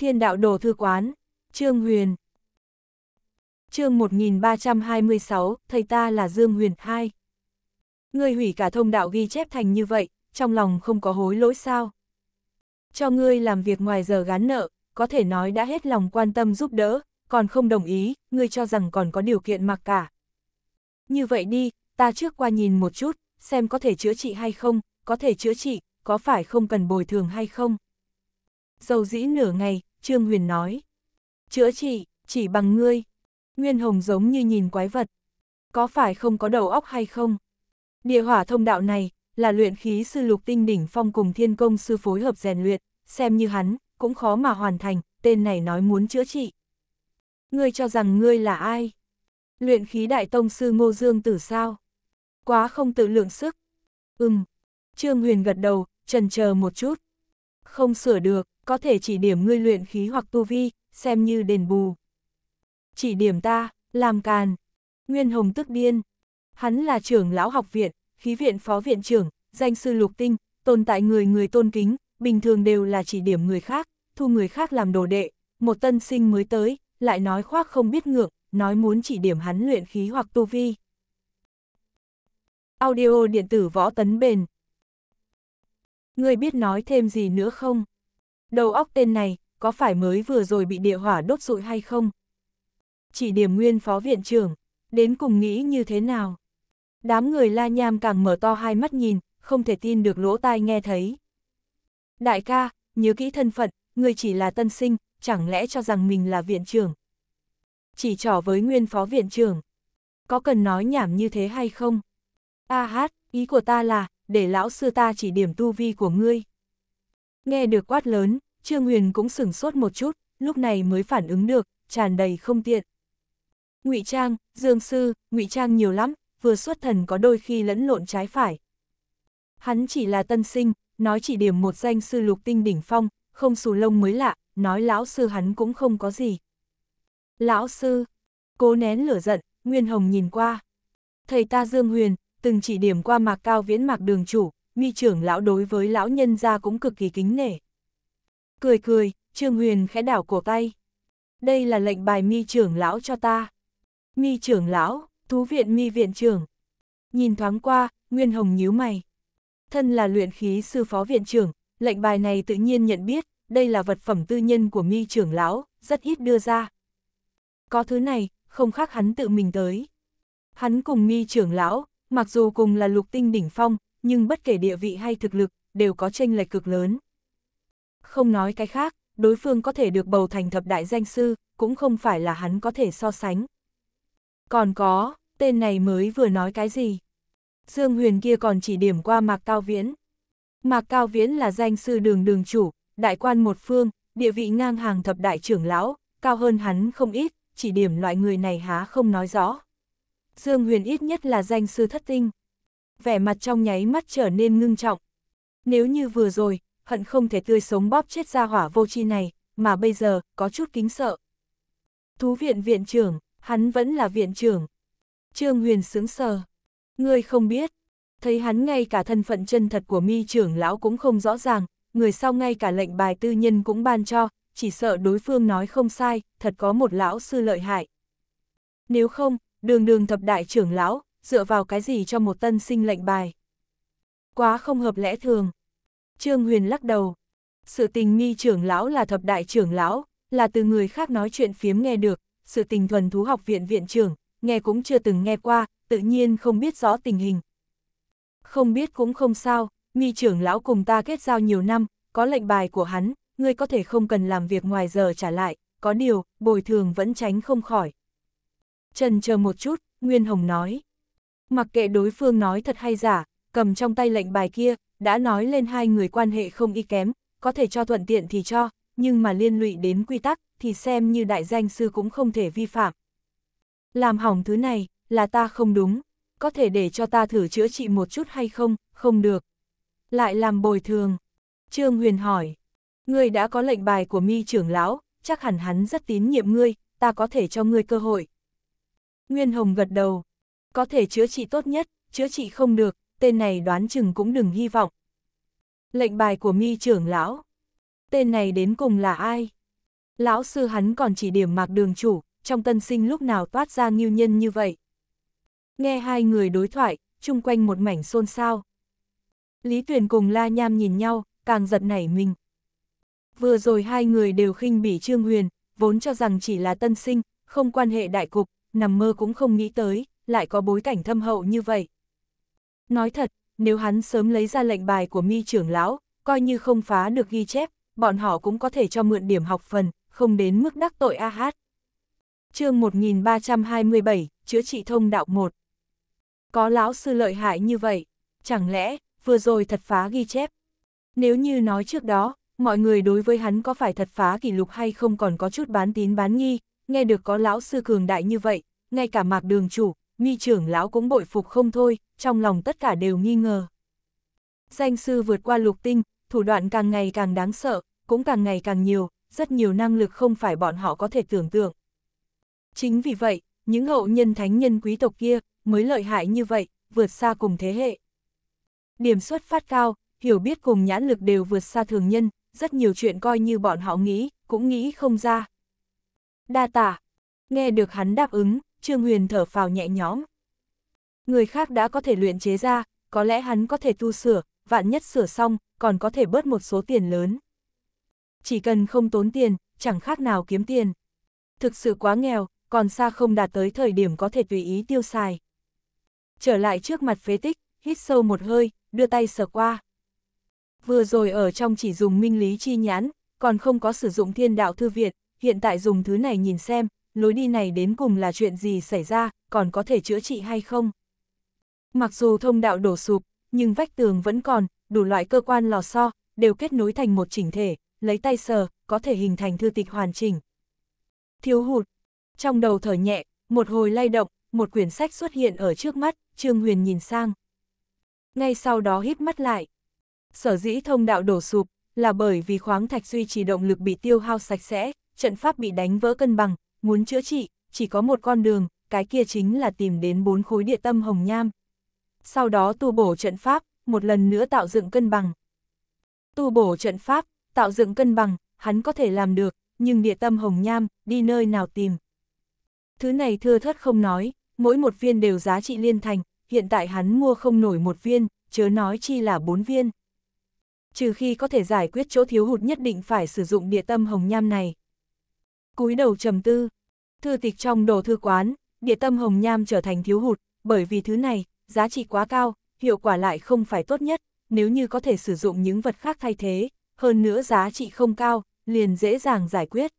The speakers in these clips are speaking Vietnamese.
Thiên đạo đồ thư quán, Trương Huyền. chương 1326, thầy ta là Dương Huyền 2. Ngươi hủy cả thông đạo ghi chép thành như vậy, trong lòng không có hối lỗi sao. Cho ngươi làm việc ngoài giờ gán nợ, có thể nói đã hết lòng quan tâm giúp đỡ, còn không đồng ý, ngươi cho rằng còn có điều kiện mặc cả. Như vậy đi, ta trước qua nhìn một chút, xem có thể chữa trị hay không, có thể chữa trị, có phải không cần bồi thường hay không. Dầu dĩ nửa ngày, Trương Huyền nói. Chữa trị, chỉ bằng ngươi. Nguyên Hồng giống như nhìn quái vật. Có phải không có đầu óc hay không? Địa hỏa thông đạo này, là luyện khí sư lục tinh đỉnh phong cùng thiên công sư phối hợp rèn luyện, xem như hắn, cũng khó mà hoàn thành, tên này nói muốn chữa trị. Ngươi cho rằng ngươi là ai? Luyện khí đại tông sư Ngô Dương tử sao? Quá không tự lượng sức. Ừm. Trương Huyền gật đầu, trần chờ một chút không sửa được, có thể chỉ điểm ngươi luyện khí hoặc tu vi, xem như đền bù. Chỉ điểm ta, làm càn. Nguyên Hồng tức điên. Hắn là trưởng lão học viện, khí viện phó viện trưởng, danh sư lục tinh, tồn tại người người tôn kính, bình thường đều là chỉ điểm người khác, thu người khác làm đồ đệ. Một tân sinh mới tới, lại nói khoác không biết ngượng, nói muốn chỉ điểm hắn luyện khí hoặc tu vi. Audio điện tử võ tấn bền ngươi biết nói thêm gì nữa không? Đầu óc tên này, có phải mới vừa rồi bị địa hỏa đốt rụi hay không? Chỉ điểm nguyên phó viện trưởng, đến cùng nghĩ như thế nào? Đám người la nham càng mở to hai mắt nhìn, không thể tin được lỗ tai nghe thấy. Đại ca, nhớ kỹ thân phận, người chỉ là tân sinh, chẳng lẽ cho rằng mình là viện trưởng? Chỉ trỏ với nguyên phó viện trưởng. Có cần nói nhảm như thế hay không? A à hát, ý của ta là, để lão sư ta chỉ điểm tu vi của ngươi. Nghe được quát lớn, Trương Huyền cũng sửng sốt một chút, lúc này mới phản ứng được, tràn đầy không tiện. Ngụy Trang, Dương Sư, Ngụy Trang nhiều lắm, vừa xuất thần có đôi khi lẫn lộn trái phải. Hắn chỉ là tân sinh, nói chỉ điểm một danh sư lục tinh đỉnh phong, không xù lông mới lạ, nói lão sư hắn cũng không có gì. Lão sư, cố nén lửa giận, Nguyên Hồng nhìn qua. Thầy ta Dương Huyền, từng chỉ điểm qua mạc cao viễn mạc đường chủ, mi trưởng lão đối với lão nhân gia cũng cực kỳ kính nể. Cười cười, Trương Huyền khẽ đảo cổ tay. Đây là lệnh bài mi trưởng lão cho ta. Mi trưởng lão, thú viện mi viện trưởng. Nhìn thoáng qua, Nguyên Hồng nhíu mày. Thân là luyện khí sư phó viện trưởng, lệnh bài này tự nhiên nhận biết, đây là vật phẩm tư nhân của mi trưởng lão, rất ít đưa ra. Có thứ này, không khác hắn tự mình tới. Hắn cùng mi trưởng lão, Mặc dù cùng là lục tinh đỉnh phong, nhưng bất kể địa vị hay thực lực, đều có tranh lệch cực lớn. Không nói cái khác, đối phương có thể được bầu thành thập đại danh sư, cũng không phải là hắn có thể so sánh. Còn có, tên này mới vừa nói cái gì? Dương Huyền kia còn chỉ điểm qua Mạc Cao Viễn. Mạc Cao Viễn là danh sư đường đường chủ, đại quan một phương, địa vị ngang hàng thập đại trưởng lão, cao hơn hắn không ít, chỉ điểm loại người này há không nói rõ. Dương Huyền ít nhất là danh sư thất tinh. Vẻ mặt trong nháy mắt trở nên ngưng trọng. Nếu như vừa rồi, hận không thể tươi sống bóp chết ra hỏa vô chi này, mà bây giờ, có chút kính sợ. Thú viện viện trưởng, hắn vẫn là viện trưởng. Trương Huyền sướng sờ. người không biết. Thấy hắn ngay cả thân phận chân thật của mi trưởng lão cũng không rõ ràng, người sau ngay cả lệnh bài tư nhân cũng ban cho, chỉ sợ đối phương nói không sai, thật có một lão sư lợi hại. Nếu không, đường đường thập đại trưởng lão, dựa vào cái gì cho một tân sinh lệnh bài. Quá không hợp lẽ thường. Trương Huyền lắc đầu. Sự tình nghi trưởng lão là thập đại trưởng lão, là từ người khác nói chuyện phiếm nghe được, sự tình thuần thú học viện viện trưởng, nghe cũng chưa từng nghe qua, tự nhiên không biết rõ tình hình. Không biết cũng không sao, mi trưởng lão cùng ta kết giao nhiều năm, có lệnh bài của hắn, ngươi có thể không cần làm việc ngoài giờ trả lại, có điều, bồi thường vẫn tránh không khỏi. Trần chờ một chút, Nguyên Hồng nói. Mặc kệ đối phương nói thật hay giả, cầm trong tay lệnh bài kia, đã nói lên hai người quan hệ không y kém, có thể cho thuận tiện thì cho, nhưng mà liên lụy đến quy tắc, thì xem như đại danh sư cũng không thể vi phạm. Làm hỏng thứ này, là ta không đúng, có thể để cho ta thử chữa trị một chút hay không, không được. Lại làm bồi thường. Trương Huyền hỏi, ngươi đã có lệnh bài của mi trưởng lão, chắc hẳn hắn rất tín nhiệm ngươi, ta có thể cho ngươi cơ hội, Nguyên Hồng gật đầu. Có thể chữa trị tốt nhất, chữa trị không được, tên này đoán chừng cũng đừng hy vọng. Lệnh bài của mi trưởng lão. Tên này đến cùng là ai? Lão sư hắn còn chỉ điểm mạc đường chủ, trong tân sinh lúc nào toát ra nghiêu nhân như vậy. Nghe hai người đối thoại, chung quanh một mảnh xôn xao. Lý Tuyền cùng La Nham nhìn nhau, càng giật nảy mình. Vừa rồi hai người đều khinh bỉ Trương Huyền, vốn cho rằng chỉ là tân sinh, không quan hệ đại cục, nằm mơ cũng không nghĩ tới, lại có bối cảnh thâm hậu như vậy. Nói thật, nếu hắn sớm lấy ra lệnh bài của mi trưởng lão, coi như không phá được ghi chép, bọn họ cũng có thể cho mượn điểm học phần, không đến mức đắc tội A Hát. chương 1327, chữa trị thông đạo 1. Có lão sư lợi hại như vậy, chẳng lẽ, vừa rồi thật phá ghi chép. Nếu như nói trước đó, mọi người đối với hắn có phải thật phá kỷ lục hay không còn có chút bán tín bán nghi, nghe được có lão sư cường đại như vậy, ngay cả mạc đường chủ, mi trưởng lão cũng bội phục không thôi, trong lòng tất cả đều nghi ngờ. Danh sư vượt qua lục tinh, thủ đoạn càng ngày càng đáng sợ, cũng càng ngày càng nhiều, rất nhiều năng lực không phải bọn họ có thể tưởng tượng. Chính vì vậy, những hậu nhân thánh nhân quý tộc kia mới lợi hại như vậy, vượt xa cùng thế hệ. Điểm xuất phát cao, hiểu biết cùng nhãn lực đều vượt xa thường nhân, rất nhiều chuyện coi như bọn họ nghĩ, cũng nghĩ không ra, đa tả. Nghe được hắn đáp ứng, Trương Huyền thở phào nhẹ nhõm. Người khác đã có thể luyện chế ra, có lẽ hắn có thể tu sửa, vạn nhất sửa xong, còn có thể bớt một số tiền lớn. Chỉ cần không tốn tiền, chẳng khác nào kiếm tiền. Thực sự quá nghèo, còn xa không đạt tới thời điểm có thể tùy ý tiêu xài. Trở lại trước mặt phế tích, hít sâu một hơi, đưa tay sờ qua. Vừa rồi ở trong chỉ dùng minh lý chi nhãn, còn không có sử dụng thiên đạo thư viện, hiện tại dùng thứ này nhìn xem, lối đi này đến cùng là chuyện gì xảy ra, còn có thể chữa trị hay không. Mặc dù thông đạo đổ sụp, nhưng vách tường vẫn còn, đủ loại cơ quan lò xo, đều kết nối thành một chỉnh thể, lấy tay sờ, có thể hình thành thư tịch hoàn chỉnh. Thiếu hụt, trong đầu thở nhẹ, một hồi lay động, một quyển sách xuất hiện ở trước mắt, Trương Huyền nhìn sang. Ngay sau đó híp mắt lại. Sở dĩ thông đạo đổ sụp, là bởi vì khoáng thạch duy trì động lực bị tiêu hao sạch sẽ, trận pháp bị đánh vỡ cân bằng, muốn chữa trị, chỉ có một con đường, cái kia chính là tìm đến bốn khối địa tâm hồng nham. Sau đó tu bổ trận pháp, một lần nữa tạo dựng cân bằng. Tu bổ trận pháp, tạo dựng cân bằng, hắn có thể làm được, nhưng địa tâm hồng nham, đi nơi nào tìm. Thứ này thưa thất không nói, mỗi một viên đều giá trị liên thành, hiện tại hắn mua không nổi một viên, chớ nói chi là bốn viên. Trừ khi có thể giải quyết chỗ thiếu hụt nhất định phải sử dụng địa tâm hồng nham này cúi đầu trầm tư. Thư tịch trong đồ thư quán, địa tâm hồng nham trở thành thiếu hụt, bởi vì thứ này, giá trị quá cao, hiệu quả lại không phải tốt nhất, nếu như có thể sử dụng những vật khác thay thế, hơn nữa giá trị không cao, liền dễ dàng giải quyết.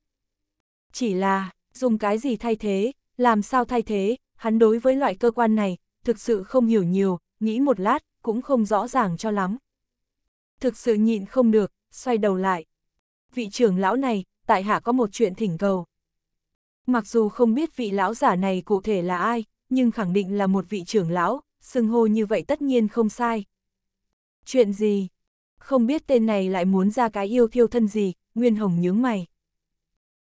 Chỉ là, dùng cái gì thay thế, làm sao thay thế, hắn đối với loại cơ quan này, thực sự không hiểu nhiều, nghĩ một lát, cũng không rõ ràng cho lắm. Thực sự nhịn không được, xoay đầu lại. Vị trưởng lão này, tại hạ có một chuyện thỉnh cầu. Mặc dù không biết vị lão giả này cụ thể là ai, nhưng khẳng định là một vị trưởng lão, xưng hô như vậy tất nhiên không sai. Chuyện gì? Không biết tên này lại muốn ra cái yêu thiêu thân gì, Nguyên Hồng nhướng mày.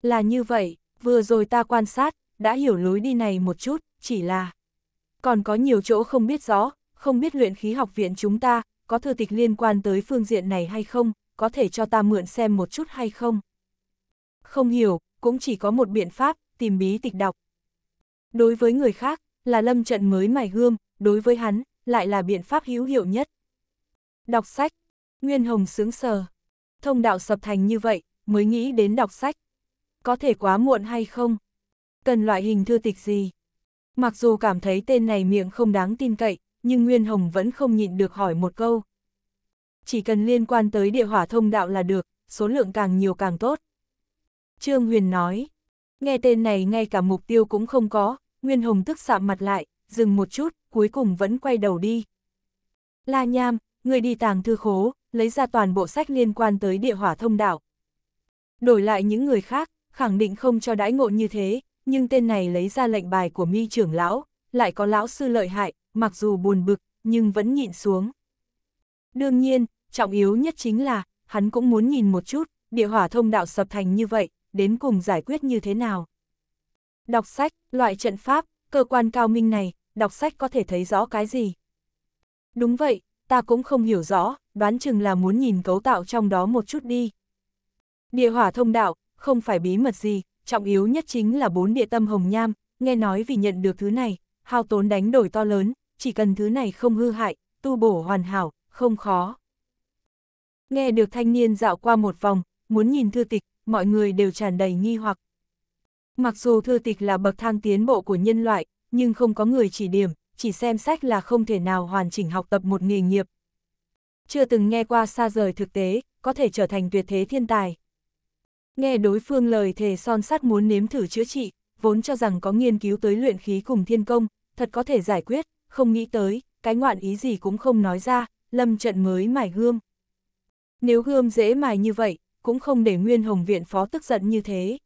Là như vậy, vừa rồi ta quan sát, đã hiểu lối đi này một chút, chỉ là... Còn có nhiều chỗ không biết rõ, không biết luyện khí học viện chúng ta, có thư tịch liên quan tới phương diện này hay không, có thể cho ta mượn xem một chút hay không? không hiểu, cũng chỉ có một biện pháp, tìm bí tịch đọc. Đối với người khác, là lâm trận mới mài gươm, đối với hắn, lại là biện pháp hữu hiệu nhất. Đọc sách, Nguyên Hồng sướng sờ. Thông đạo sập thành như vậy, mới nghĩ đến đọc sách. Có thể quá muộn hay không? Cần loại hình thư tịch gì? Mặc dù cảm thấy tên này miệng không đáng tin cậy, nhưng Nguyên Hồng vẫn không nhịn được hỏi một câu. Chỉ cần liên quan tới địa hỏa thông đạo là được, số lượng càng nhiều càng tốt. Trương Huyền nói, nghe tên này ngay cả mục tiêu cũng không có, Nguyên Hồng tức sạm mặt lại, dừng một chút, cuối cùng vẫn quay đầu đi. La Nham, người đi tàng thư khố, lấy ra toàn bộ sách liên quan tới địa hỏa thông đạo. Đổi lại những người khác, khẳng định không cho đãi ngộ như thế, nhưng tên này lấy ra lệnh bài của mi trưởng lão, lại có lão sư lợi hại, mặc dù buồn bực, nhưng vẫn nhịn xuống. Đương nhiên, trọng yếu nhất chính là, hắn cũng muốn nhìn một chút, địa hỏa thông đạo sập thành như vậy, đến cùng giải quyết như thế nào. Đọc sách, loại trận pháp, cơ quan cao minh này, đọc sách có thể thấy rõ cái gì. Đúng vậy, ta cũng không hiểu rõ, đoán chừng là muốn nhìn cấu tạo trong đó một chút đi. Địa hỏa thông đạo, không phải bí mật gì, trọng yếu nhất chính là bốn địa tâm hồng nham, nghe nói vì nhận được thứ này, hao tốn đánh đổi to lớn, chỉ cần thứ này không hư hại, tu bổ hoàn hảo, không khó. Nghe được thanh niên dạo qua một vòng, muốn nhìn thư tịch, mọi người đều tràn đầy nghi hoặc. Mặc dù thư tịch là bậc thang tiến bộ của nhân loại, nhưng không có người chỉ điểm, chỉ xem sách là không thể nào hoàn chỉnh học tập một nghề nghiệp. Chưa từng nghe qua xa rời thực tế, có thể trở thành tuyệt thế thiên tài. Nghe đối phương lời thề son sắt muốn nếm thử chữa trị, vốn cho rằng có nghiên cứu tới luyện khí cùng thiên công, thật có thể giải quyết, không nghĩ tới, cái ngoạn ý gì cũng không nói ra, lâm trận mới mài gươm. Nếu gươm dễ mài như vậy, cũng không để Nguyên Hồng Viện Phó tức giận như thế.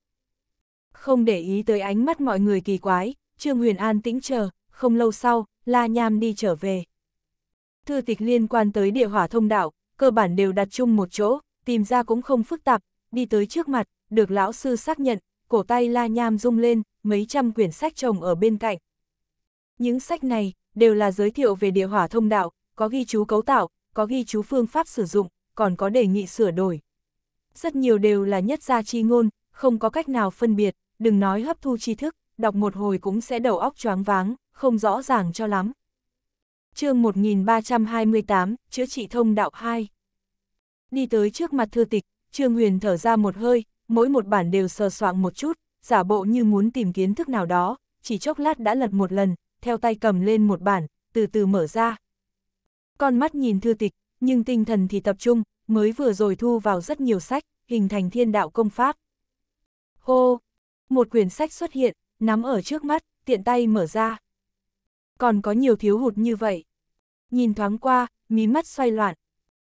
Không để ý tới ánh mắt mọi người kỳ quái, Trương Huyền An tĩnh chờ, không lâu sau, La Nham đi trở về. Thư tịch liên quan tới địa hỏa thông đạo, cơ bản đều đặt chung một chỗ, tìm ra cũng không phức tạp, đi tới trước mặt, được lão sư xác nhận, cổ tay La Nham rung lên, mấy trăm quyển sách chồng ở bên cạnh. Những sách này, đều là giới thiệu về địa hỏa thông đạo, có ghi chú cấu tạo, có ghi chú phương pháp sử dụng, còn có đề nghị sửa đổi rất nhiều đều là nhất gia chi ngôn, không có cách nào phân biệt, đừng nói hấp thu tri thức, đọc một hồi cũng sẽ đầu óc choáng váng, không rõ ràng cho lắm. chương 1328, Chữa trị thông đạo 2 Đi tới trước mặt thư tịch, Trương Huyền thở ra một hơi, mỗi một bản đều sờ soạng một chút, giả bộ như muốn tìm kiến thức nào đó, chỉ chốc lát đã lật một lần, theo tay cầm lên một bản, từ từ mở ra. Con mắt nhìn thư tịch, nhưng tinh thần thì tập trung, mới vừa rồi thu vào rất nhiều sách, hình thành thiên đạo công pháp. Hô! Một quyển sách xuất hiện, nắm ở trước mắt, tiện tay mở ra. Còn có nhiều thiếu hụt như vậy. Nhìn thoáng qua, mí mắt xoay loạn.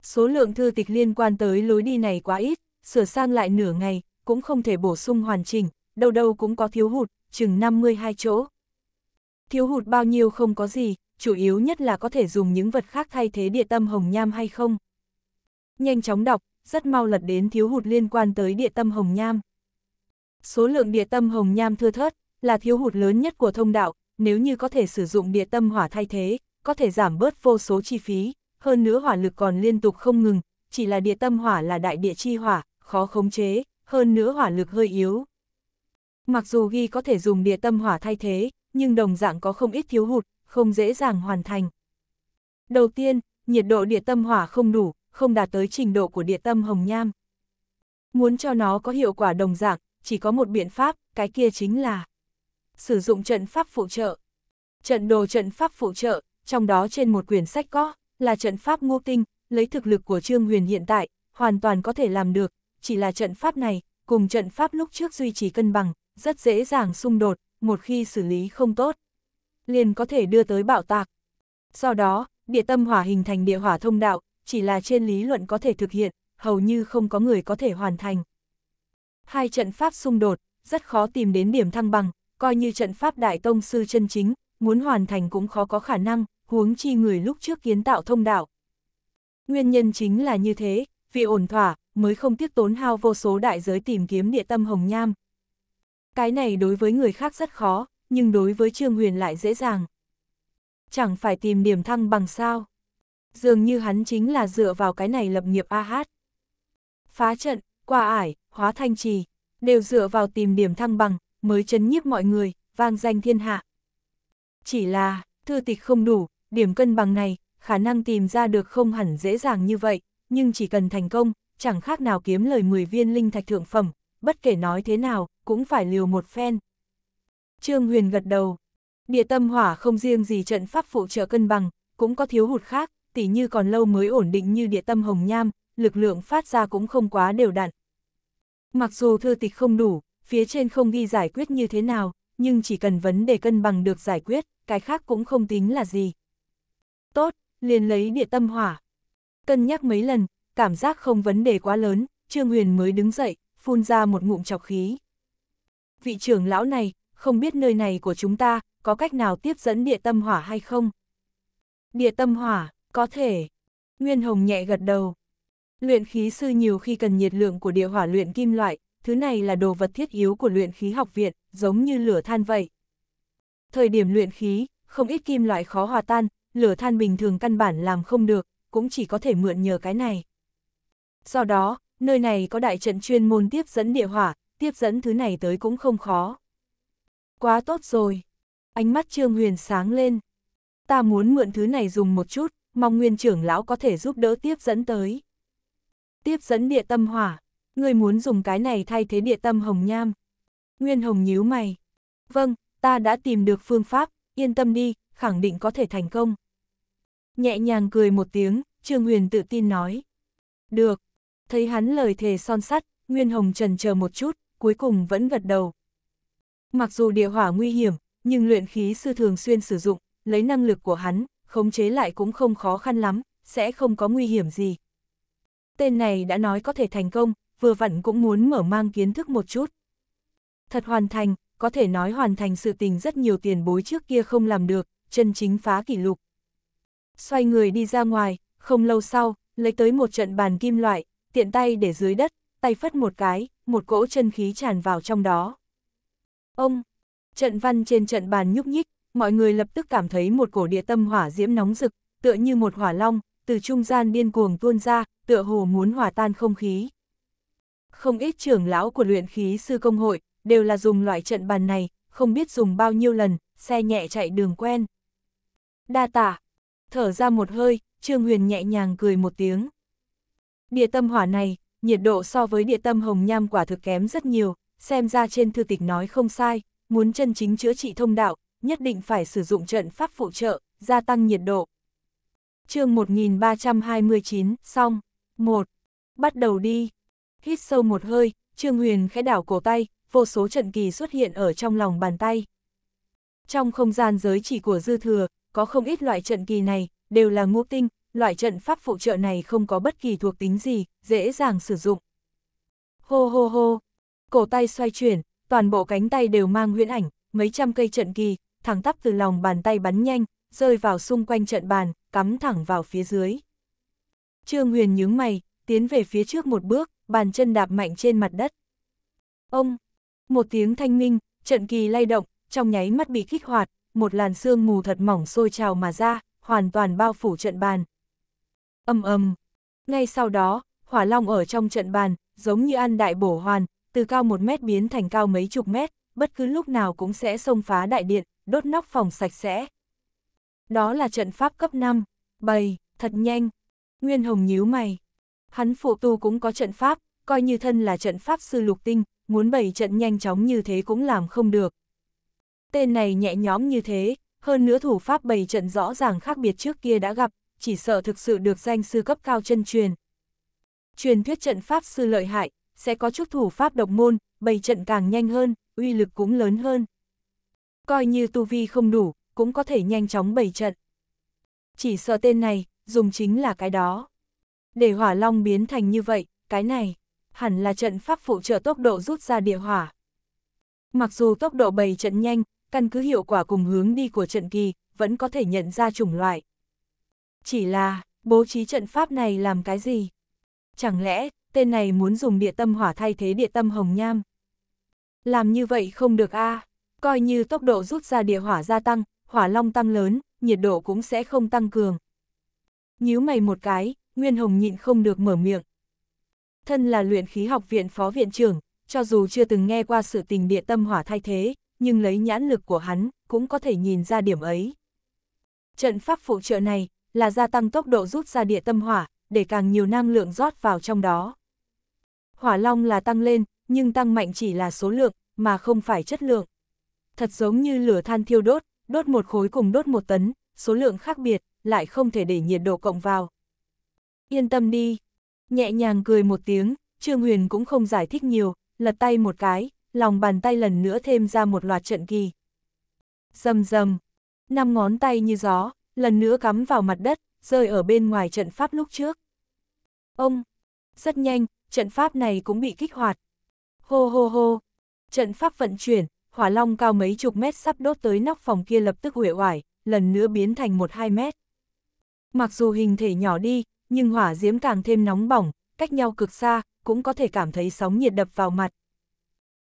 Số lượng thư tịch liên quan tới lối đi này quá ít, sửa sang lại nửa ngày, cũng không thể bổ sung hoàn chỉnh, đâu đâu cũng có thiếu hụt, chừng 52 chỗ. Thiếu hụt bao nhiêu không có gì, chủ yếu nhất là có thể dùng những vật khác thay thế địa tâm hồng nham hay không nhanh chóng đọc, rất mau lật đến thiếu hụt liên quan tới địa tâm hồng nham. Số lượng địa tâm hồng nham thưa thớt, là thiếu hụt lớn nhất của thông đạo, nếu như có thể sử dụng địa tâm hỏa thay thế, có thể giảm bớt vô số chi phí, hơn nữa hỏa lực còn liên tục không ngừng, chỉ là địa tâm hỏa là đại địa chi hỏa, khó khống chế, hơn nữa hỏa lực hơi yếu. Mặc dù ghi có thể dùng địa tâm hỏa thay thế, nhưng đồng dạng có không ít thiếu hụt, không dễ dàng hoàn thành. Đầu tiên, nhiệt độ địa tâm hỏa không đủ, không đạt tới trình độ của địa tâm hồng nham. Muốn cho nó có hiệu quả đồng dạng, chỉ có một biện pháp, cái kia chính là sử dụng trận pháp phụ trợ. Trận đồ trận pháp phụ trợ, trong đó trên một quyển sách có, là trận pháp ngô tinh, lấy thực lực của Trương Huyền hiện tại, hoàn toàn có thể làm được, chỉ là trận pháp này, cùng trận pháp lúc trước duy trì cân bằng, rất dễ dàng xung đột, một khi xử lý không tốt, liền có thể đưa tới bạo tạc. Sau đó, địa tâm hỏa hình thành địa hỏa thông đạo, chỉ là trên lý luận có thể thực hiện, hầu như không có người có thể hoàn thành. Hai trận pháp xung đột, rất khó tìm đến điểm thăng bằng, coi như trận pháp đại tông sư chân chính, muốn hoàn thành cũng khó có khả năng, huống chi người lúc trước kiến tạo thông đạo. Nguyên nhân chính là như thế, vì ổn thỏa, mới không tiếc tốn hao vô số đại giới tìm kiếm địa tâm hồng nham. Cái này đối với người khác rất khó, nhưng đối với Trương Huyền lại dễ dàng. Chẳng phải tìm điểm thăng bằng sao? dường như hắn chính là dựa vào cái này lập nghiệp A Hát. Phá trận, qua ải, hóa thanh trì, đều dựa vào tìm điểm thăng bằng, mới chấn nhiếp mọi người, vang danh thiên hạ. Chỉ là, thư tịch không đủ, điểm cân bằng này, khả năng tìm ra được không hẳn dễ dàng như vậy, nhưng chỉ cần thành công, chẳng khác nào kiếm lời 10 viên linh thạch thượng phẩm, bất kể nói thế nào, cũng phải liều một phen. Trương Huyền gật đầu, địa tâm hỏa không riêng gì trận pháp phụ trợ cân bằng, cũng có thiếu hụt khác, tỉ như còn lâu mới ổn định như địa tâm hồng nham, lực lượng phát ra cũng không quá đều đặn. Mặc dù thư tịch không đủ, phía trên không ghi giải quyết như thế nào, nhưng chỉ cần vấn đề cân bằng được giải quyết, cái khác cũng không tính là gì. Tốt, liền lấy địa tâm hỏa. Cân nhắc mấy lần, cảm giác không vấn đề quá lớn, Trương Huyền mới đứng dậy, phun ra một ngụm chọc khí. Vị trưởng lão này, không biết nơi này của chúng ta, có cách nào tiếp dẫn địa tâm hỏa hay không? Địa tâm hỏa, có thể. Nguyên Hồng nhẹ gật đầu. Luyện khí sư nhiều khi cần nhiệt lượng của địa hỏa luyện kim loại, thứ này là đồ vật thiết yếu của luyện khí học viện, giống như lửa than vậy. Thời điểm luyện khí, không ít kim loại khó hòa tan, lửa than bình thường căn bản làm không được, cũng chỉ có thể mượn nhờ cái này. Do đó, nơi này có đại trận chuyên môn tiếp dẫn địa hỏa, tiếp dẫn thứ này tới cũng không khó. Quá tốt rồi. Ánh mắt Trương Huyền sáng lên. Ta muốn mượn thứ này dùng một chút, mong nguyên trưởng lão có thể giúp đỡ tiếp dẫn tới. Tiếp dẫn địa tâm hỏa, người muốn dùng cái này thay thế địa tâm hồng nham. Nguyên hồng nhíu mày. Vâng, ta đã tìm được phương pháp, yên tâm đi, khẳng định có thể thành công. Nhẹ nhàng cười một tiếng, Trương Huyền tự tin nói. Được, thấy hắn lời thề son sắt, Nguyên Hồng trần chờ một chút, cuối cùng vẫn gật đầu. Mặc dù địa hỏa nguy hiểm, nhưng luyện khí sư thường xuyên sử dụng, lấy năng lực của hắn, khống chế lại cũng không khó khăn lắm, sẽ không có nguy hiểm gì. Tên này đã nói có thể thành công, vừa vặn cũng muốn mở mang kiến thức một chút. Thật hoàn thành, có thể nói hoàn thành sự tình rất nhiều tiền bối trước kia không làm được, chân chính phá kỷ lục. Xoay người đi ra ngoài, không lâu sau, lấy tới một trận bàn kim loại, tiện tay để dưới đất, tay phất một cái, một cỗ chân khí tràn vào trong đó. Ông, trận văn trên trận bàn nhúc nhích, mọi người lập tức cảm thấy một cổ địa tâm hỏa diễm nóng rực, tựa như một hỏa long, từ trung gian điên cuồng tuôn ra, tựa hồ muốn hòa tan không khí. Không ít trưởng lão của luyện khí sư công hội, đều là dùng loại trận bàn này, không biết dùng bao nhiêu lần, xe nhẹ chạy đường quen. Đa tả, thở ra một hơi, Trương Huyền nhẹ nhàng cười một tiếng. Địa tâm hỏa này, nhiệt độ so với địa tâm hồng nham quả thực kém rất nhiều, xem ra trên thư tịch nói không sai, muốn chân chính chữa trị thông đạo, nhất định phải sử dụng trận pháp phụ trợ, gia tăng nhiệt độ. chương 1329, xong. 1. Bắt đầu đi. Hít sâu một hơi, Trương Huyền khẽ đảo cổ tay, vô số trận kỳ xuất hiện ở trong lòng bàn tay. Trong không gian giới chỉ của dư thừa, có không ít loại trận kỳ này, đều là ngũ tinh, loại trận pháp phụ trợ này không có bất kỳ thuộc tính gì, dễ dàng sử dụng. Hô hô hô, cổ tay xoay chuyển, toàn bộ cánh tay đều mang huyễn ảnh, mấy trăm cây trận kỳ, thẳng tắp từ lòng bàn tay bắn nhanh, rơi vào xung quanh trận bàn, cắm thẳng vào phía dưới. Trương Huyền nhướng mày, tiến về phía trước một bước, bàn chân đạp mạnh trên mặt đất. Ông! Một tiếng thanh minh, trận kỳ lay động, trong nháy mắt bị kích hoạt, một làn sương mù thật mỏng sôi trào mà ra, hoàn toàn bao phủ trận bàn. Âm âm! Ngay sau đó, hỏa long ở trong trận bàn, giống như ăn đại bổ hoàn, từ cao một mét biến thành cao mấy chục mét, bất cứ lúc nào cũng sẽ xông phá đại điện, đốt nóc phòng sạch sẽ. Đó là trận pháp cấp 5, bầy, thật nhanh. Nguyên Hồng nhíu mày. Hắn phụ tu cũng có trận pháp, coi như thân là trận pháp sư lục tinh, muốn bày trận nhanh chóng như thế cũng làm không được. Tên này nhẹ nhóm như thế, hơn nữa thủ pháp bày trận rõ ràng khác biệt trước kia đã gặp, chỉ sợ thực sự được danh sư cấp cao chân truyền. Truyền thuyết trận pháp sư lợi hại, sẽ có chút thủ pháp độc môn, bày trận càng nhanh hơn, uy lực cũng lớn hơn coi như tu vi không đủ, cũng có thể nhanh chóng bày trận. Chỉ sợ tên này, dùng chính là cái đó. Để hỏa long biến thành như vậy, cái này, hẳn là trận pháp phụ trợ tốc độ rút ra địa hỏa. Mặc dù tốc độ bày trận nhanh, căn cứ hiệu quả cùng hướng đi của trận kỳ, vẫn có thể nhận ra chủng loại. Chỉ là, bố trí trận pháp này làm cái gì? Chẳng lẽ, tên này muốn dùng địa tâm hỏa thay thế địa tâm hồng nham? Làm như vậy không được a à? Coi như tốc độ rút ra địa hỏa gia tăng, hỏa long tăng lớn, nhiệt độ cũng sẽ không tăng cường. Nhíu mày một cái, Nguyên Hồng nhịn không được mở miệng. Thân là luyện khí học viện phó viện trưởng, cho dù chưa từng nghe qua sự tình địa tâm hỏa thay thế, nhưng lấy nhãn lực của hắn, cũng có thể nhìn ra điểm ấy. Trận pháp phụ trợ này, là gia tăng tốc độ rút ra địa tâm hỏa, để càng nhiều năng lượng rót vào trong đó. Hỏa long là tăng lên, nhưng tăng mạnh chỉ là số lượng, mà không phải chất lượng thật giống như lửa than thiêu đốt, đốt một khối cùng đốt một tấn, số lượng khác biệt, lại không thể để nhiệt độ cộng vào. Yên tâm đi. Nhẹ nhàng cười một tiếng, Trương Huyền cũng không giải thích nhiều, lật tay một cái, lòng bàn tay lần nữa thêm ra một loạt trận kỳ. Dầm dầm, năm ngón tay như gió, lần nữa cắm vào mặt đất, rơi ở bên ngoài trận pháp lúc trước. Ông, rất nhanh, trận pháp này cũng bị kích hoạt. Hô hô hô, trận pháp vận chuyển, hỏa long cao mấy chục mét sắp đốt tới nóc phòng kia lập tức huệ hoải, lần nữa biến thành một hai mét. Mặc dù hình thể nhỏ đi, nhưng hỏa diễm càng thêm nóng bỏng, cách nhau cực xa, cũng có thể cảm thấy sóng nhiệt đập vào mặt.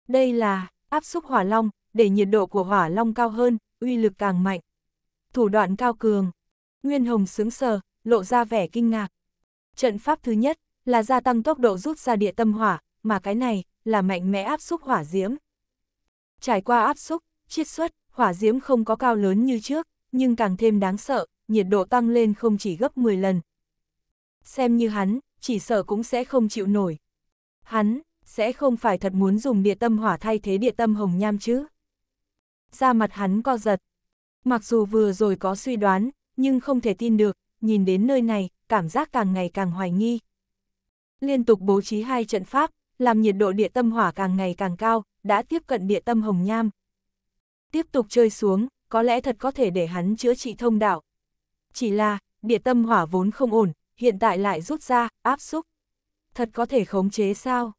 Đây là áp xúc hỏa long, để nhiệt độ của hỏa long cao hơn, uy lực càng mạnh. Thủ đoạn cao cường. Nguyên Hồng sướng sờ, lộ ra vẻ kinh ngạc. Trận pháp thứ nhất là gia tăng tốc độ rút ra địa tâm hỏa, mà cái này là mạnh mẽ áp xúc hỏa diễm. Trải qua áp xúc, chiết xuất, hỏa diễm không có cao lớn như trước, nhưng càng thêm đáng sợ, nhiệt độ tăng lên không chỉ gấp 10 lần. Xem như hắn, chỉ sợ cũng sẽ không chịu nổi. Hắn, sẽ không phải thật muốn dùng địa tâm hỏa thay thế địa tâm hồng nham chứ. Da mặt hắn co giật. Mặc dù vừa rồi có suy đoán, nhưng không thể tin được, nhìn đến nơi này, cảm giác càng ngày càng hoài nghi. Liên tục bố trí hai trận pháp, làm nhiệt độ địa tâm hỏa càng ngày càng cao, đã tiếp cận địa tâm hồng nham. Tiếp tục chơi xuống, có lẽ thật có thể để hắn chữa trị thông đạo. Chỉ là, địa tâm hỏa vốn không ổn, hiện tại lại rút ra, áp xúc. Thật có thể khống chế sao?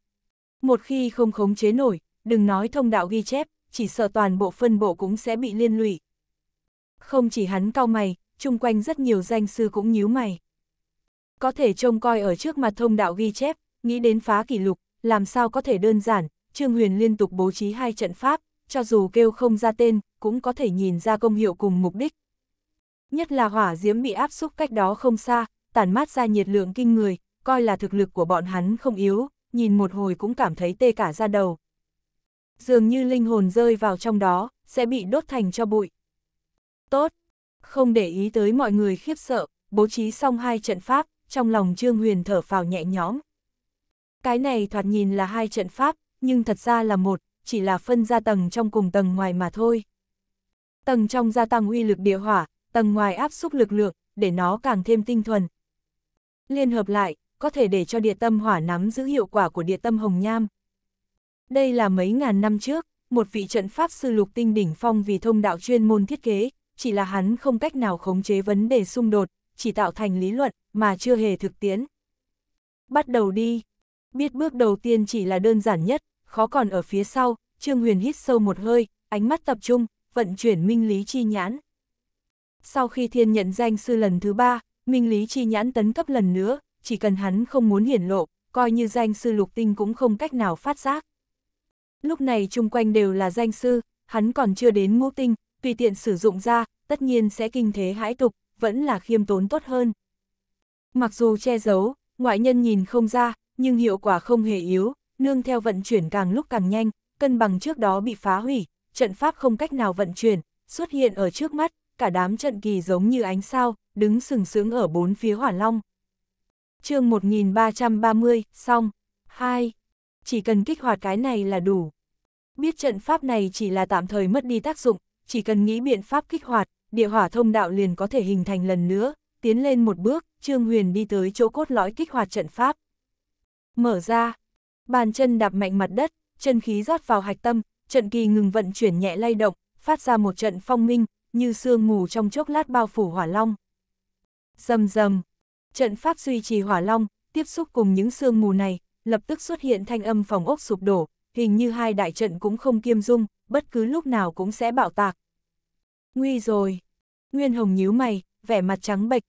Một khi không khống chế nổi, đừng nói thông đạo ghi chép, chỉ sợ toàn bộ phân bộ cũng sẽ bị liên lụy. Không chỉ hắn cau mày, chung quanh rất nhiều danh sư cũng nhíu mày. Có thể trông coi ở trước mặt thông đạo ghi chép, nghĩ đến phá kỷ lục, làm sao có thể đơn giản, Trương Huyền liên tục bố trí hai trận pháp, cho dù kêu không ra tên, cũng có thể nhìn ra công hiệu cùng mục đích. Nhất là hỏa diễm bị áp xúc cách đó không xa, tản mát ra nhiệt lượng kinh người, coi là thực lực của bọn hắn không yếu, nhìn một hồi cũng cảm thấy tê cả ra đầu. Dường như linh hồn rơi vào trong đó, sẽ bị đốt thành cho bụi. Tốt, không để ý tới mọi người khiếp sợ, bố trí xong hai trận pháp, trong lòng Trương Huyền thở phào nhẹ nhõm. Cái này thoạt nhìn là hai trận pháp, nhưng thật ra là một, chỉ là phân ra tầng trong cùng tầng ngoài mà thôi. Tầng trong gia tăng uy lực địa hỏa, tầng ngoài áp xúc lực lượng, để nó càng thêm tinh thuần. Liên hợp lại, có thể để cho địa tâm hỏa nắm giữ hiệu quả của địa tâm hồng nham. Đây là mấy ngàn năm trước, một vị trận pháp sư lục tinh đỉnh phong vì thông đạo chuyên môn thiết kế, chỉ là hắn không cách nào khống chế vấn đề xung đột, chỉ tạo thành lý luận, mà chưa hề thực tiễn. Bắt đầu đi. Biết bước đầu tiên chỉ là đơn giản nhất, khó còn ở phía sau, Trương Huyền hít sâu một hơi, ánh mắt tập trung, vận chuyển minh lý chi nhãn. Sau khi thiên nhận danh sư lần thứ ba, minh lý chi nhãn tấn cấp lần nữa, chỉ cần hắn không muốn hiển lộ, coi như danh sư lục tinh cũng không cách nào phát giác. Lúc này chung quanh đều là danh sư, hắn còn chưa đến ngũ tinh, tùy tiện sử dụng ra, tất nhiên sẽ kinh thế hãi tục, vẫn là khiêm tốn tốt hơn. Mặc dù che giấu, ngoại nhân nhìn không ra, nhưng hiệu quả không hề yếu, nương theo vận chuyển càng lúc càng nhanh, cân bằng trước đó bị phá hủy, trận pháp không cách nào vận chuyển, xuất hiện ở trước mắt, cả đám trận kỳ giống như ánh sao, đứng sừng sướng ở bốn phía hỏa long. chương 1330, xong. 2. Chỉ cần kích hoạt cái này là đủ. Biết trận pháp này chỉ là tạm thời mất đi tác dụng, chỉ cần nghĩ biện pháp kích hoạt, địa hỏa thông đạo liền có thể hình thành lần nữa, tiến lên một bước, Trương Huyền đi tới chỗ cốt lõi kích hoạt trận pháp. Mở ra, Bàn chân đạp mạnh mặt đất, chân khí rót vào hạch tâm, trận kỳ ngừng vận chuyển nhẹ lay động, phát ra một trận phong minh, như sương mù trong chốc lát bao phủ hỏa long. Dầm dầm, trận pháp duy trì hỏa long, tiếp xúc cùng những sương mù này, lập tức xuất hiện thanh âm phòng ốc sụp đổ, hình như hai đại trận cũng không kiêm dung, bất cứ lúc nào cũng sẽ bạo tạc. Nguy rồi, Nguyên Hồng nhíu mày, vẻ mặt trắng bệch.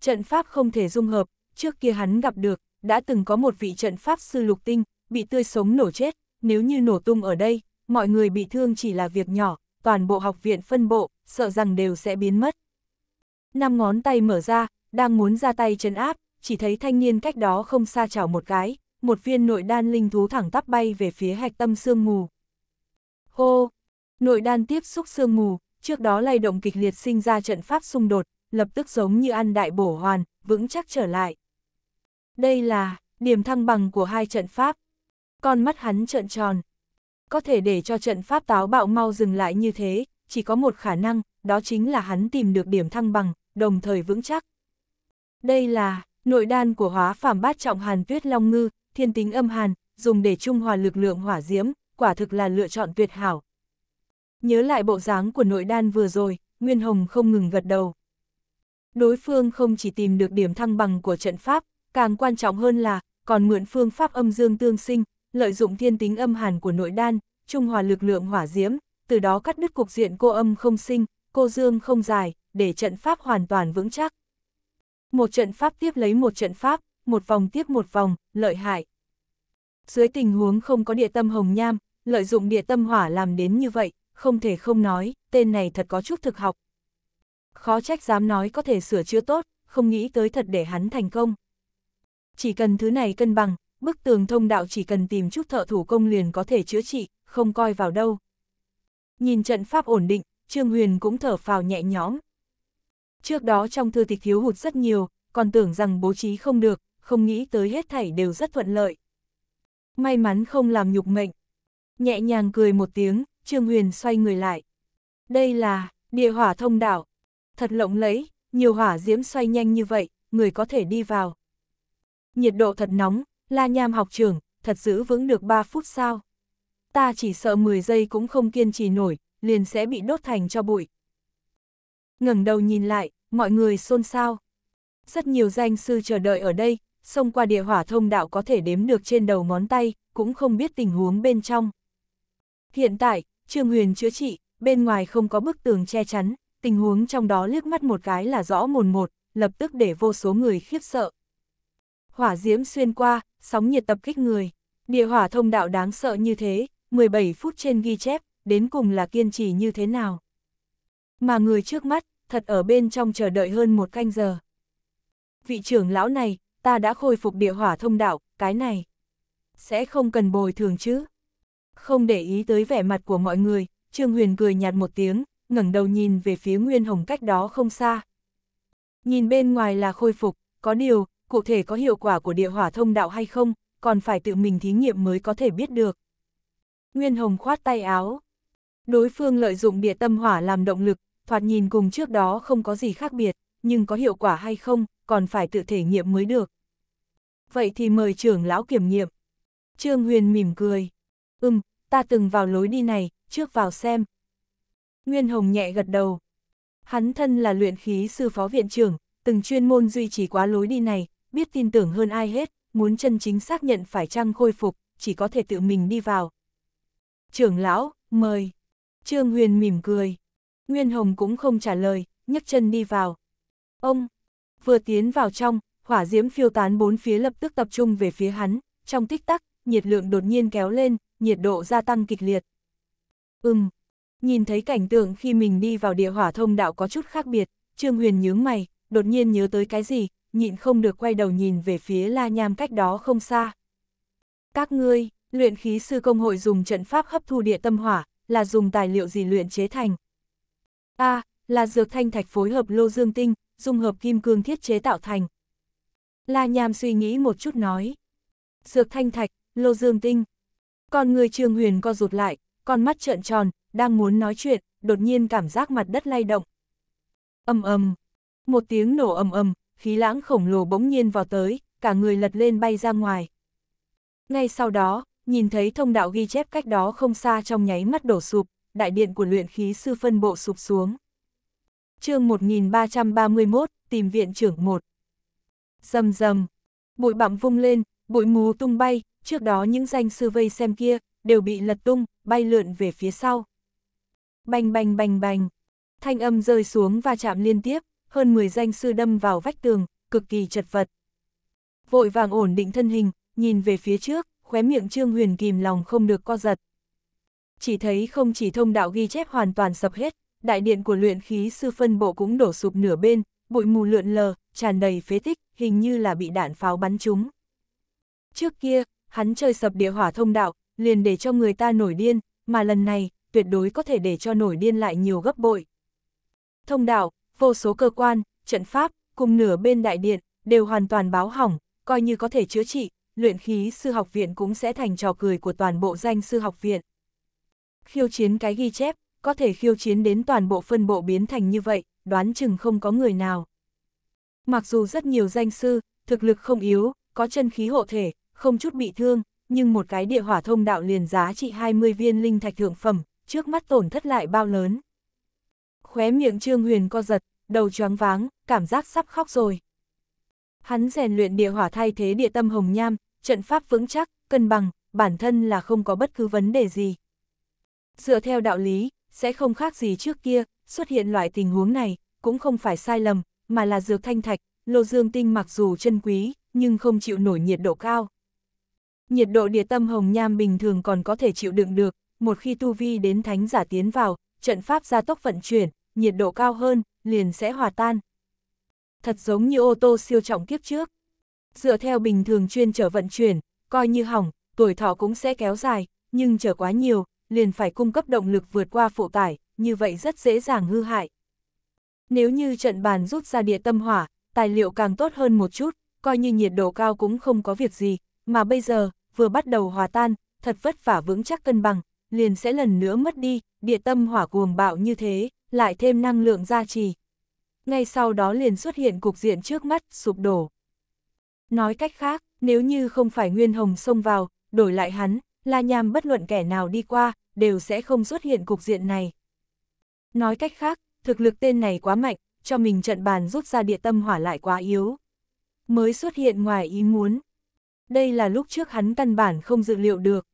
Trận pháp không thể dung hợp, trước kia hắn gặp được, đã từng có một vị trận pháp sư lục tinh, bị tươi sống nổ chết, nếu như nổ tung ở đây, mọi người bị thương chỉ là việc nhỏ, toàn bộ học viện phân bộ, sợ rằng đều sẽ biến mất. Năm ngón tay mở ra, đang muốn ra tay chấn áp, chỉ thấy thanh niên cách đó không xa chảo một cái, một viên nội đan linh thú thẳng tắp bay về phía hạch tâm sương mù. Hô! Nội đan tiếp xúc sương mù, trước đó lay động kịch liệt sinh ra trận pháp xung đột, lập tức giống như ăn đại bổ hoàn, vững chắc trở lại. Đây là điểm thăng bằng của hai trận pháp. Con mắt hắn trợn tròn. Có thể để cho trận pháp táo bạo mau dừng lại như thế, chỉ có một khả năng, đó chính là hắn tìm được điểm thăng bằng, đồng thời vững chắc. Đây là nội đan của hóa phàm bát trọng hàn tuyết long ngư, thiên tính âm hàn, dùng để trung hòa lực lượng hỏa diễm, quả thực là lựa chọn tuyệt hảo. Nhớ lại bộ dáng của nội đan vừa rồi, Nguyên Hồng không ngừng gật đầu. Đối phương không chỉ tìm được điểm thăng bằng của trận pháp, càng quan trọng hơn là, còn mượn phương pháp âm dương tương sinh, lợi dụng thiên tính âm hàn của nội đan, trung hòa lực lượng hỏa diễm, từ đó cắt đứt cục diện cô âm không sinh, cô dương không dài, để trận pháp hoàn toàn vững chắc. Một trận pháp tiếp lấy một trận pháp, một vòng tiếp một vòng, lợi hại. Dưới tình huống không có địa tâm hồng nham, lợi dụng địa tâm hỏa làm đến như vậy, không thể không nói, tên này thật có chút thực học. Khó trách dám nói có thể sửa chữa tốt, không nghĩ tới thật để hắn thành công. Chỉ cần thứ này cân bằng, bức tường thông đạo chỉ cần tìm chút thợ thủ công liền có thể chữa trị, không coi vào đâu. Nhìn trận pháp ổn định, Trương Huyền cũng thở phào nhẹ nhõm. Trước đó trong thư tịch thiếu hụt rất nhiều, còn tưởng rằng bố trí không được, không nghĩ tới hết thảy đều rất thuận lợi. May mắn không làm nhục mệnh. Nhẹ nhàng cười một tiếng, Trương Huyền xoay người lại. Đây là địa hỏa thông đạo. Thật lộng lẫy, nhiều hỏa diễm xoay nhanh như vậy, người có thể đi vào. Nhiệt độ thật nóng, La Nham học trưởng, thật giữ vững được 3 phút sao? Ta chỉ sợ 10 giây cũng không kiên trì nổi, liền sẽ bị đốt thành cho bụi. ngẩng đầu nhìn lại, mọi người xôn xao. Rất nhiều danh sư chờ đợi ở đây, xông qua địa hỏa thông đạo có thể đếm được trên đầu ngón tay, cũng không biết tình huống bên trong. Hiện tại, Trương Huyền chữa trị, bên ngoài không có bức tường che chắn, tình huống trong đó liếc mắt một cái là rõ mồn một, lập tức để vô số người khiếp sợ hỏa diễm xuyên qua, sóng nhiệt tập kích người. Địa hỏa thông đạo đáng sợ như thế, 17 phút trên ghi chép, đến cùng là kiên trì như thế nào. Mà người trước mắt, thật ở bên trong chờ đợi hơn một canh giờ. Vị trưởng lão này, ta đã khôi phục địa hỏa thông đạo, cái này. Sẽ không cần bồi thường chứ. Không để ý tới vẻ mặt của mọi người, Trương Huyền cười nhạt một tiếng, ngẩng đầu nhìn về phía Nguyên Hồng cách đó không xa. Nhìn bên ngoài là khôi phục, có điều, cụ thể có hiệu quả của địa hỏa thông đạo hay không, còn phải tự mình thí nghiệm mới có thể biết được. Nguyên Hồng khoát tay áo. Đối phương lợi dụng địa tâm hỏa làm động lực, thoạt nhìn cùng trước đó không có gì khác biệt, nhưng có hiệu quả hay không, còn phải tự thể nghiệm mới được. Vậy thì mời trưởng lão kiểm nghiệm. Trương Huyền mỉm cười. Ừm, ta từng vào lối đi này, trước vào xem. Nguyên Hồng nhẹ gật đầu. Hắn thân là luyện khí sư phó viện trưởng, từng chuyên môn duy trì quá lối đi này, biết tin tưởng hơn ai hết, muốn chân chính xác nhận phải chăng khôi phục, chỉ có thể tự mình đi vào. Trưởng lão, mời. Trương Huyền mỉm cười. Nguyên Hồng cũng không trả lời, nhấc chân đi vào. Ông, vừa tiến vào trong, hỏa diễm phiêu tán bốn phía lập tức tập trung về phía hắn, trong tích tắc, nhiệt lượng đột nhiên kéo lên, nhiệt độ gia tăng kịch liệt. Ừm, nhìn thấy cảnh tượng khi mình đi vào địa hỏa thông đạo có chút khác biệt, Trương Huyền nhướng mày, đột nhiên nhớ tới cái gì, nhịn không được quay đầu nhìn về phía La Nham cách đó không xa. Các ngươi, luyện khí sư công hội dùng trận pháp hấp thu địa tâm hỏa, là dùng tài liệu gì luyện chế thành? A. À, là dược thanh thạch phối hợp lô dương tinh, dung hợp kim cương thiết chế tạo thành. La Nham suy nghĩ một chút nói. Dược thanh thạch, lô dương tinh. Con người Trương Huyền co rụt lại, con mắt trợn tròn, đang muốn nói chuyện, đột nhiên cảm giác mặt đất lay động. ầm ầm, một tiếng nổ ầm ầm, khí lãng khổng lồ bỗng nhiên vào tới, cả người lật lên bay ra ngoài. Ngay sau đó, nhìn thấy thông đạo ghi chép cách đó không xa trong nháy mắt đổ sụp, đại điện của luyện khí sư phân bộ sụp xuống. chương 1331, tìm viện trưởng 1. Dầm dầm, bụi bặm vung lên, bụi mù tung bay, trước đó những danh sư vây xem kia, đều bị lật tung, bay lượn về phía sau. Bành bành bành bành, thanh âm rơi xuống và chạm liên tiếp, hơn 10 danh sư đâm vào vách tường, cực kỳ chật vật. Vội vàng ổn định thân hình, nhìn về phía trước, khóe miệng Trương Huyền kìm lòng không được co giật. Chỉ thấy không chỉ thông đạo ghi chép hoàn toàn sập hết, đại điện của luyện khí sư phân bộ cũng đổ sụp nửa bên, bụi mù lượn lờ, tràn đầy phế tích, hình như là bị đạn pháo bắn trúng. Trước kia, hắn chơi sập địa hỏa thông đạo, liền để cho người ta nổi điên, mà lần này, tuyệt đối có thể để cho nổi điên lại nhiều gấp bội. Thông đạo, vô số cơ quan, trận pháp, cùng nửa bên đại điện, đều hoàn toàn báo hỏng, coi như có thể chữa trị, luyện khí sư học viện cũng sẽ thành trò cười của toàn bộ danh sư học viện. Khiêu chiến cái ghi chép, có thể khiêu chiến đến toàn bộ phân bộ biến thành như vậy, đoán chừng không có người nào. Mặc dù rất nhiều danh sư, thực lực không yếu, có chân khí hộ thể, không chút bị thương, nhưng một cái địa hỏa thông đạo liền giá trị 20 viên linh thạch thượng phẩm, trước mắt tổn thất lại bao lớn. Khóe miệng Trương Huyền co giật, đầu choáng váng, cảm giác sắp khóc rồi. Hắn rèn luyện địa hỏa thay thế địa tâm hồng nham, trận pháp vững chắc, cân bằng, bản thân là không có bất cứ vấn đề gì. Dựa theo đạo lý, sẽ không khác gì trước kia, xuất hiện loại tình huống này, cũng không phải sai lầm, mà là dược thanh thạch, lô dương tinh mặc dù chân quý, nhưng không chịu nổi nhiệt độ cao. Nhiệt độ địa tâm hồng nham bình thường còn có thể chịu đựng được, một khi tu vi đến thánh giả tiến vào, trận pháp gia tốc vận chuyển, nhiệt độ cao hơn, liền sẽ hòa tan. Thật giống như ô tô siêu trọng kiếp trước. Dựa theo bình thường chuyên chở vận chuyển, coi như hỏng, tuổi thọ cũng sẽ kéo dài, nhưng chở quá nhiều, liền phải cung cấp động lực vượt qua phụ tải, như vậy rất dễ dàng hư hại. Nếu như trận bàn rút ra địa tâm hỏa, tài liệu càng tốt hơn một chút, coi như nhiệt độ cao cũng không có việc gì, mà bây giờ, vừa bắt đầu hòa tan, thật vất vả vững chắc cân bằng, liền sẽ lần nữa mất đi, địa tâm hỏa cuồng bạo như thế, lại thêm năng lượng gia trì. Ngay sau đó liền xuất hiện cục diện trước mắt, sụp đổ. Nói cách khác, nếu như không phải Nguyên Hồng xông vào, đổi lại hắn, La Nham bất luận kẻ nào đi qua, đều sẽ không xuất hiện cục diện này. Nói cách khác, thực lực tên này quá mạnh, cho mình trận bàn rút ra địa tâm hỏa lại quá yếu. Mới xuất hiện ngoài ý muốn. Đây là lúc trước hắn căn bản không dự liệu được.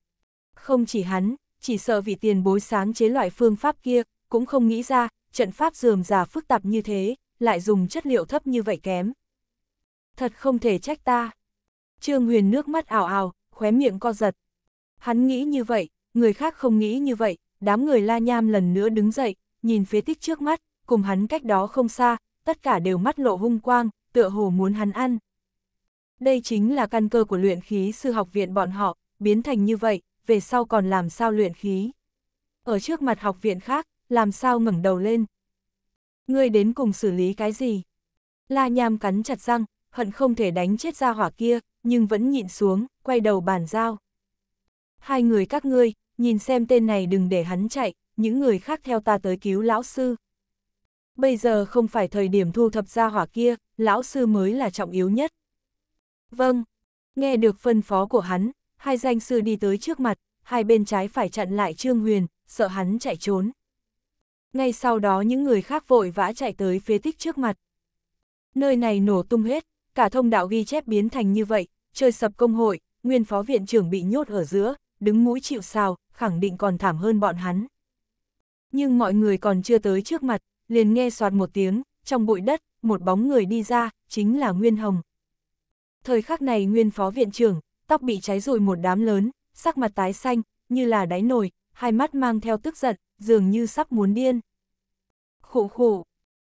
Không chỉ hắn, chỉ sợ vì tiền bối sáng chế loại phương pháp kia, cũng không nghĩ ra, trận pháp dườm già phức tạp như thế, lại dùng chất liệu thấp như vậy kém. Thật không thể trách ta. Trương Huyền nước mắt ảo ảo, khóe miệng co giật. Hắn nghĩ như vậy, người khác không nghĩ như vậy, đám người la nham lần nữa đứng dậy, nhìn phía tích trước mắt, cùng hắn cách đó không xa, tất cả đều mắt lộ hung quang, tựa hồ muốn hắn ăn. Đây chính là căn cơ của luyện khí sư học viện bọn họ, biến thành như vậy, về sau còn làm sao luyện khí. Ở trước mặt học viện khác, làm sao ngẩng đầu lên. Ngươi đến cùng xử lý cái gì? La Nham cắn chặt răng, hận không thể đánh chết ra hỏa kia, nhưng vẫn nhịn xuống, quay đầu bàn giao. Hai người các ngươi, nhìn xem tên này đừng để hắn chạy, những người khác theo ta tới cứu lão sư. Bây giờ không phải thời điểm thu thập ra hỏa kia, lão sư mới là trọng yếu nhất. Vâng, nghe được phân phó của hắn, hai danh sư đi tới trước mặt, hai bên trái phải chặn lại Trương Huyền, sợ hắn chạy trốn. Ngay sau đó những người khác vội vã chạy tới phía tích trước mặt. Nơi này nổ tung hết, cả thông đạo ghi chép biến thành như vậy, chơi sập công hội, nguyên phó viện trưởng bị nhốt ở giữa, đứng mũi chịu sao, khẳng định còn thảm hơn bọn hắn. Nhưng mọi người còn chưa tới trước mặt, liền nghe soạt một tiếng, trong bụi đất, một bóng người đi ra, chính là Nguyên Hồng. Thời khắc này Nguyên phó viện trưởng, tóc bị cháy rụi một đám lớn, sắc mặt tái xanh, như là đáy nồi, hai mắt mang theo tức giận, dường như sắp muốn điên. Khổ khổ,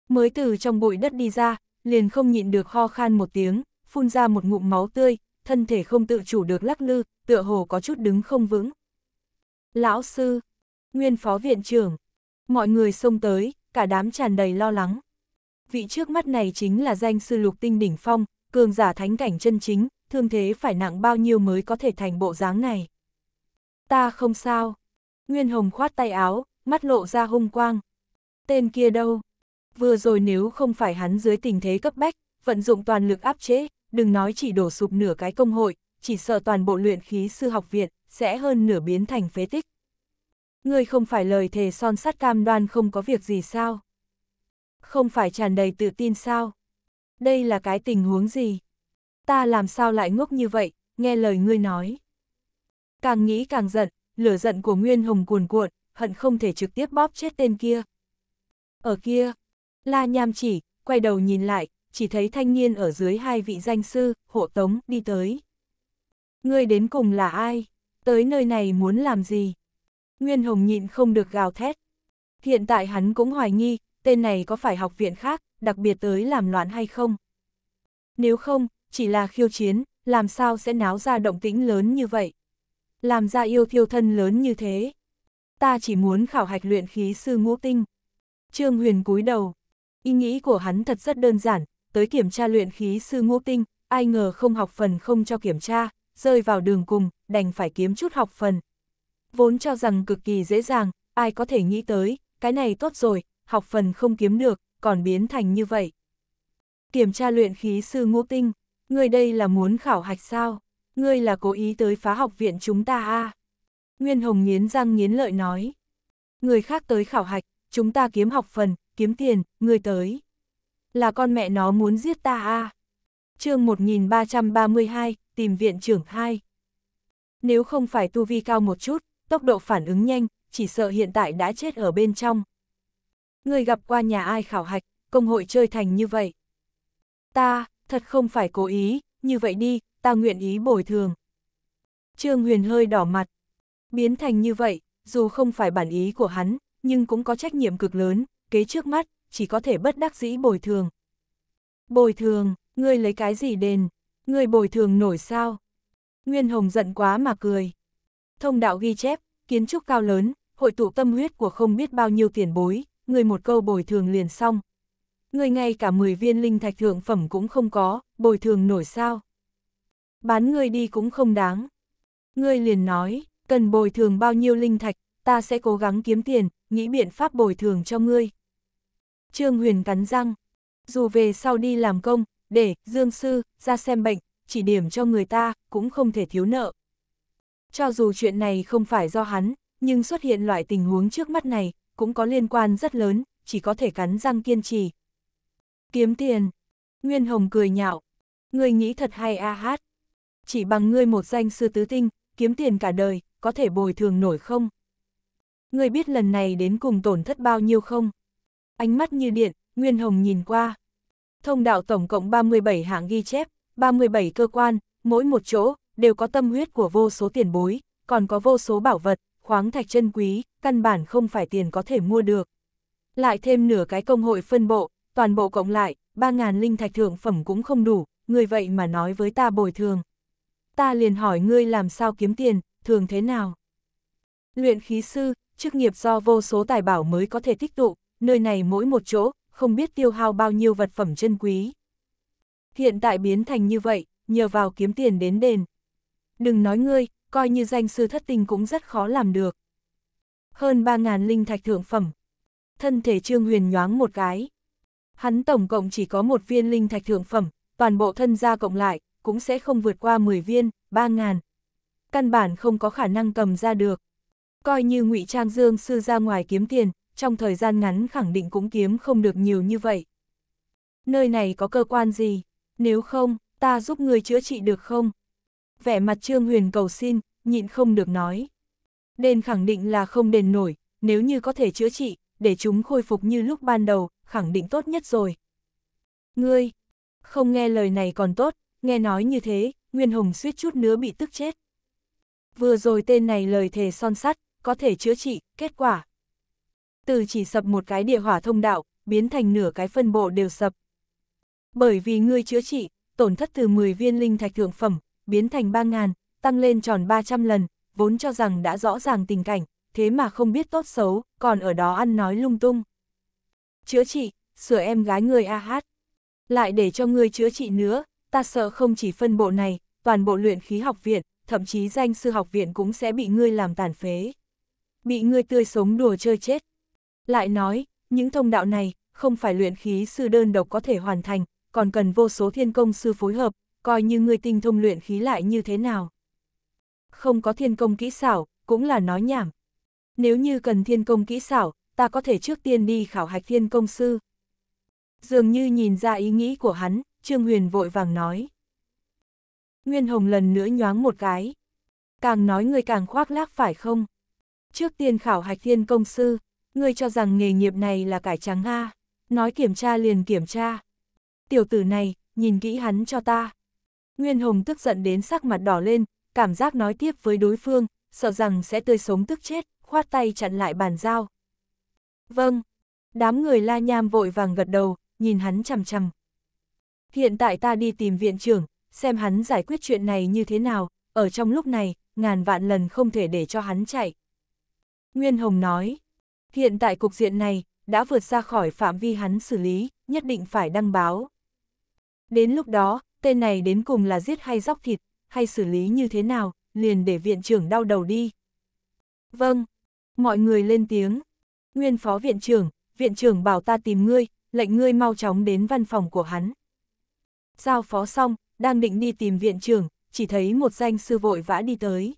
mới từ trong bụi đất đi ra, liền không nhịn được ho khan một tiếng, phun ra một ngụm máu tươi, thân thể không tự chủ được lắc lư, tựa hồ có chút đứng không vững. Lão sư, nguyên phó viện trưởng, mọi người xông tới, cả đám tràn đầy lo lắng. Vị trước mắt này chính là danh sư lục tinh đỉnh phong, cường giả thánh cảnh chân chính, thương thế phải nặng bao nhiêu mới có thể thành bộ dáng này. Ta không sao. Nguyên Hồng khoát tay áo, mắt lộ ra hung quang. Tên kia đâu? Vừa rồi nếu không phải hắn dưới tình thế cấp bách, vận dụng toàn lực áp chế, đừng nói chỉ đổ sụp nửa cái công hội, chỉ sợ toàn bộ luyện khí sư học viện sẽ hơn nửa biến thành phế tích. Ngươi không phải lời thề son sắt cam đoan không có việc gì sao? Không phải tràn đầy tự tin sao? Đây là cái tình huống gì? Ta làm sao lại ngốc như vậy, nghe lời ngươi nói. Càng nghĩ càng giận, lửa giận của Nguyên Hồng cuồn cuộn, hận không thể trực tiếp bóp chết tên kia. Ở kia, La Nham chỉ, quay đầu nhìn lại, chỉ thấy thanh niên ở dưới hai vị danh sư, hộ tống, đi tới. Ngươi đến cùng là ai? Tới nơi này muốn làm gì? Nguyên Hồng nhịn không được gào thét. Hiện tại hắn cũng hoài nghi, tên này có phải học viện khác, đặc biệt tới làm loạn hay không? Nếu không, chỉ là khiêu chiến, làm sao sẽ náo ra động tĩnh lớn như vậy? Làm ra yêu thiêu thân lớn như thế? ta chỉ muốn khảo hạch luyện khí sư ngũ tinh. Trương Huyền cúi đầu, ý nghĩ của hắn thật rất đơn giản, tới kiểm tra luyện khí sư ngũ tinh, ai ngờ không học phần không cho kiểm tra, rơi vào đường cùng, đành phải kiếm chút học phần. Vốn cho rằng cực kỳ dễ dàng, ai có thể nghĩ tới, cái này tốt rồi, học phần không kiếm được, còn biến thành như vậy. Kiểm tra luyện khí sư ngũ tinh, người đây là muốn khảo hạch sao? người là cố ý tới phá học viện chúng ta a à? Nguyên Hồng nghiến răng nghiến lợi nói. Người khác tới khảo hạch, chúng ta kiếm học phần, kiếm tiền, người tới. Là con mẹ nó muốn giết ta à? chương 1332, tìm viện trưởng 2. Nếu không phải tu vi cao một chút, tốc độ phản ứng nhanh, chỉ sợ hiện tại đã chết ở bên trong. Người gặp qua nhà ai khảo hạch, công hội chơi thành như vậy. Ta, thật không phải cố ý, như vậy đi, ta nguyện ý bồi thường. Trương Huyền hơi đỏ mặt, Biến thành như vậy, dù không phải bản ý của hắn, nhưng cũng có trách nhiệm cực lớn, kế trước mắt, chỉ có thể bất đắc dĩ bồi thường. Bồi thường, ngươi lấy cái gì đền? Ngươi bồi thường nổi sao? Nguyên Hồng giận quá mà cười. Thông đạo ghi chép, kiến trúc cao lớn, hội tụ tâm huyết của không biết bao nhiêu tiền bối, người một câu bồi thường liền xong. Người ngay cả 10 viên linh thạch thượng phẩm cũng không có, bồi thường nổi sao. Bán người đi cũng không đáng. Người liền nói, cần bồi thường bao nhiêu linh thạch, ta sẽ cố gắng kiếm tiền, nghĩ biện pháp bồi thường cho ngươi. Trương Huyền cắn răng, dù về sau đi làm công, để, dương sư, ra xem bệnh, chỉ điểm cho người ta, cũng không thể thiếu nợ. Cho dù chuyện này không phải do hắn, nhưng xuất hiện loại tình huống trước mắt này, cũng có liên quan rất lớn, chỉ có thể cắn răng kiên trì. Kiếm tiền. Nguyên Hồng cười nhạo. Ngươi nghĩ thật hay a hát. Chỉ bằng ngươi một danh sư tứ tinh, kiếm tiền cả đời, có thể bồi thường nổi không? Người biết lần này đến cùng tổn thất bao nhiêu không? Ánh mắt như điện, Nguyên Hồng nhìn qua. Thông đạo tổng cộng 37 hạng ghi chép, 37 cơ quan, mỗi một chỗ, đều có tâm huyết của vô số tiền bối, còn có vô số bảo vật, khoáng thạch chân quý, căn bản không phải tiền có thể mua được. Lại thêm nửa cái công hội phân bộ, toàn bộ cộng lại, 3.000 linh thạch thượng phẩm cũng không đủ, người vậy mà nói với ta bồi thường. Ta liền hỏi ngươi làm sao kiếm tiền, thường thế nào? Luyện khí sư, chức nghiệp do vô số tài bảo mới có thể tích tụ, nơi này mỗi một chỗ, không biết tiêu hao bao nhiêu vật phẩm chân quý. Hiện tại biến thành như vậy, nhờ vào kiếm tiền đến đền. Đừng nói ngươi, coi như danh sư thất tình cũng rất khó làm được. Hơn 3.000 linh thạch thượng phẩm. Thân thể Trương Huyền nhoáng một cái. Hắn tổng cộng chỉ có một viên linh thạch thượng phẩm, toàn bộ thân gia cộng lại, cũng sẽ không vượt qua 10 viên, 3.000, căn bản không có khả năng cầm ra được. Coi như ngụy Trang Dương sư ra ngoài kiếm tiền, trong thời gian ngắn khẳng định cũng kiếm không được nhiều như vậy. Nơi này có cơ quan gì? Nếu không, ta giúp người chữa trị được không? Vẻ mặt Trương Huyền cầu xin, nhịn không được nói. Đền khẳng định là không đền nổi, nếu như có thể chữa trị, để chúng khôi phục như lúc ban đầu, khẳng định tốt nhất rồi. Ngươi, không nghe lời này còn tốt, nghe nói như thế, Nguyên Hồng suýt chút nữa bị tức chết. Vừa rồi tên này lời thề son sắt, có thể chữa trị, kết quả. Từ chỉ sập một cái địa hỏa thông đạo, biến thành nửa cái phân bộ đều sập. Bởi vì ngươi chữa trị, tổn thất từ 10 viên linh thạch thượng phẩm, biến thành 3.000, tăng lên tròn 300 lần, vốn cho rằng đã rõ ràng tình cảnh, thế mà không biết tốt xấu, còn ở đó ăn nói lung tung. Chữa trị, sửa em gái người a hát. Lại để cho ngươi chữa trị nữa, ta sợ không chỉ phân bộ này, toàn bộ luyện khí học viện, thậm chí danh sư học viện cũng sẽ bị ngươi làm tàn phế. Bị ngươi tươi sống đùa chơi chết. Lại nói, những thông đạo này, không phải luyện khí sư đơn độc có thể hoàn thành, còn cần vô số thiên công sư phối hợp, coi như ngươi tinh thông luyện khí lại như thế nào. Không có thiên công kỹ xảo, cũng là nói nhảm. Nếu như cần thiên công kỹ xảo, ta có thể trước tiên đi khảo hạch thiên công sư. Dường như nhìn ra ý nghĩ của hắn, Trương Huyền vội vàng nói. Nguyên Hồng lần nữa nhoáng một cái. Càng nói người càng khoác lác phải không? Trước tiên khảo hạch thiên công sư, ngươi cho rằng nghề nghiệp này là cải trắng a nói kiểm tra liền kiểm tra. Tiểu tử này, nhìn kỹ hắn cho ta. Nguyên Hồng tức giận đến sắc mặt đỏ lên, cảm giác nói tiếp với đối phương, sợ rằng sẽ tươi sống tức chết, khoát tay chặn lại bàn giao. Vâng, đám người la nham vội vàng gật đầu, nhìn hắn chằm chằm. Hiện tại ta đi tìm viện trưởng, xem hắn giải quyết chuyện này như thế nào, ở trong lúc này, ngàn vạn lần không thể để cho hắn chạy. Nguyên Hồng nói, hiện tại cục diện này, đã vượt ra khỏi phạm vi hắn xử lý, nhất định phải đăng báo. Đến lúc đó, tên này đến cùng là giết hay dóc thịt, hay xử lý như thế nào, liền để viện trưởng đau đầu đi. Vâng, mọi người lên tiếng. Nguyên phó viện trưởng, viện trưởng bảo ta tìm ngươi, lệnh ngươi mau chóng đến văn phòng của hắn. Giao phó xong, đang định đi tìm viện trưởng, chỉ thấy một danh sư vội vã đi tới.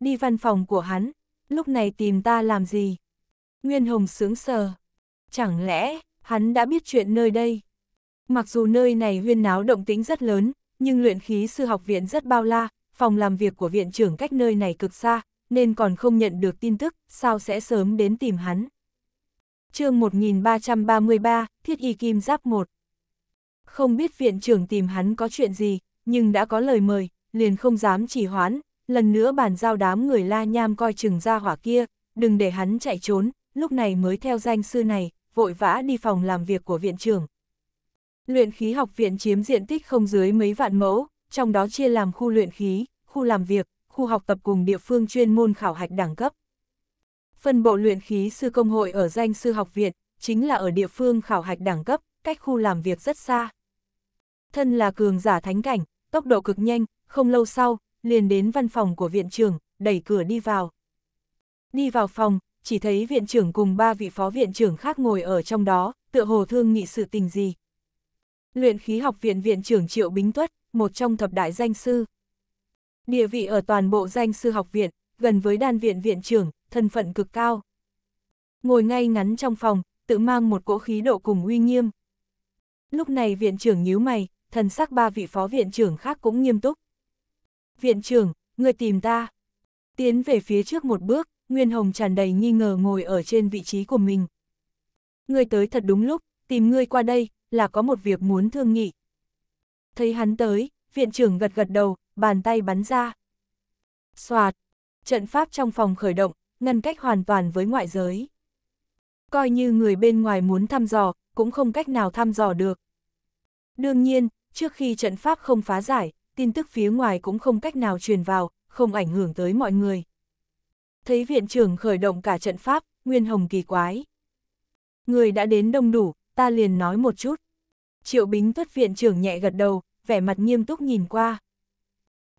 Đi văn phòng của hắn, lúc này tìm ta làm gì? Nguyên Hồng sướng sờ. Chẳng lẽ, hắn đã biết chuyện nơi đây? Mặc dù nơi này huyên náo động tính rất lớn, nhưng luyện khí sư học viện rất bao la, phòng làm việc của viện trưởng cách nơi này cực xa, nên còn không nhận được tin tức, sao sẽ sớm đến tìm hắn. chương 1333, Thiết Y Kim Giáp 1 không biết viện trưởng tìm hắn có chuyện gì, nhưng đã có lời mời, liền không dám chỉ hoãn, lần nữa bàn giao đám người la nham coi chừng ra hỏa kia, đừng để hắn chạy trốn, lúc này mới theo danh sư này, vội vã đi phòng làm việc của viện trưởng. Luyện khí học viện chiếm diện tích không dưới mấy vạn mẫu, trong đó chia làm khu luyện khí, khu làm việc, khu học tập cùng địa phương chuyên môn khảo hạch đẳng cấp. Phân bộ luyện khí sư công hội ở danh sư học viện, chính là ở địa phương khảo hạch đẳng cấp, cách khu làm việc rất xa thân là cường giả thánh cảnh, tốc độ cực nhanh, không lâu sau, liền đến văn phòng của viện trưởng, đẩy cửa đi vào. Đi vào phòng, chỉ thấy viện trưởng cùng ba vị phó viện trưởng khác ngồi ở trong đó, tựa hồ thương nghị sự tình gì. Luyện khí học viện viện trưởng Triệu Bính Tuất, một trong thập đại danh sư. Địa vị ở toàn bộ danh sư học viện, gần với đan viện viện trưởng, thân phận cực cao. Ngồi ngay ngắn trong phòng, tự mang một cỗ khí độ cùng uy nghiêm. Lúc này viện trưởng nhíu mày, thần sắc ba vị phó viện trưởng khác cũng nghiêm túc. Viện trưởng, người tìm ta. Tiến về phía trước một bước, Nguyên Hồng tràn đầy nghi ngờ ngồi ở trên vị trí của mình. Người tới thật đúng lúc, tìm ngươi qua đây, là có một việc muốn thương nghị. Thấy hắn tới, viện trưởng gật gật đầu, bàn tay bắn ra. Xoạt, trận pháp trong phòng khởi động, ngăn cách hoàn toàn với ngoại giới. Coi như người bên ngoài muốn thăm dò, cũng không cách nào thăm dò được. Đương nhiên, Trước khi trận pháp không phá giải, tin tức phía ngoài cũng không cách nào truyền vào, không ảnh hưởng tới mọi người. Thấy viện trưởng khởi động cả trận pháp, Nguyên Hồng kỳ quái. Người đã đến đông đủ, ta liền nói một chút. Triệu Bính tuất viện trưởng nhẹ gật đầu, vẻ mặt nghiêm túc nhìn qua.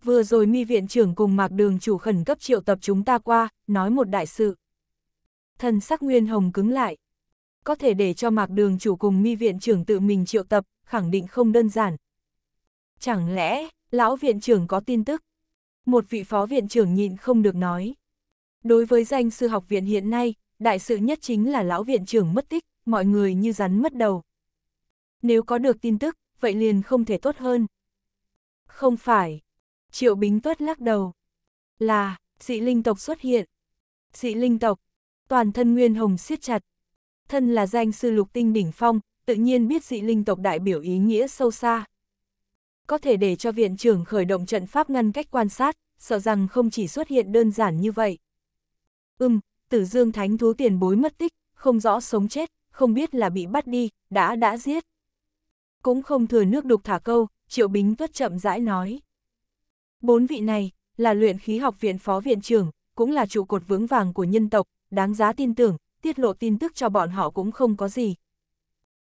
Vừa rồi mi viện trưởng cùng mạc đường chủ khẩn cấp triệu tập chúng ta qua, nói một đại sự. Thần sắc Nguyên Hồng cứng lại. Có thể để cho mạc đường chủ cùng mi viện trưởng tự mình triệu tập, khẳng định không đơn giản, Chẳng lẽ, lão viện trưởng có tin tức? Một vị phó viện trưởng nhịn không được nói. Đối với danh sư học viện hiện nay, đại sự nhất chính là lão viện trưởng mất tích, mọi người như rắn mất đầu. Nếu có được tin tức, vậy liền không thể tốt hơn. Không phải. Triệu Bính Tuất lắc đầu. Là, dị linh tộc xuất hiện. Dị linh tộc, toàn thân Nguyên Hồng siết chặt. Thân là danh sư lục tinh đỉnh phong, tự nhiên biết dị linh tộc đại biểu ý nghĩa sâu xa có thể để cho viện trưởng khởi động trận pháp ngăn cách quan sát, sợ rằng không chỉ xuất hiện đơn giản như vậy. Ừm, tử dương thánh thú tiền bối mất tích, không rõ sống chết, không biết là bị bắt đi, đã đã giết. Cũng không thừa nước đục thả câu, Triệu Bính Tuất chậm rãi nói. Bốn vị này, là luyện khí học viện phó viện trưởng, cũng là trụ cột vững vàng của nhân tộc, đáng giá tin tưởng, tiết lộ tin tức cho bọn họ cũng không có gì.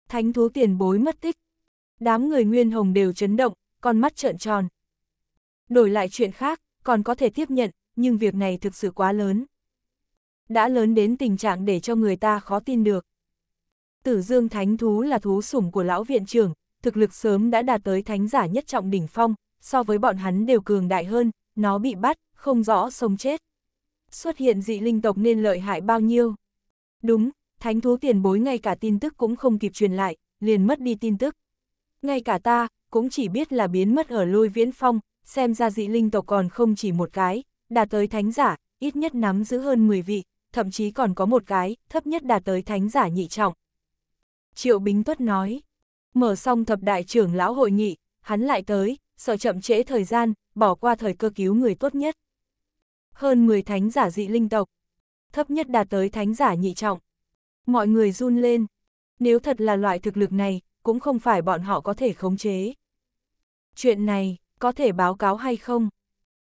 Thánh thú tiền bối mất tích. Đám người Nguyên Hồng đều chấn động, con mắt trợn tròn. Đổi lại chuyện khác, còn có thể tiếp nhận, nhưng việc này thực sự quá lớn. Đã lớn đến tình trạng để cho người ta khó tin được. Tử dương thánh thú là thú sủng của lão viện trưởng, thực lực sớm đã đạt tới thánh giả nhất trọng đỉnh phong, so với bọn hắn đều cường đại hơn, nó bị bắt, không rõ sống chết. Xuất hiện dị linh tộc nên lợi hại bao nhiêu? Đúng, thánh thú tiền bối ngay cả tin tức cũng không kịp truyền lại, liền mất đi tin tức. Ngay cả ta, cũng chỉ biết là biến mất ở lôi viễn phong, xem ra dị linh tộc còn không chỉ một cái, đạt tới thánh giả, ít nhất nắm giữ hơn 10 vị, thậm chí còn có một cái, thấp nhất đạt tới thánh giả nhị trọng. Triệu Bính Tuất nói, mở xong thập đại trưởng lão hội nghị, hắn lại tới, sợ chậm trễ thời gian, bỏ qua thời cơ cứu người tốt nhất. Hơn 10 thánh giả dị linh tộc, thấp nhất đạt tới thánh giả nhị trọng. Mọi người run lên, nếu thật là loại thực lực này, cũng không phải bọn họ có thể khống chế chuyện này, có thể báo cáo hay không?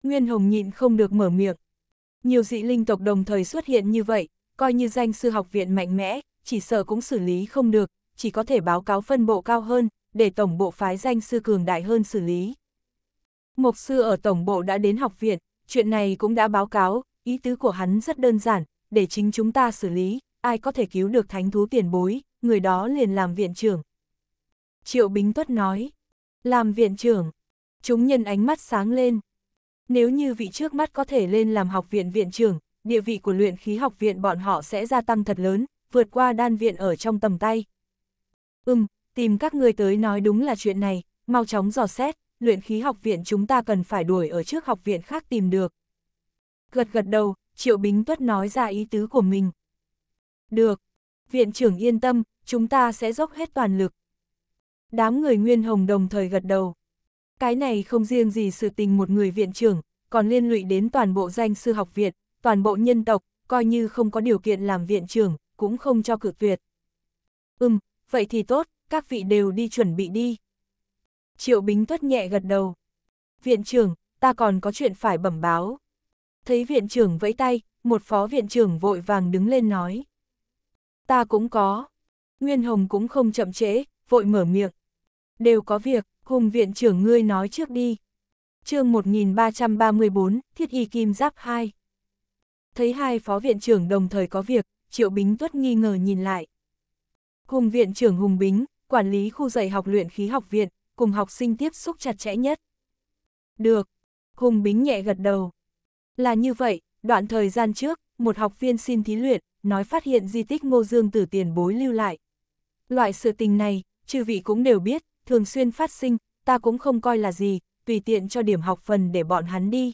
Nguyên Hồng nhịn không được mở miệng. Nhiều dị linh tộc đồng thời xuất hiện như vậy, coi như danh sư học viện mạnh mẽ, chỉ sợ cũng xử lý không được, chỉ có thể báo cáo phân bộ cao hơn, để tổng bộ phái danh sư cường đại hơn xử lý. Mộc sư ở tổng bộ đã đến học viện, chuyện này cũng đã báo cáo, ý tứ của hắn rất đơn giản, để chính chúng ta xử lý, ai có thể cứu được thánh thú tiền bối, người đó liền làm viện trưởng. Triệu Bính Tuất nói, làm viện trưởng. Chúng nhân ánh mắt sáng lên. Nếu như vị trước mắt có thể lên làm học viện viện trưởng, địa vị của luyện khí học viện bọn họ sẽ gia tăng thật lớn, vượt qua đan viện ở trong tầm tay. Ừm, tìm các người tới nói đúng là chuyện này, mau chóng dò xét, luyện khí học viện chúng ta cần phải đuổi ở trước học viện khác tìm được. Gật gật đầu, Triệu Bính Tuất nói ra ý tứ của mình. Được, viện trưởng yên tâm, chúng ta sẽ dốc hết toàn lực. Đám người Nguyên Hồng đồng thời gật đầu. Cái này không riêng gì sự tình một người viện trưởng, còn liên lụy đến toàn bộ danh sư học viện, toàn bộ nhân tộc, coi như không có điều kiện làm viện trưởng, cũng không cho cử tuyệt. Ừm, vậy thì tốt, các vị đều đi chuẩn bị đi. Triệu Bính Tuất nhẹ gật đầu. Viện trưởng, ta còn có chuyện phải bẩm báo. Thấy viện trưởng vẫy tay, một phó viện trưởng vội vàng đứng lên nói. Ta cũng có. Nguyên Hồng cũng không chậm trễ, vội mở miệng. Đều có việc, Hùng viện trưởng ngươi nói trước đi. chương 1334, Thiết Y Kim Giáp 2. Thấy hai phó viện trưởng đồng thời có việc, Triệu Bính Tuất nghi ngờ nhìn lại. Hùng viện trưởng Hùng Bính, quản lý khu dạy học luyện khí học viện, cùng học sinh tiếp xúc chặt chẽ nhất. Được, Hùng Bính nhẹ gật đầu. Là như vậy, đoạn thời gian trước, một học viên xin thí luyện, nói phát hiện di tích Ngô Dương tử tiền bối lưu lại. Loại sự tình này, chư vị cũng đều biết, thường xuyên phát sinh, ta cũng không coi là gì, tùy tiện cho điểm học phần để bọn hắn đi.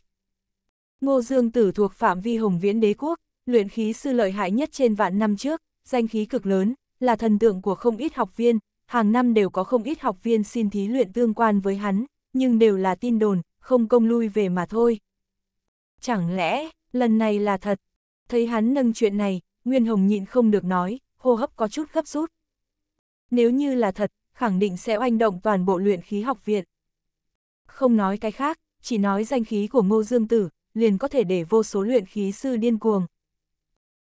Ngô Dương Tử thuộc phạm vi Hồng Viễn Đế Quốc, luyện khí sư lợi hại nhất trên vạn năm trước, danh khí cực lớn, là thần tượng của không ít học viên, hàng năm đều có không ít học viên xin thí luyện tương quan với hắn, nhưng đều là tin đồn, không công lui về mà thôi. Chẳng lẽ, lần này là thật? Thấy hắn nâng chuyện này, Nguyên Hồng nhịn không được nói, hô hấp có chút gấp rút. Nếu như là thật, khẳng định sẽ oanh động toàn bộ luyện khí học viện. Không nói cái khác, chỉ nói danh khí của Ngô Dương Tử, liền có thể để vô số luyện khí sư điên cuồng.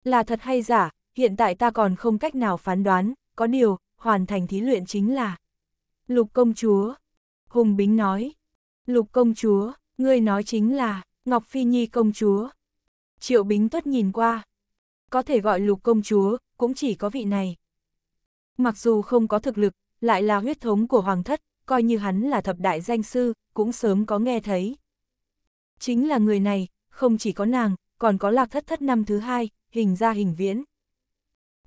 Là thật hay giả, hiện tại ta còn không cách nào phán đoán, có điều, hoàn thành thí luyện chính là Lục công chúa. Hùng Bính nói, Lục công chúa, ngươi nói chính là Ngọc Phi Nhi công chúa. Triệu Bính Tuất nhìn qua, có thể gọi Lục công chúa, cũng chỉ có vị này. Mặc dù không có thực lực, lại là huyết thống của hoàng thất, coi như hắn là thập đại danh sư, cũng sớm có nghe thấy. Chính là người này, không chỉ có nàng, còn có lạc thất thất năm thứ hai, hình ra hình viễn.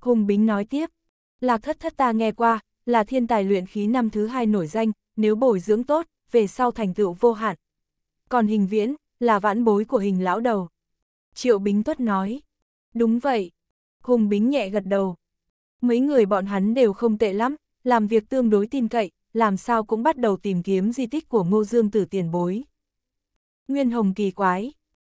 Hùng Bính nói tiếp, lạc thất thất ta nghe qua, là thiên tài luyện khí năm thứ hai nổi danh, nếu bồi dưỡng tốt, về sau thành tựu vô hạn. Còn hình viễn, là vãn bối của hình lão đầu. Triệu Bính Tuất nói, đúng vậy. Hùng Bính nhẹ gật đầu. Mấy người bọn hắn đều không tệ lắm, làm việc tương đối tin cậy, làm sao cũng bắt đầu tìm kiếm di tích của Ngô Dương Tử tiền bối. Nguyên Hồng kỳ quái.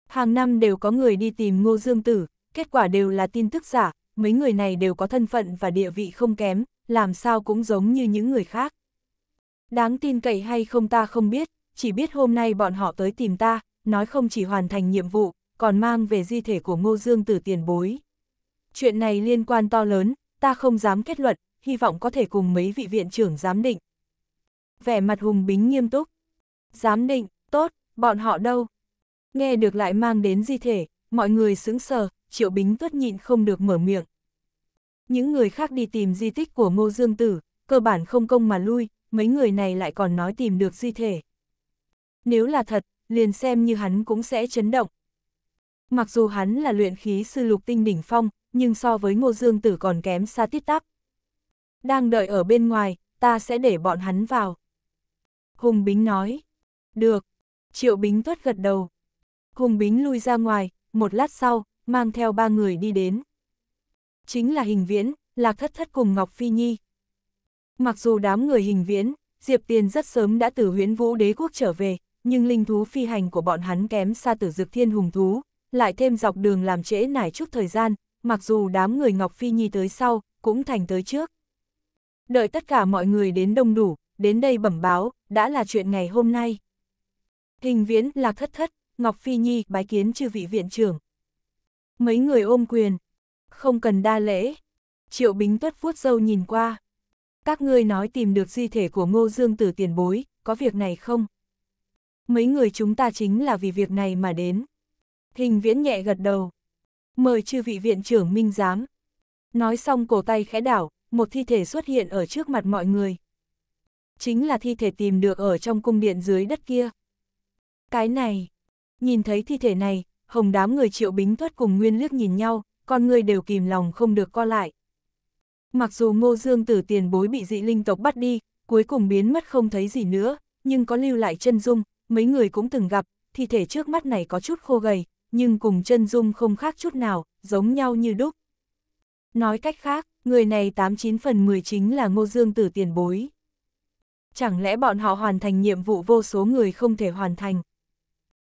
Hàng năm đều có người đi tìm Ngô Dương Tử, kết quả đều là tin tức giả, mấy người này đều có thân phận và địa vị không kém, làm sao cũng giống như những người khác. Đáng tin cậy hay không ta không biết, chỉ biết hôm nay bọn họ tới tìm ta, nói không chỉ hoàn thành nhiệm vụ, còn mang về di thể của Ngô Dương Tử tiền bối. Chuyện này liên quan to lớn, ta không dám kết luận, hy vọng có thể cùng mấy vị viện trưởng giám định. Vẻ mặt Hùng Bính nghiêm túc. Giám định, tốt, bọn họ đâu? Nghe được lại mang đến di thể, mọi người sững sờ, Triệu Bính tuất nhịn không được mở miệng. Những người khác đi tìm di tích của Ngô Dương Tử, cơ bản không công mà lui, mấy người này lại còn nói tìm được di thể. Nếu là thật, liền xem như hắn cũng sẽ chấn động. Mặc dù hắn là luyện khí sư lục tinh đỉnh phong, nhưng so với Ngô Dương Tử còn kém xa tiết tắp, đang đợi ở bên ngoài, ta sẽ để bọn hắn vào. Hùng Bính nói, được. Triệu Bính tuất gật đầu. Hùng Bính lui ra ngoài, một lát sau, mang theo ba người đi đến. Chính là Hình Viễn, Lạc Thất Thất cùng Ngọc Phi Nhi. Mặc dù đám người Hình Viễn, Diệp Tiền rất sớm đã từ huyễn vũ đế quốc trở về, nhưng linh thú phi hành của bọn hắn kém xa tử dực thiên hùng thú, lại thêm dọc đường làm trễ nải chút thời gian, mặc dù đám người Ngọc Phi Nhi tới sau, cũng thành tới trước. Đợi tất cả mọi người đến đông đủ, đến đây bẩm báo, đã là chuyện ngày hôm nay. Hình viễn, lạc thất thất, Ngọc Phi Nhi, bái kiến chư vị viện trưởng. Mấy người ôm quyền, không cần đa lễ. Triệu Bính Tuất vuốt dâu nhìn qua. Các ngươi nói tìm được di thể của Ngô Dương Tử tiền bối, có việc này không? Mấy người chúng ta chính là vì việc này mà đến. Hình viễn nhẹ gật đầu. Mời chư vị viện trưởng minh giám. Nói xong cổ tay khẽ đảo, một thi thể xuất hiện ở trước mặt mọi người. Chính là thi thể tìm được ở trong cung điện dưới đất kia. Cái này, nhìn thấy thi thể này, hồng đám người triệu bính tuất cùng nguyên liếc nhìn nhau, con người đều kìm lòng không được co lại. Mặc dù ngô dương tử tiền bối bị dị linh tộc bắt đi, cuối cùng biến mất không thấy gì nữa, nhưng có lưu lại chân dung, mấy người cũng từng gặp, thi thể trước mắt này có chút khô gầy, nhưng cùng chân dung không khác chút nào, giống nhau như đúc. Nói cách khác, người này 89 phần 10 chính là Ngô Dương Tử tiền bối. Chẳng lẽ bọn họ hoàn thành nhiệm vụ vô số người không thể hoàn thành?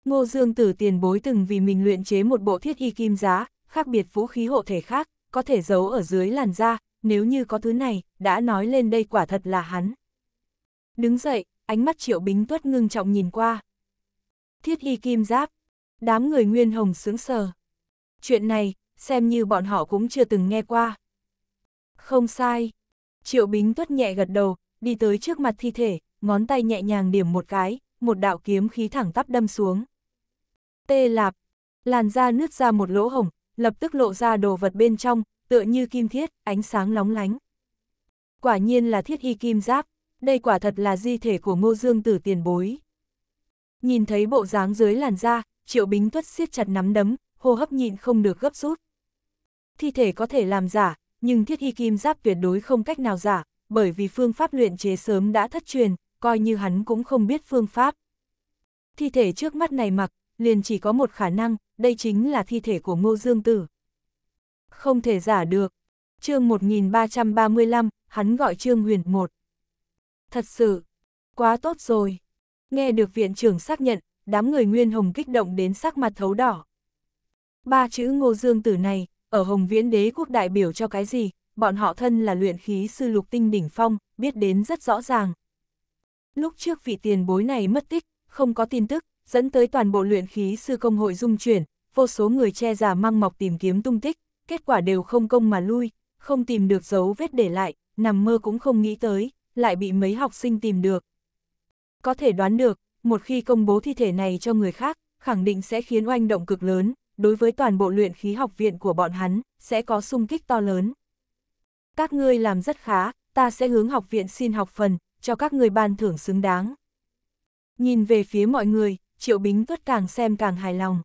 Ngô Dương Tử tiền bối từng vì mình luyện chế một bộ thiết y kim giá, khác biệt vũ khí hộ thể khác, có thể giấu ở dưới làn da, nếu như có thứ này, đã nói lên đây quả thật là hắn. Đứng dậy, ánh mắt triệu bính tuất ngưng trọng nhìn qua. Thiết y kim giáp, đám người nguyên hồng sướng sờ. Chuyện này, xem như bọn họ cũng chưa từng nghe qua. Không sai. Triệu Bính tuất nhẹ gật đầu, đi tới trước mặt thi thể, ngón tay nhẹ nhàng điểm một cái, một đạo kiếm khí thẳng tắp đâm xuống. Tê lạp, làn da nứt ra một lỗ hổng, lập tức lộ ra đồ vật bên trong, tựa như kim thiết, ánh sáng lóng lánh. Quả nhiên là thiết y kim giáp, đây quả thật là di thể của ngô dương tử tiền bối. Nhìn thấy bộ dáng dưới làn da, triệu bính tuất siết chặt nắm đấm, hô hấp nhịn không được gấp rút. Thi thể có thể làm giả, nhưng thiết hy kim giáp tuyệt đối không cách nào giả, bởi vì phương pháp luyện chế sớm đã thất truyền, coi như hắn cũng không biết phương pháp. Thi thể trước mắt này mặc, liền chỉ có một khả năng, đây chính là thi thể của Ngô Dương Tử. Không thể giả được. chương 1335, hắn gọi Trương Huyền một. Thật sự, quá tốt rồi. Nghe được viện trưởng xác nhận, đám người Nguyên Hồng kích động đến sắc mặt thấu đỏ. Ba chữ Ngô Dương Tử này, ở Hồng Viễn Đế quốc đại biểu cho cái gì, bọn họ thân là luyện khí sư lục tinh đỉnh phong, biết đến rất rõ ràng. Lúc trước vị tiền bối này mất tích, không có tin tức, dẫn tới toàn bộ luyện khí sư công hội dung chuyển, vô số người che giả mang mọc tìm kiếm tung tích, kết quả đều không công mà lui, không tìm được dấu vết để lại, nằm mơ cũng không nghĩ tới, lại bị mấy học sinh tìm được. Có thể đoán được, một khi công bố thi thể này cho người khác, khẳng định sẽ khiến oanh động cực lớn, đối với toàn bộ luyện khí học viện của bọn hắn, sẽ có sung kích to lớn. Các ngươi làm rất khá, ta sẽ hướng học viện xin học phần, cho các ngươi ban thưởng xứng đáng. Nhìn về phía mọi người, Triệu Bính Tuất càng xem càng hài lòng.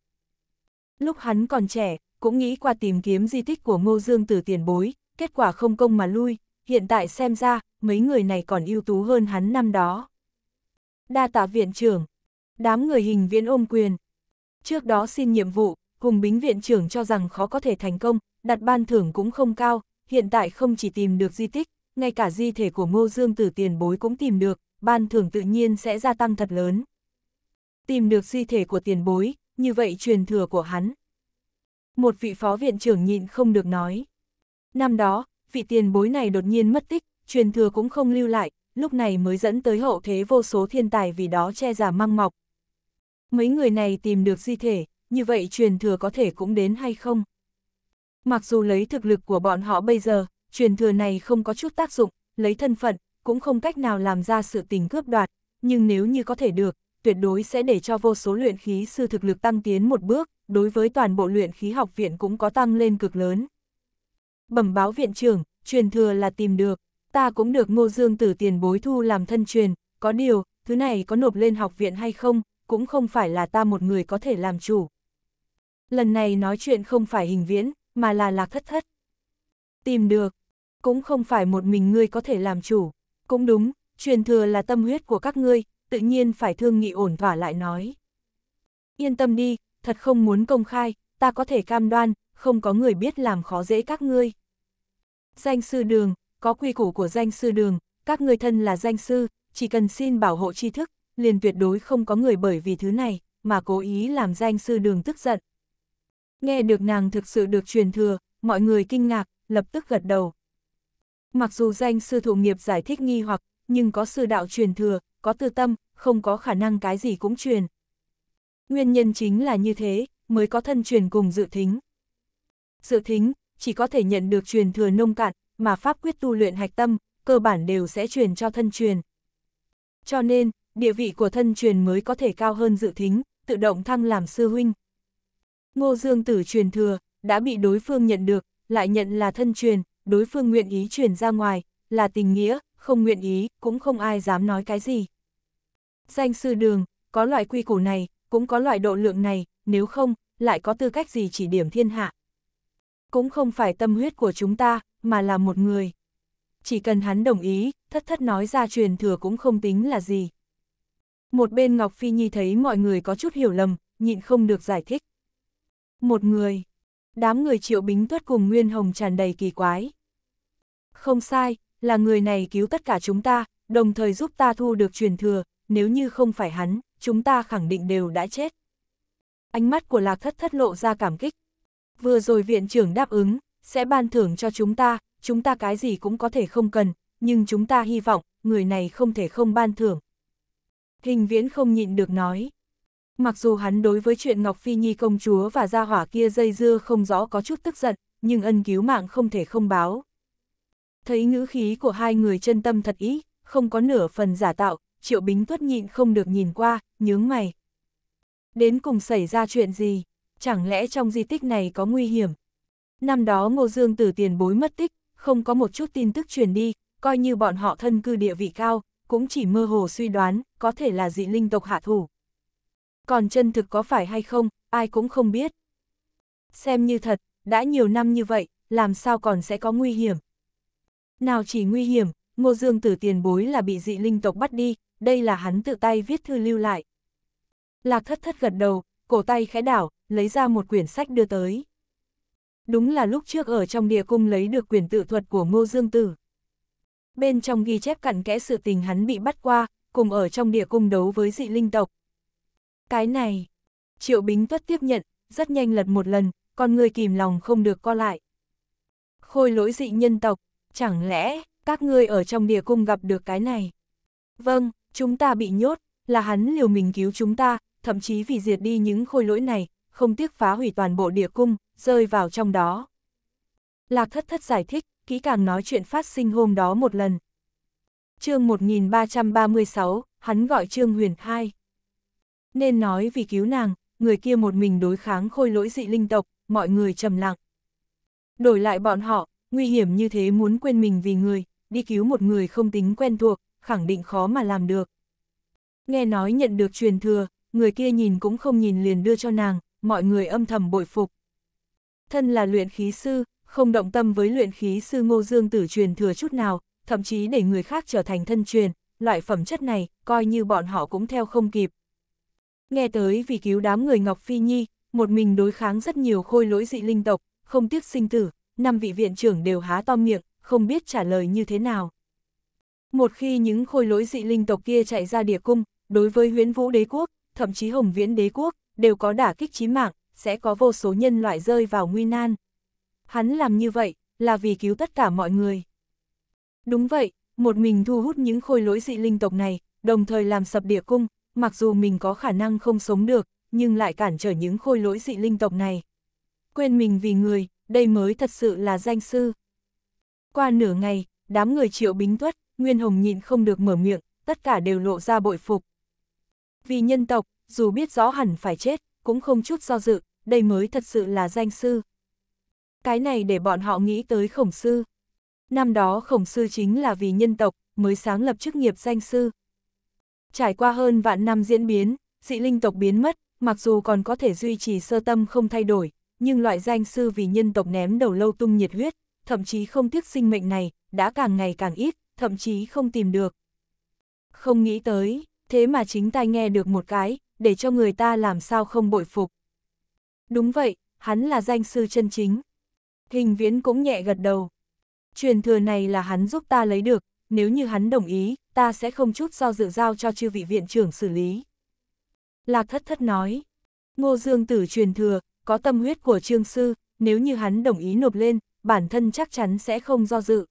Lúc hắn còn trẻ, cũng nghĩ qua tìm kiếm di tích của Ngô Dương từ tiền bối, kết quả không công mà lui, hiện tại xem ra, mấy người này còn ưu tú hơn hắn năm đó. Đa tạ viện trưởng, đám người hình viên ôm quyền. Trước đó xin nhiệm vụ, Hùng Bính Viện trưởng cho rằng khó có thể thành công, đặt ban thưởng cũng không cao, hiện tại không chỉ tìm được di tích, ngay cả di thể của Ngô Dương Tử tiền bối cũng tìm được, ban thưởng tự nhiên sẽ gia tăng thật lớn. Tìm được di thể của tiền bối, như vậy truyền thừa của hắn. Một vị phó viện trưởng nhịn không được nói. Năm đó, vị tiền bối này đột nhiên mất tích, truyền thừa cũng không lưu lại, lúc này mới dẫn tới hậu thế vô số thiên tài vì đó che giả măng mọc. Mấy người này tìm được di thể, như vậy truyền thừa có thể cũng đến hay không? Mặc dù lấy thực lực của bọn họ bây giờ, truyền thừa này không có chút tác dụng, lấy thân phận, cũng không cách nào làm ra sự tình cướp đoạt, nhưng nếu như có thể được, tuyệt đối sẽ để cho vô số luyện khí sư thực lực tăng tiến một bước, đối với toàn bộ luyện khí học viện cũng có tăng lên cực lớn. Bẩm báo viện trưởng, truyền thừa là tìm được, ta cũng được ngô dương tử tiền bối thu làm thân truyền, có điều, thứ này có nộp lên học viện hay không, cũng không phải là ta một người có thể làm chủ lần này nói chuyện không phải hình viễn, mà là lạc thất thất. Tìm được, cũng không phải một mình ngươi có thể làm chủ, cũng đúng, truyền thừa là tâm huyết của các ngươi, tự nhiên phải thương nghị ổn thỏa lại nói. Yên tâm đi, thật không muốn công khai, ta có thể cam đoan, không có người biết làm khó dễ các ngươi. Danh sư đường, có quy củ của danh sư đường, các ngươi thân là danh sư, chỉ cần xin bảo hộ tri thức, liền tuyệt đối không có người bởi vì thứ này, mà cố ý làm danh sư đường tức giận, Nghe được nàng thực sự được truyền thừa, mọi người kinh ngạc, lập tức gật đầu. Mặc dù danh sư thụ nghiệp giải thích nghi hoặc, nhưng có sư đạo truyền thừa, có tư tâm, không có khả năng cái gì cũng truyền. Nguyên nhân chính là như thế, mới có thân truyền cùng dự thính. Dự thính, chỉ có thể nhận được truyền thừa nông cạn, mà pháp quyết tu luyện hạch tâm, cơ bản đều sẽ truyền cho thân truyền. Cho nên, địa vị của thân truyền mới có thể cao hơn dự thính, tự động thăng làm sư huynh. Ngô Dương Tử truyền thừa, đã bị đối phương nhận được, lại nhận là thân truyền, đối phương nguyện ý truyền ra ngoài, là tình nghĩa, không nguyện ý, cũng không ai dám nói cái gì. Danh sư đường, có loại quy củ này, cũng có loại độ lượng này, nếu không, lại có tư cách gì chỉ điểm thiên hạ. Cũng không phải tâm huyết của chúng ta, mà là một người. Chỉ cần hắn đồng ý, thất thất nói ra truyền thừa cũng không tính là gì. Một bên Ngọc Phi Nhi thấy mọi người có chút hiểu lầm, nhịn không được giải thích. Một người. Đám người triệu bính tuất cùng Nguyên Hồng tràn đầy kỳ quái. Không sai, là người này cứu tất cả chúng ta, đồng thời giúp ta thu được truyền thừa, nếu như không phải hắn, chúng ta khẳng định đều đã chết. Ánh mắt của lạc thất thất lộ ra cảm kích. Vừa rồi viện trưởng đáp ứng, sẽ ban thưởng cho chúng ta, chúng ta cái gì cũng có thể không cần, nhưng chúng ta hy vọng, người này không thể không ban thưởng. Hình viễn không nhịn được nói. Mặc dù hắn đối với chuyện Ngọc Phi Nhi công chúa và gia hỏa kia dây dưa không rõ có chút tức giận, nhưng ân cứu mạng không thể không báo. Thấy ngữ khí của hai người chân tâm thật ý, không có nửa phần giả tạo, triệu bính tuất nhịn không được nhìn qua, nhướng mày. Đến cùng xảy ra chuyện gì? Chẳng lẽ trong di tích này có nguy hiểm? Năm đó Ngô Dương Tử tiền bối mất tích, không có một chút tin tức truyền đi, coi như bọn họ thân cư địa vị cao, cũng chỉ mơ hồ suy đoán, có thể là dị linh tộc hạ thủ, còn chân thực có phải hay không, ai cũng không biết. Xem như thật, đã nhiều năm như vậy, làm sao còn sẽ có nguy hiểm. Nào chỉ nguy hiểm, Ngô Dương Tử tiền bối là bị dị linh tộc bắt đi, đây là hắn tự tay viết thư lưu lại. Lạc thất thất gật đầu, cổ tay khẽ đảo, lấy ra một quyển sách đưa tới. Đúng là lúc trước ở trong địa cung lấy được quyển tự thuật của Ngô Dương Tử. Bên trong ghi chép cặn kẽ sự tình hắn bị bắt qua, cùng ở trong địa cung đấu với dị linh tộc, cái này, Triệu Bính Tuất tiếp nhận, rất nhanh lật một lần, con người kìm lòng không được co lại. Khôi lỗi dị nhân tộc, chẳng lẽ các ngươi ở trong địa cung gặp được cái này? Vâng, chúng ta bị nhốt, là hắn liều mình cứu chúng ta, thậm chí vì diệt đi những khôi lỗi này, không tiếc phá hủy toàn bộ địa cung, rơi vào trong đó. Lạc thất thất giải thích, kỹ càng nói chuyện phát sinh hôm đó một lần. chương 1336, hắn gọi Trương Huyền Hai. Nên nói vì cứu nàng, người kia một mình đối kháng khôi lỗi dị linh tộc, mọi người trầm lặng. Đổi lại bọn họ, nguy hiểm như thế muốn quên mình vì người, đi cứu một người không tính quen thuộc, khẳng định khó mà làm được. Nghe nói nhận được truyền thừa, người kia nhìn cũng không nhìn liền đưa cho nàng, mọi người âm thầm bội phục. Thân là luyện khí sư, không động tâm với luyện khí sư Ngô Dương Tử truyền thừa chút nào, thậm chí để người khác trở thành thân truyền, loại phẩm chất này, coi như bọn họ cũng theo không kịp nghe tới vì cứu đám người Ngọc Phi Nhi, một mình đối kháng rất nhiều khôi lỗi dị linh tộc, không tiếc sinh tử, năm vị viện trưởng đều há to miệng, không biết trả lời như thế nào. Một khi những khôi lỗi dị linh tộc kia chạy ra địa cung, đối với huyến vũ đế quốc, thậm chí hồng viễn đế quốc, đều có đả kích chí mạng, sẽ có vô số nhân loại rơi vào nguy nan. Hắn làm như vậy, là vì cứu tất cả mọi người. Đúng vậy, một mình thu hút những khôi lỗi dị linh tộc này, đồng thời làm sập địa cung, mặc dù mình có khả năng không sống được, nhưng lại cản trở những khôi lỗi dị linh tộc này. Quên mình vì người, đây mới thật sự là danh sư. Qua nửa ngày, đám người triệu bính tuất, Nguyên Hồng nhịn không được mở miệng, tất cả đều lộ ra bội phục. Vì nhân tộc, dù biết rõ hẳn phải chết, cũng không chút do dự, đây mới thật sự là danh sư. Cái này để bọn họ nghĩ tới khổng sư. Năm đó khổng sư chính là vì nhân tộc, mới sáng lập chức nghiệp danh sư, Trải qua hơn vạn năm diễn biến, dị linh tộc biến mất, mặc dù còn có thể duy trì sơ tâm không thay đổi, nhưng loại danh sư vì nhân tộc ném đầu lâu tung nhiệt huyết, thậm chí không tiếc sinh mệnh này, đã càng ngày càng ít, thậm chí không tìm được. Không nghĩ tới, thế mà chính tai nghe được một cái, để cho người ta làm sao không bội phục. Đúng vậy, hắn là danh sư chân chính. Hình viễn cũng nhẹ gật đầu. Truyền thừa này là hắn giúp ta lấy được, nếu như hắn đồng ý, ta sẽ không chút do dự giao cho chư vị viện trưởng xử lý. Lạc thất thất nói, ngô dương tử truyền thừa, có tâm huyết của trương sư, nếu như hắn đồng ý nộp lên, bản thân chắc chắn sẽ không do dự.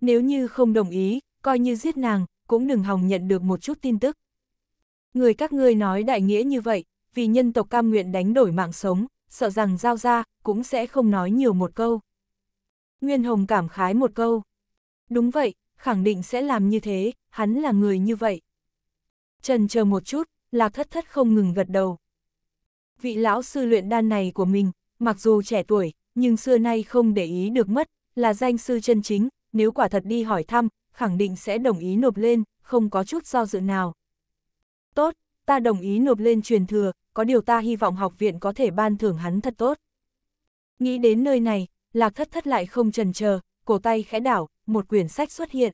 Nếu như không đồng ý, coi như giết nàng, cũng đừng hòng nhận được một chút tin tức. Người các ngươi nói đại nghĩa như vậy, vì nhân tộc cam nguyện đánh đổi mạng sống, sợ rằng giao ra, cũng sẽ không nói nhiều một câu. Nguyên Hồng cảm khái một câu. Đúng vậy, khẳng định sẽ làm như thế, hắn là người như vậy. Trần chờ một chút, lạc thất thất không ngừng gật đầu. Vị lão sư luyện đan này của mình, mặc dù trẻ tuổi, nhưng xưa nay không để ý được mất, là danh sư chân chính, nếu quả thật đi hỏi thăm, khẳng định sẽ đồng ý nộp lên, không có chút do dự nào. Tốt, ta đồng ý nộp lên truyền thừa, có điều ta hy vọng học viện có thể ban thưởng hắn thật tốt. Nghĩ đến nơi này, lạc thất thất lại không trần chờ, cổ tay khẽ đảo, một quyển sách xuất hiện.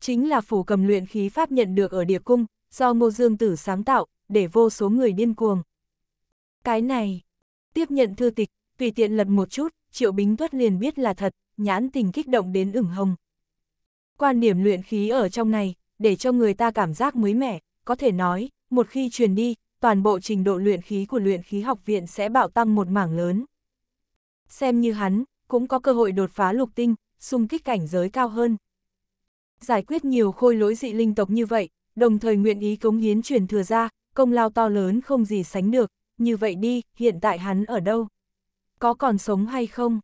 Chính là phủ cầm luyện khí pháp nhận được ở địa cung, do Ngô Dương Tử sáng tạo, để vô số người điên cuồng. Cái này, tiếp nhận thư tịch, tùy tiện lật một chút, Triệu Bính Tuất liền biết là thật, nhãn tình kích động đến ửng hồng. Quan điểm luyện khí ở trong này, để cho người ta cảm giác mới mẻ, có thể nói, một khi truyền đi, toàn bộ trình độ luyện khí của luyện khí học viện sẽ bạo tăng một mảng lớn. Xem như hắn, cũng có cơ hội đột phá lục tinh, xung kích cảnh giới cao hơn. Giải quyết nhiều khôi lỗi dị linh tộc như vậy, đồng thời nguyện ý cống hiến truyền thừa ra, công lao to lớn không gì sánh được, như vậy đi, hiện tại hắn ở đâu? Có còn sống hay không?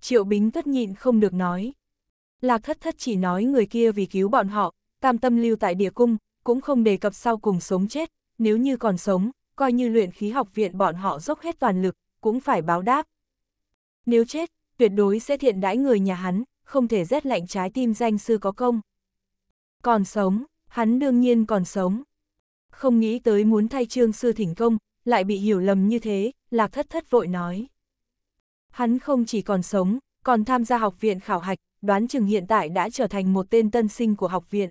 Triệu Bính tất nhịn không được nói. Lạc thất thất chỉ nói người kia vì cứu bọn họ, cam tâm lưu tại địa cung, cũng không đề cập sau cùng sống chết, nếu như còn sống, coi như luyện khí học viện bọn họ dốc hết toàn lực, cũng phải báo đáp. Nếu chết, tuyệt đối sẽ thiện đãi người nhà hắn, không thể rét lạnh trái tim danh sư có công. Còn sống, hắn đương nhiên còn sống. Không nghĩ tới muốn thay trương sư thỉnh công, lại bị hiểu lầm như thế, lạc thất thất vội nói. Hắn không chỉ còn sống, còn tham gia học viện khảo hạch, đoán chừng hiện tại đã trở thành một tên tân sinh của học viện.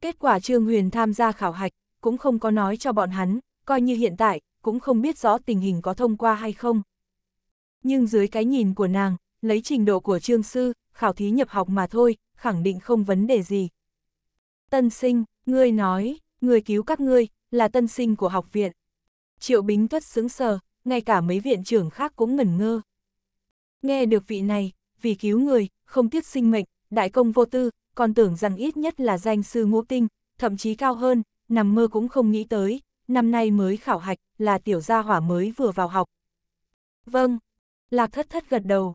Kết quả Trương Huyền tham gia khảo hạch, cũng không có nói cho bọn hắn, coi như hiện tại, cũng không biết rõ tình hình có thông qua hay không. Nhưng dưới cái nhìn của nàng, lấy trình độ của trương sư, khảo thí nhập học mà thôi, khẳng định không vấn đề gì. Tân sinh, ngươi nói, người cứu các ngươi, là tân sinh của học viện. Triệu Bính Tuất sững sờ, ngay cả mấy viện trưởng khác cũng ngẩn ngơ. Nghe được vị này, vì cứu người, không tiếc sinh mệnh, đại công vô tư, còn tưởng rằng ít nhất là danh sư ngũ tinh, thậm chí cao hơn, nằm mơ cũng không nghĩ tới, năm nay mới khảo hạch, là tiểu gia hỏa mới vừa vào học. Vâng, Lạc thất thất gật đầu.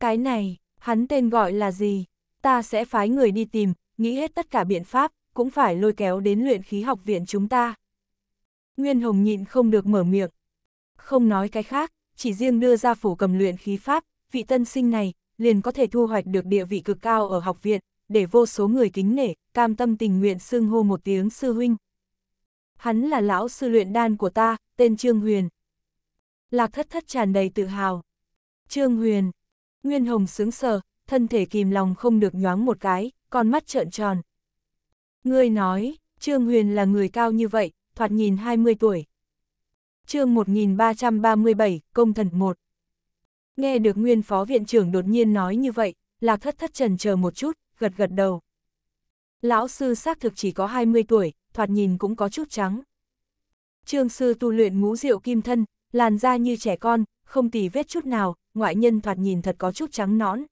Cái này, hắn tên gọi là gì? Ta sẽ phái người đi tìm, nghĩ hết tất cả biện pháp, cũng phải lôi kéo đến luyện khí học viện chúng ta. Nguyên Hồng nhịn không được mở miệng. Không nói cái khác, chỉ riêng đưa ra phủ cầm luyện khí pháp, vị tân sinh này, liền có thể thu hoạch được địa vị cực cao ở học viện, để vô số người kính nể, cam tâm tình nguyện xưng hô một tiếng sư huynh. Hắn là lão sư luyện đan của ta, tên Trương Huyền. Lạc thất thất tràn đầy tự hào. Trương Huyền. Nguyên Hồng sướng sờ, thân thể kìm lòng không được nhoáng một cái, con mắt trợn tròn. Ngươi nói, Trương Huyền là người cao như vậy, thoạt nhìn 20 tuổi. chương 1337, Công Thần 1 Nghe được Nguyên Phó Viện trưởng đột nhiên nói như vậy, Lạc Thất Thất trần chờ một chút, gật gật đầu. Lão sư xác thực chỉ có 20 tuổi, thoạt nhìn cũng có chút trắng. Trương sư tu luyện ngũ diệu kim thân, làn da như trẻ con, không tì vết chút nào, ngoại nhân thoạt nhìn thật có chút trắng nõn.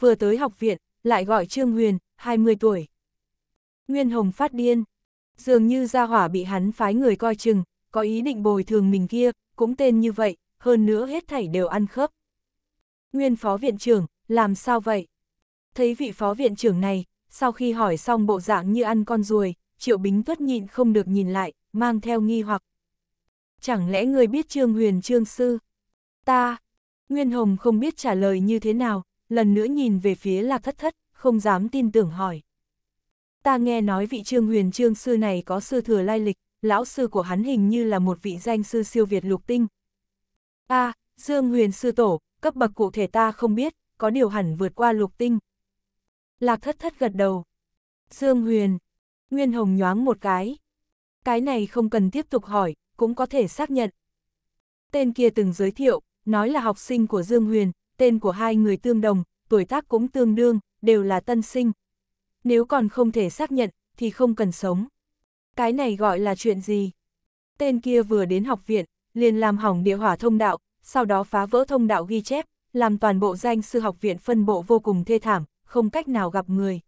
Vừa tới học viện, lại gọi Trương Huyền, 20 tuổi. Nguyên Hồng phát điên, dường như gia hỏa bị hắn phái người coi chừng, có ý định bồi thường mình kia, cũng tên như vậy, hơn nữa hết thảy đều ăn khớp. Nguyên phó viện trưởng, làm sao vậy? Thấy vị phó viện trưởng này, sau khi hỏi xong bộ dạng như ăn con ruồi, Triệu Bính Tuất nhịn không được nhìn lại, mang theo nghi hoặc. Chẳng lẽ người biết Trương Huyền Trương Sư? Ta, Nguyên Hồng không biết trả lời như thế nào, lần nữa nhìn về phía Lạc Thất Thất, không dám tin tưởng hỏi. Ta nghe nói vị trương huyền trương sư này có sư thừa lai lịch, lão sư của hắn hình như là một vị danh sư siêu Việt lục tinh. a à, Dương huyền sư tổ, cấp bậc cụ thể ta không biết, có điều hẳn vượt qua lục tinh. Lạc thất thất gật đầu. Dương huyền, Nguyên Hồng nhoáng một cái. Cái này không cần tiếp tục hỏi, cũng có thể xác nhận. Tên kia từng giới thiệu, nói là học sinh của Dương Huyền, tên của hai người tương đồng, tuổi tác cũng tương đương, đều là tân sinh. Nếu còn không thể xác nhận, thì không cần sống. Cái này gọi là chuyện gì? Tên kia vừa đến học viện, liền làm hỏng địa hỏa thông đạo, sau đó phá vỡ thông đạo ghi chép, làm toàn bộ danh sư học viện phân bộ vô cùng thê thảm, không cách nào gặp người.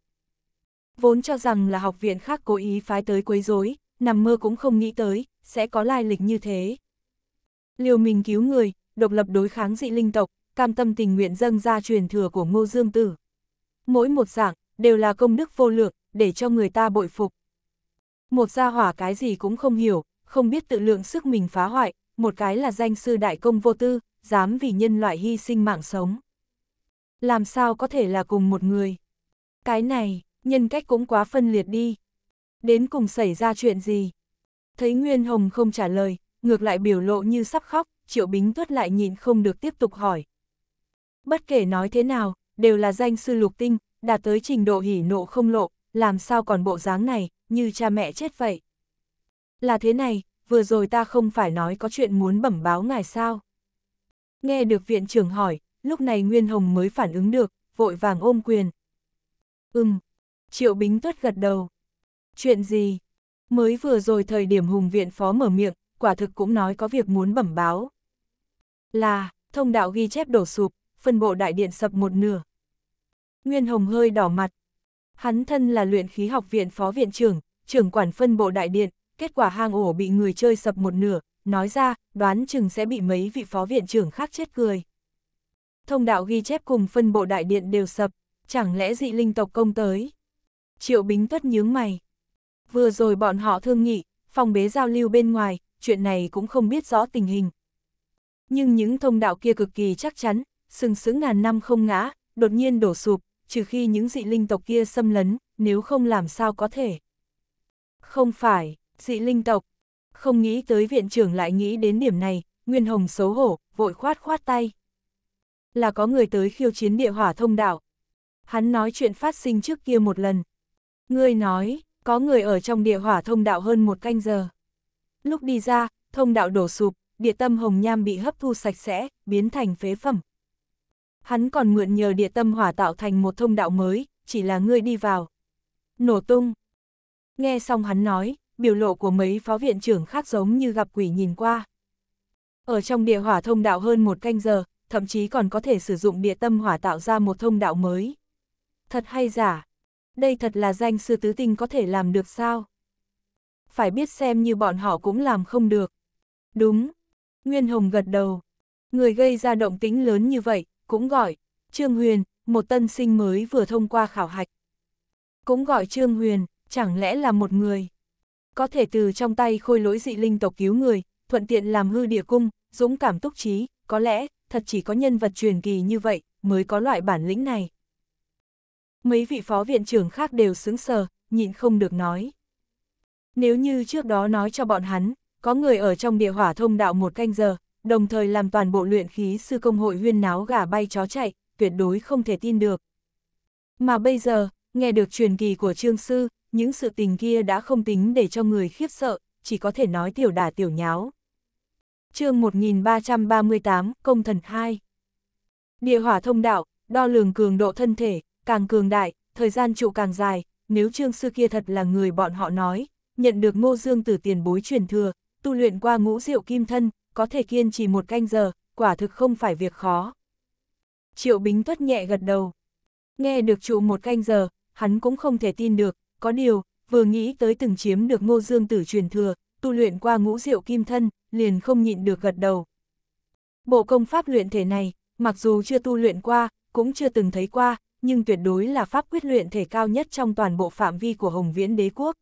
Vốn cho rằng là học viện khác cố ý phái tới quấy rối, nằm mơ cũng không nghĩ tới, sẽ có lai lịch như thế. Liều mình cứu người, độc lập đối kháng dị linh tộc, cam tâm tình nguyện dâng ra truyền thừa của Ngô Dương Tử. Mỗi một dạng, đều là công đức vô lượng, để cho người ta bội phục. Một gia hỏa cái gì cũng không hiểu, không biết tự lượng sức mình phá hoại, một cái là danh sư đại công vô tư, dám vì nhân loại hy sinh mạng sống. Làm sao có thể là cùng một người? Cái này, nhân cách cũng quá phân liệt đi. Đến cùng xảy ra chuyện gì? Thấy Nguyên Hồng không trả lời, ngược lại biểu lộ như sắp khóc, Triệu Bính Tuất lại nhìn không được tiếp tục hỏi. Bất kể nói thế nào, đều là danh sư lục tinh, đã tới trình độ hỉ nộ không lộ, làm sao còn bộ dáng này, như cha mẹ chết vậy. Là thế này, vừa rồi ta không phải nói có chuyện muốn bẩm báo ngài sao. Nghe được viện trưởng hỏi, lúc này Nguyên Hồng mới phản ứng được, vội vàng ôm quyền. Ừm, Triệu Bính Tuất gật đầu. Chuyện gì? Mới vừa rồi thời điểm Hùng Viện Phó mở miệng, quả thực cũng nói có việc muốn bẩm báo. Là, thông đạo ghi chép đổ sụp, phân bộ đại điện sập một nửa. Nguyên Hồng hơi đỏ mặt. Hắn thân là luyện khí học viện phó viện trưởng, trưởng quản phân bộ đại điện, kết quả hang ổ bị người chơi sập một nửa, nói ra, đoán chừng sẽ bị mấy vị phó viện trưởng khác chết cười. Thông đạo ghi chép cùng phân bộ đại điện đều sập, chẳng lẽ dị linh tộc công tới? Triệu Bính Tuất nhướng mày. Vừa rồi bọn họ thương nghị, phòng bế giao lưu bên ngoài, chuyện này cũng không biết rõ tình hình, nhưng những thông đạo kia cực kỳ chắc chắn, sừng sững ngàn năm không ngã, đột nhiên đổ sụp, trừ khi những dị linh tộc kia xâm lấn, nếu không làm sao có thể. Không phải, dị linh tộc, không nghĩ tới viện trưởng lại nghĩ đến điểm này, Nguyên Hồng xấu hổ, vội khoát khoát tay. Là có người tới khiêu chiến địa hỏa thông đạo. Hắn nói chuyện phát sinh trước kia một lần. Ngươi nói, có người ở trong địa hỏa thông đạo hơn một canh giờ. Lúc đi ra, thông đạo đổ sụp, địa tâm hồng nham bị hấp thu sạch sẽ, biến thành phế phẩm. Hắn còn mượn nhờ địa tâm hỏa tạo thành một thông đạo mới, chỉ là ngươi đi vào. Nổ tung. Nghe xong hắn nói, biểu lộ của mấy phó viện trưởng khác giống như gặp quỷ nhìn qua. Ở trong địa hỏa thông đạo hơn một canh giờ, thậm chí còn có thể sử dụng địa tâm hỏa tạo ra một thông đạo mới. Thật hay giả? Đây thật là danh sư tứ tinh có thể làm được sao? Phải biết xem như bọn họ cũng làm không được. Đúng, Nguyên Hồng gật đầu. Người gây ra động tính lớn như vậy, cũng gọi, Trương Huyền, một tân sinh mới vừa thông qua khảo hạch. Cũng gọi Trương Huyền, chẳng lẽ là một người. Có thể từ trong tay khôi lỗi dị linh tộc cứu người, thuận tiện làm hư địa cung, dũng cảm túc trí, có lẽ, thật chỉ có nhân vật truyền kỳ như vậy, mới có loại bản lĩnh này. Mấy vị phó viện trưởng khác đều sững sờ, nhịn không được nói. Nếu như trước đó nói cho bọn hắn, có người ở trong địa hỏa thông đạo một canh giờ, đồng thời làm toàn bộ luyện khí sư công hội huyên náo gà bay chó chạy, tuyệt đối không thể tin được. Mà bây giờ, nghe được truyền kỳ của trương sư, những sự tình kia đã không tính để cho người khiếp sợ, chỉ có thể nói tiểu đả tiểu nháo. chương 1338, Công thần 2 Địa hỏa thông đạo, đo lường cường độ thân thể, càng cường đại, thời gian trụ càng dài, nếu trương sư kia thật là người bọn họ nói, nhận được ngô dương từ tiền bối truyền thừa, tu luyện qua ngũ diệu kim thân, có thể kiên trì một canh giờ, quả thực không phải việc khó. Triệu Bính tuất nhẹ gật đầu. Nghe được trụ một canh giờ, hắn cũng không thể tin được, có điều, vừa nghĩ tới từng chiếm được ngô dương tử truyền thừa, tu luyện qua ngũ diệu kim thân, liền không nhịn được gật đầu. Bộ công pháp luyện thể này, mặc dù chưa tu luyện qua, cũng chưa từng thấy qua, nhưng tuyệt đối là pháp quyết luyện thể cao nhất trong toàn bộ phạm vi của Hồng Viễn Đế Quốc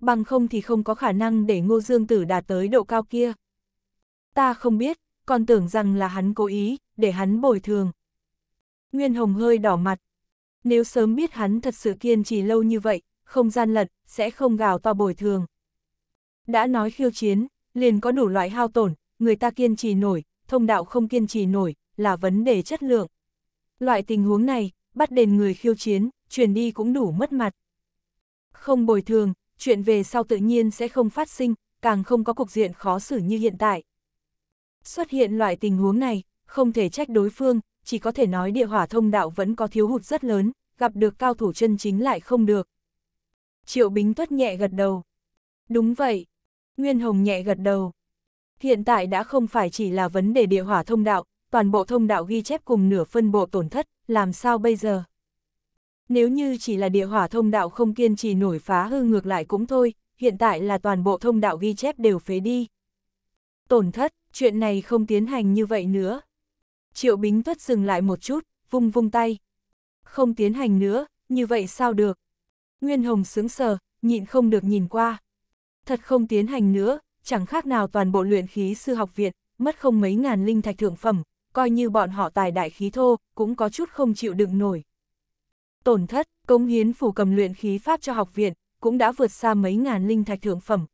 bằng không thì không có khả năng để Ngô Dương Tử đạt tới độ cao kia. Ta không biết, còn tưởng rằng là hắn cố ý, để hắn bồi thường. Nguyên Hồng hơi đỏ mặt. Nếu sớm biết hắn thật sự kiên trì lâu như vậy, không gian lật, sẽ không gào to bồi thường. Đã nói khiêu chiến, liền có đủ loại hao tổn, người ta kiên trì nổi, thông đạo không kiên trì nổi, là vấn đề chất lượng. Loại tình huống này, bắt đền người khiêu chiến, truyền đi cũng đủ mất mặt. Không bồi thường, chuyện về sau tự nhiên sẽ không phát sinh, càng không có cục diện khó xử như hiện tại. Xuất hiện loại tình huống này, không thể trách đối phương, chỉ có thể nói địa hỏa thông đạo vẫn có thiếu hụt rất lớn, gặp được cao thủ chân chính lại không được. Triệu Bính Tuất nhẹ gật đầu. Đúng vậy. Nguyên Hồng nhẹ gật đầu. Hiện tại đã không phải chỉ là vấn đề địa hỏa thông đạo, toàn bộ thông đạo ghi chép cùng nửa phân bộ tổn thất, làm sao bây giờ? Nếu như chỉ là địa hỏa thông đạo không kiên trì nổi phá hư ngược lại cũng thôi, hiện tại là toàn bộ thông đạo ghi chép đều phế đi. Tổn thất, chuyện này không tiến hành như vậy nữa. Triệu Bính Tuất dừng lại một chút, vung vung tay. Không tiến hành nữa, như vậy sao được? Nguyên Hồng sướng sờ, nhịn không được nhìn qua. Thật không tiến hành nữa, chẳng khác nào toàn bộ luyện khí sư học viện, mất không mấy ngàn linh thạch thượng phẩm, coi như bọn họ tài đại khí thô, cũng có chút không chịu đựng nổi tổn thất, cống hiến phủ cầm luyện khí pháp cho học viện, cũng đã vượt xa mấy ngàn linh thạch thượng phẩm.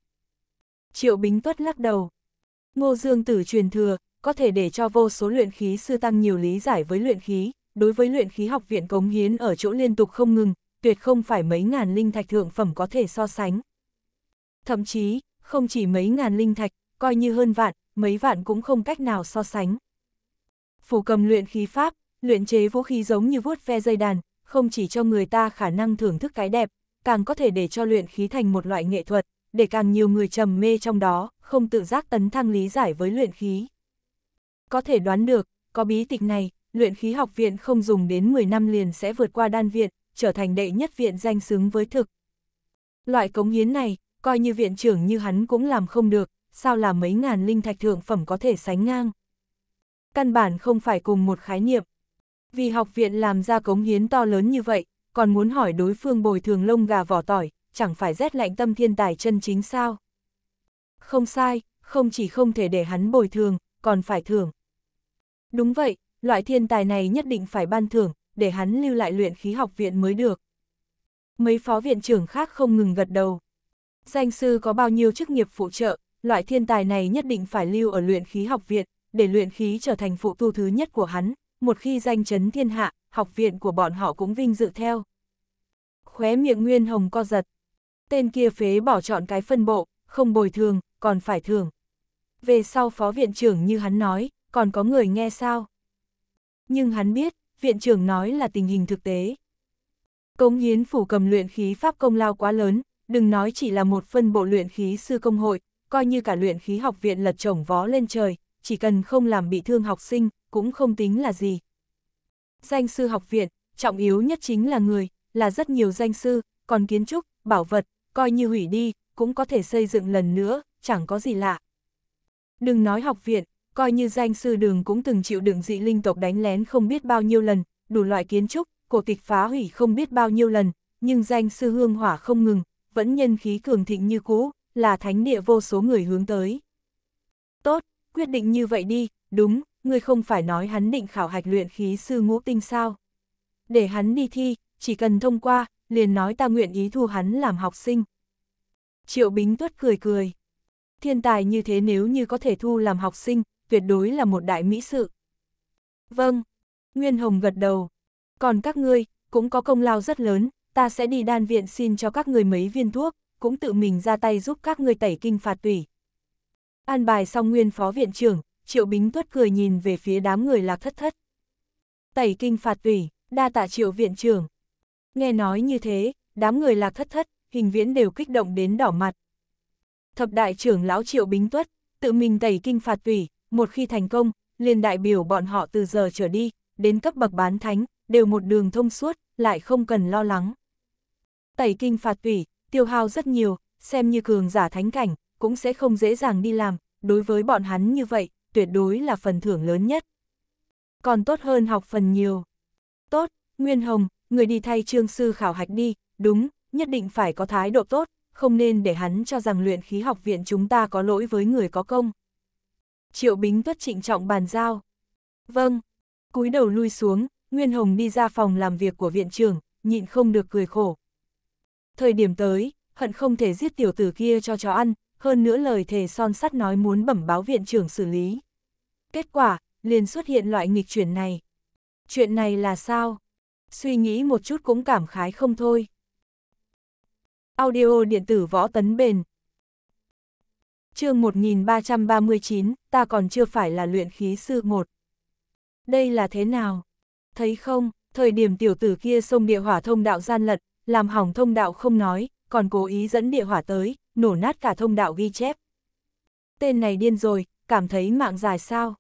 Triệu Bính Tuất lắc đầu. Ngô Dương Tử truyền thừa, có thể để cho vô số luyện khí sư tăng nhiều lý giải với luyện khí, đối với luyện khí học viện cống hiến ở chỗ liên tục không ngừng, tuyệt không phải mấy ngàn linh thạch thượng phẩm có thể so sánh. Thậm chí, không chỉ mấy ngàn linh thạch, coi như hơn vạn, mấy vạn cũng không cách nào so sánh. Phủ cầm luyện khí pháp, luyện chế vũ khí giống như vuốt ve dây đàn, không chỉ cho người ta khả năng thưởng thức cái đẹp, càng có thể để cho luyện khí thành một loại nghệ thuật, để càng nhiều người trầm mê trong đó, không tự giác tấn thăng lý giải với luyện khí. Có thể đoán được, có bí tịch này, luyện khí học viện không dùng đến 10 năm liền sẽ vượt qua đan viện, trở thành đệ nhất viện danh xứng với thực. Loại cống hiến này, coi như viện trưởng như hắn cũng làm không được, sao là mấy ngàn linh thạch thượng phẩm có thể sánh ngang. Căn bản không phải cùng một khái niệm. Vì học viện làm ra cống hiến to lớn như vậy, còn muốn hỏi đối phương bồi thường lông gà vỏ tỏi, chẳng phải rét lạnh tâm thiên tài chân chính sao? Không sai, không chỉ không thể để hắn bồi thường, còn phải thưởng. Đúng vậy, loại thiên tài này nhất định phải ban thưởng, để hắn lưu lại luyện khí học viện mới được. Mấy phó viện trưởng khác không ngừng gật đầu. Danh sư có bao nhiêu chức nghiệp phụ trợ, loại thiên tài này nhất định phải lưu ở luyện khí học viện, để luyện khí trở thành phụ tu thứ nhất của hắn, một khi danh chấn thiên hạ, học viện của bọn họ cũng vinh dự theo. Khóe miệng Nguyên Hồng co giật. Tên kia phế bỏ chọn cái phân bộ, không bồi thường, còn phải thưởng. Về sau phó viện trưởng như hắn nói, còn có người nghe sao? Nhưng hắn biết, viện trưởng nói là tình hình thực tế. Cống hiến phủ cầm luyện khí pháp công lao quá lớn, đừng nói chỉ là một phân bộ luyện khí sư công hội, coi như cả luyện khí học viện lật chồng vó lên trời, chỉ cần không làm bị thương học sinh, cũng không tính là gì. Danh sư học viện, trọng yếu nhất chính là người, là rất nhiều danh sư, còn kiến trúc, bảo vật, coi như hủy đi, cũng có thể xây dựng lần nữa, chẳng có gì lạ. Đừng nói học viện, coi như danh sư đường cũng từng chịu đựng dị linh tộc đánh lén không biết bao nhiêu lần, đủ loại kiến trúc, cổ tịch phá hủy không biết bao nhiêu lần, nhưng danh sư hương hỏa không ngừng, vẫn nhân khí cường thịnh như cũ, là thánh địa vô số người hướng tới. Tốt, quyết định như vậy đi, đúng, ngươi không phải nói hắn định khảo hạch luyện khí sư ngũ tinh sao. Để hắn đi thi, chỉ cần thông qua, liền nói ta nguyện ý thu hắn làm học sinh. Triệu Bính Tuất cười cười. Thiên tài như thế nếu như có thể thu làm học sinh, tuyệt đối là một đại mỹ sự. Vâng, Nguyên Hồng gật đầu. Còn các ngươi, cũng có công lao rất lớn, ta sẽ đi đan viện xin cho các ngươi mấy viên thuốc, cũng tự mình ra tay giúp các ngươi tẩy kinh phạt tủy. An bài xong nguyên phó viện trưởng, Triệu Bính Tuất cười nhìn về phía đám người lạc thất thất. Tẩy kinh phạt tùy, đa tạ Triệu viện trưởng. Nghe nói như thế, đám người lạc thất thất, hình viễn đều kích động đến đỏ mặt. Thập đại trưởng lão Triệu Bính Tuất, tự mình tẩy kinh phạt tùy, một khi thành công, liền đại biểu bọn họ từ giờ trở đi, đến cấp bậc bán thánh, đều một đường thông suốt, lại không cần lo lắng. Tẩy kinh phạt tùy, tiêu hao rất nhiều, xem như cường giả thánh cảnh, cũng sẽ không dễ dàng đi làm, đối với bọn hắn như vậy, tuyệt đối là phần thưởng lớn nhất. Còn tốt hơn học phần nhiều. Tốt, Nguyên Hồng, người đi thay trương sư khảo hạch đi, đúng, nhất định phải có thái độ tốt, không nên để hắn cho rằng luyện khí học viện chúng ta có lỗi với người có công. Triệu Bính Tuất trịnh trọng bàn giao. Vâng, cúi đầu lui xuống, Nguyên Hồng đi ra phòng làm việc của viện trưởng, nhịn không được cười khổ. Thời điểm tới, hận không thể giết tiểu tử kia cho chó ăn, hơn nữa lời thề son sắt nói muốn bẩm báo viện trưởng xử lý. Kết quả, liền xuất hiện loại nghịch chuyển này. Chuyện này là sao? Suy nghĩ một chút cũng cảm khái không thôi. Audio điện tử võ tấn bền chương 1339, ta còn chưa phải là luyện khí sư một. Đây là thế nào? Thấy không, thời điểm tiểu tử kia xông địa hỏa thông đạo gian lật, làm hỏng thông đạo không nói, còn cố ý dẫn địa hỏa tới, nổ nát cả thông đạo ghi chép. Tên này điên rồi, cảm thấy mạng dài sao?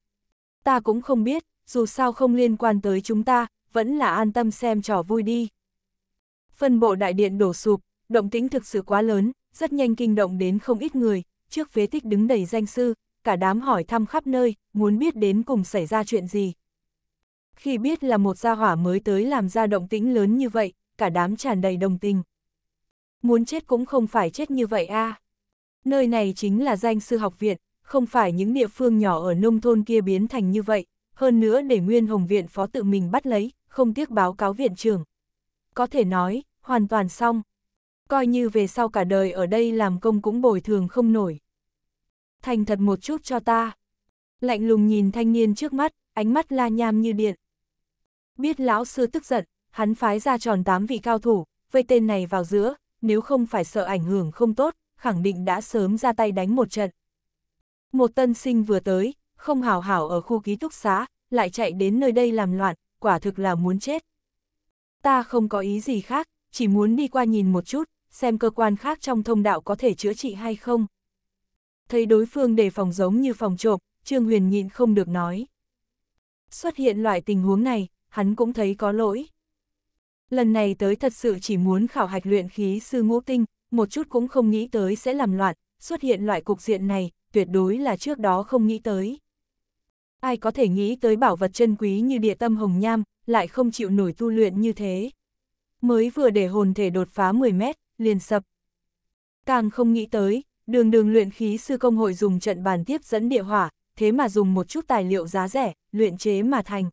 Ta cũng không biết, dù sao không liên quan tới chúng ta, vẫn là an tâm xem trò vui đi. Phân bộ đại điện đổ sụp, động tĩnh thực sự quá lớn, rất nhanh kinh động đến không ít người, trước phế tích đứng đầy danh sư, cả đám hỏi thăm khắp nơi, muốn biết đến cùng xảy ra chuyện gì. Khi biết là một gia hỏa mới tới làm ra động tĩnh lớn như vậy, cả đám tràn đầy đồng tình muốn chết cũng không phải chết như vậy a. À. Nơi này chính là danh sư học viện, không phải những địa phương nhỏ ở nông thôn kia biến thành như vậy, hơn nữa để Nguyên Hồng Viện phó tự mình bắt lấy, không tiếc báo cáo viện trưởng. Có thể nói, hoàn toàn xong. Coi như về sau cả đời ở đây làm công cũng bồi thường không nổi. Thành thật một chút cho ta. Lạnh lùng nhìn thanh niên trước mắt, ánh mắt la nham như điện. Biết lão sư tức giận, hắn phái ra tròn tám vị cao thủ, vây tên này vào giữa, nếu không phải sợ ảnh hưởng không tốt, khẳng định đã sớm ra tay đánh một trận. Một tân sinh vừa tới, không hào hảo ở khu ký túc xá, lại chạy đến nơi đây làm loạn, quả thực là muốn chết. Ta không có ý gì khác, chỉ muốn đi qua nhìn một chút, xem cơ quan khác trong thông đạo có thể chữa trị hay không. Thấy đối phương đề phòng giống như phòng trộm, Trương Huyền nhịn không được nói. Xuất hiện loại tình huống này, hắn cũng thấy có lỗi lần này tới thật sự chỉ muốn khảo hạch luyện khí sư ngũ tinh, một chút cũng không nghĩ tới sẽ làm loạn, xuất hiện loại cục diện này, tuyệt đối là trước đó không nghĩ tới. Ai có thể nghĩ tới bảo vật chân quý như địa tâm hồng nham, lại không chịu nổi tu luyện như thế. Mới vừa để hồn thể đột phá 10 mét, liền sập. Càng không nghĩ tới, đường đường luyện khí sư công hội dùng trận bàn tiếp dẫn địa hỏa, thế mà dùng một chút tài liệu giá rẻ, luyện chế mà thành.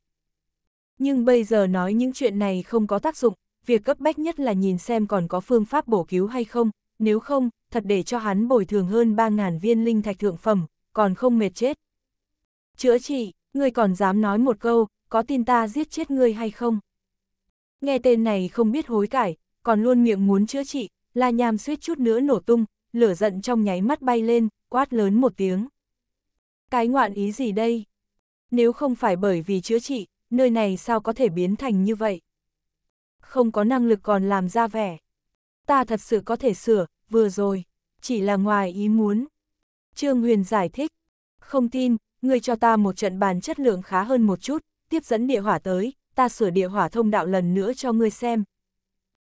Nhưng bây giờ nói những chuyện này không có tác dụng, việc cấp bách nhất là nhìn xem còn có phương pháp bổ cứu hay không, nếu không, thật để cho hắn bồi thường hơn 3.000 viên linh thạch thượng phẩm, còn không mệt chết. Chữa trị, ngươi còn dám nói một câu, có tin ta giết chết ngươi hay không? Nghe tên này không biết hối cải, còn luôn miệng muốn chữa trị, la nham suýt chút nữa nổ tung, lửa giận trong nháy mắt bay lên, quát lớn một tiếng. Cái ngoạn ý gì đây? Nếu không phải bởi vì chữa trị, nơi này sao có thể biến thành như vậy? Không có năng lực còn làm ra vẻ. Ta thật sự có thể sửa, vừa rồi, chỉ là ngoài ý muốn. Trương Huyền giải thích, không tin, ngươi cho ta một trận bàn chất lượng khá hơn một chút, tiếp dẫn địa hỏa tới, ta sửa địa hỏa thông đạo lần nữa cho ngươi xem.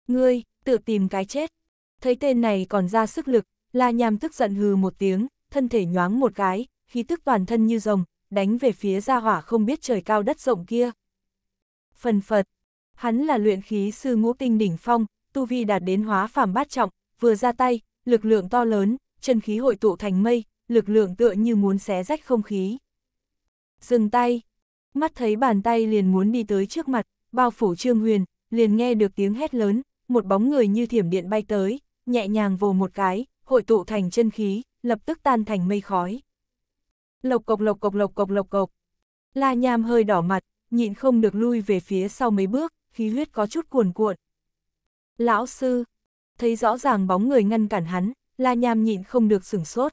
Ngươi, tự tìm cái chết. Thấy tên này còn ra sức lực, La Nham tức giận hừ một tiếng, thân thể nhoáng một cái, khí tức toàn thân như rồng, đánh về phía gia hỏa không biết trời cao đất rộng kia. Phần Phật, hắn là luyện khí sư ngũ tinh đỉnh phong, tu vi đạt đến hóa phàm bát trọng, vừa ra tay, lực lượng to lớn, chân khí hội tụ thành mây, lực lượng tựa như muốn xé rách không khí. Dừng tay, mắt thấy bàn tay liền muốn đi tới trước mặt, bao phủ trương huyền, liền nghe được tiếng hét lớn, một bóng người như thiểm điện bay tới, nhẹ nhàng vồ một cái, hội tụ thành chân khí, lập tức tan thành mây khói. Lộc cộc lộc cộc lộc cộc lộc cộc. La Nham hơi đỏ mặt, nhịn không được lui về phía sau mấy bước, khí huyết có chút cuồn cuộn. Lão sư, thấy rõ ràng bóng người ngăn cản hắn, La Nham nhịn không được sửng sốt.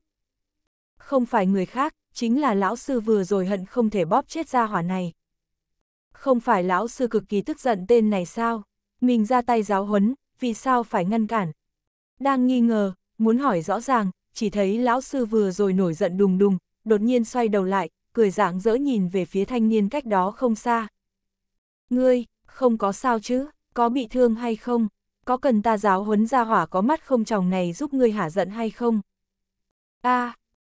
Không phải người khác, chính là lão sư vừa rồi hận không thể bóp chết ra hỏa này. Không phải lão sư cực kỳ tức giận tên này sao? Mình ra tay giáo huấn, vì sao phải ngăn cản? Đang nghi ngờ, muốn hỏi rõ ràng, chỉ thấy lão sư vừa rồi nổi giận đùng đùng, đột nhiên xoay đầu lại, cười dạng dỡ nhìn về phía thanh niên cách đó không xa. Ngươi, không có sao chứ, có bị thương hay không? Có cần ta giáo huấn ra hỏa có mắt không chồng này giúp ngươi hả giận hay không? a à,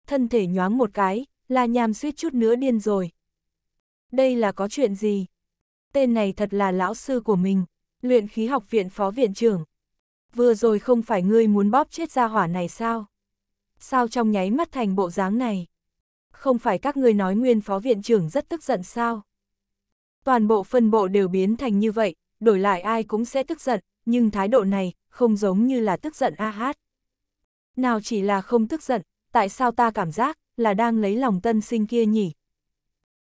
thân thể nhoáng một cái, là nham suýt chút nữa điên rồi. Đây là có chuyện gì? Tên này thật là lão sư của mình, luyện khí học viện phó viện trưởng. Vừa rồi không phải ngươi muốn bóp chết ra hỏa này sao? Sao trong nháy mắt thành bộ dáng này? không phải các người nói nguyên phó viện trưởng rất tức giận sao? Toàn bộ phân bộ đều biến thành như vậy, đổi lại ai cũng sẽ tức giận, nhưng thái độ này không giống như là tức giận ah, Nào chỉ là không tức giận, tại sao ta cảm giác là đang lấy lòng tân sinh kia nhỉ?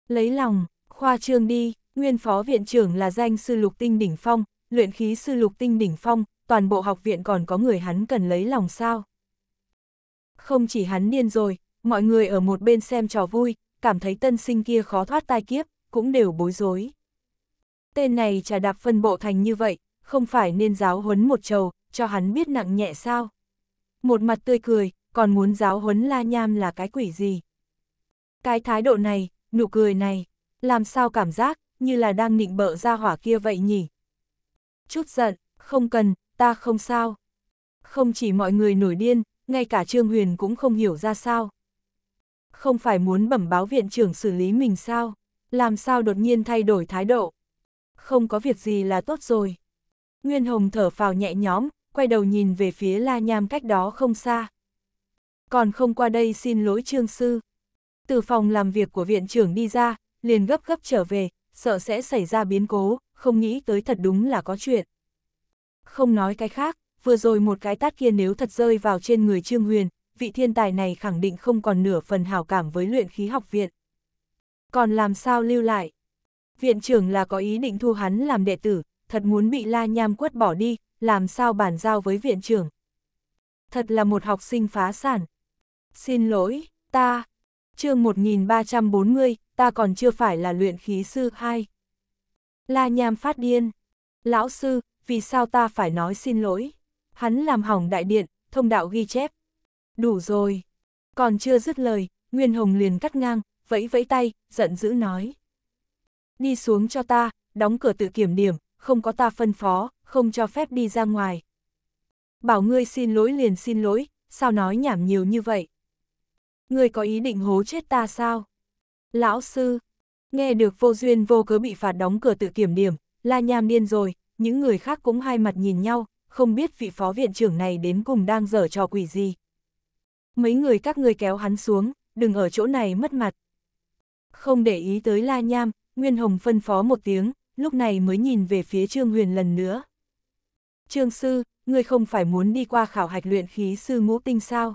Lấy lòng, khoa trương đi, nguyên phó viện trưởng là danh sư lục tinh đỉnh phong, luyện khí sư lục tinh đỉnh phong, toàn bộ học viện còn có người hắn cần lấy lòng sao? Không chỉ hắn điên rồi, Mọi người ở một bên xem trò vui, cảm thấy tân sinh kia khó thoát tai kiếp, cũng đều bối rối. Tên này trà đạp phân bộ thành như vậy, không phải nên giáo huấn một trầu, cho hắn biết nặng nhẹ sao. Một mặt tươi cười, còn muốn giáo huấn la nham là cái quỷ gì. Cái thái độ này, nụ cười này, làm sao cảm giác, như là đang nịnh bợ ra hỏa kia vậy nhỉ. Chút giận, không cần, ta không sao. Không chỉ mọi người nổi điên, ngay cả Trương Huyền cũng không hiểu ra sao không phải muốn bẩm báo viện trưởng xử lý mình sao, làm sao đột nhiên thay đổi thái độ. Không có việc gì là tốt rồi. Nguyên Hồng thở phào nhẹ nhõm, quay đầu nhìn về phía La Nham cách đó không xa. Còn không qua đây xin lỗi trương sư. Từ phòng làm việc của viện trưởng đi ra, liền gấp gấp trở về, sợ sẽ xảy ra biến cố, không nghĩ tới thật đúng là có chuyện. Không nói cái khác, vừa rồi một cái tát kia nếu thật rơi vào trên người Trương Huyền, vị thiên tài này khẳng định không còn nửa phần hảo cảm với luyện khí học viện. Còn làm sao lưu lại? Viện trưởng là có ý định thu hắn làm đệ tử, thật muốn bị la nham quất bỏ đi, làm sao bàn giao với viện trưởng? Thật là một học sinh phá sản. Xin lỗi, ta, chương 1340, ta còn chưa phải là luyện khí sư 2. La Nham phát điên. Lão sư, vì sao ta phải nói xin lỗi? Hắn làm hỏng đại điện, thông đạo ghi chép, đủ rồi. Còn chưa dứt lời, Nguyên Hồng liền cắt ngang, vẫy vẫy tay, giận dữ nói. Đi xuống cho ta, đóng cửa tự kiểm điểm, không có ta phân phó, không cho phép đi ra ngoài. Bảo ngươi xin lỗi liền xin lỗi, sao nói nhảm nhiều như vậy? Ngươi có ý định hố chết ta sao? Lão sư, nghe được vô duyên vô cớ bị phạt đóng cửa tự kiểm điểm, la nham điên rồi, những người khác cũng hai mặt nhìn nhau, không biết vị phó viện trưởng này đến cùng đang dở trò quỷ gì mấy người các ngươi kéo hắn xuống, đừng ở chỗ này mất mặt. Không để ý tới La Nham, Nguyên Hồng phân phó một tiếng, lúc này mới nhìn về phía Trương Huyền lần nữa. Trương Sư, ngươi không phải muốn đi qua khảo hạch luyện khí sư ngũ tinh sao?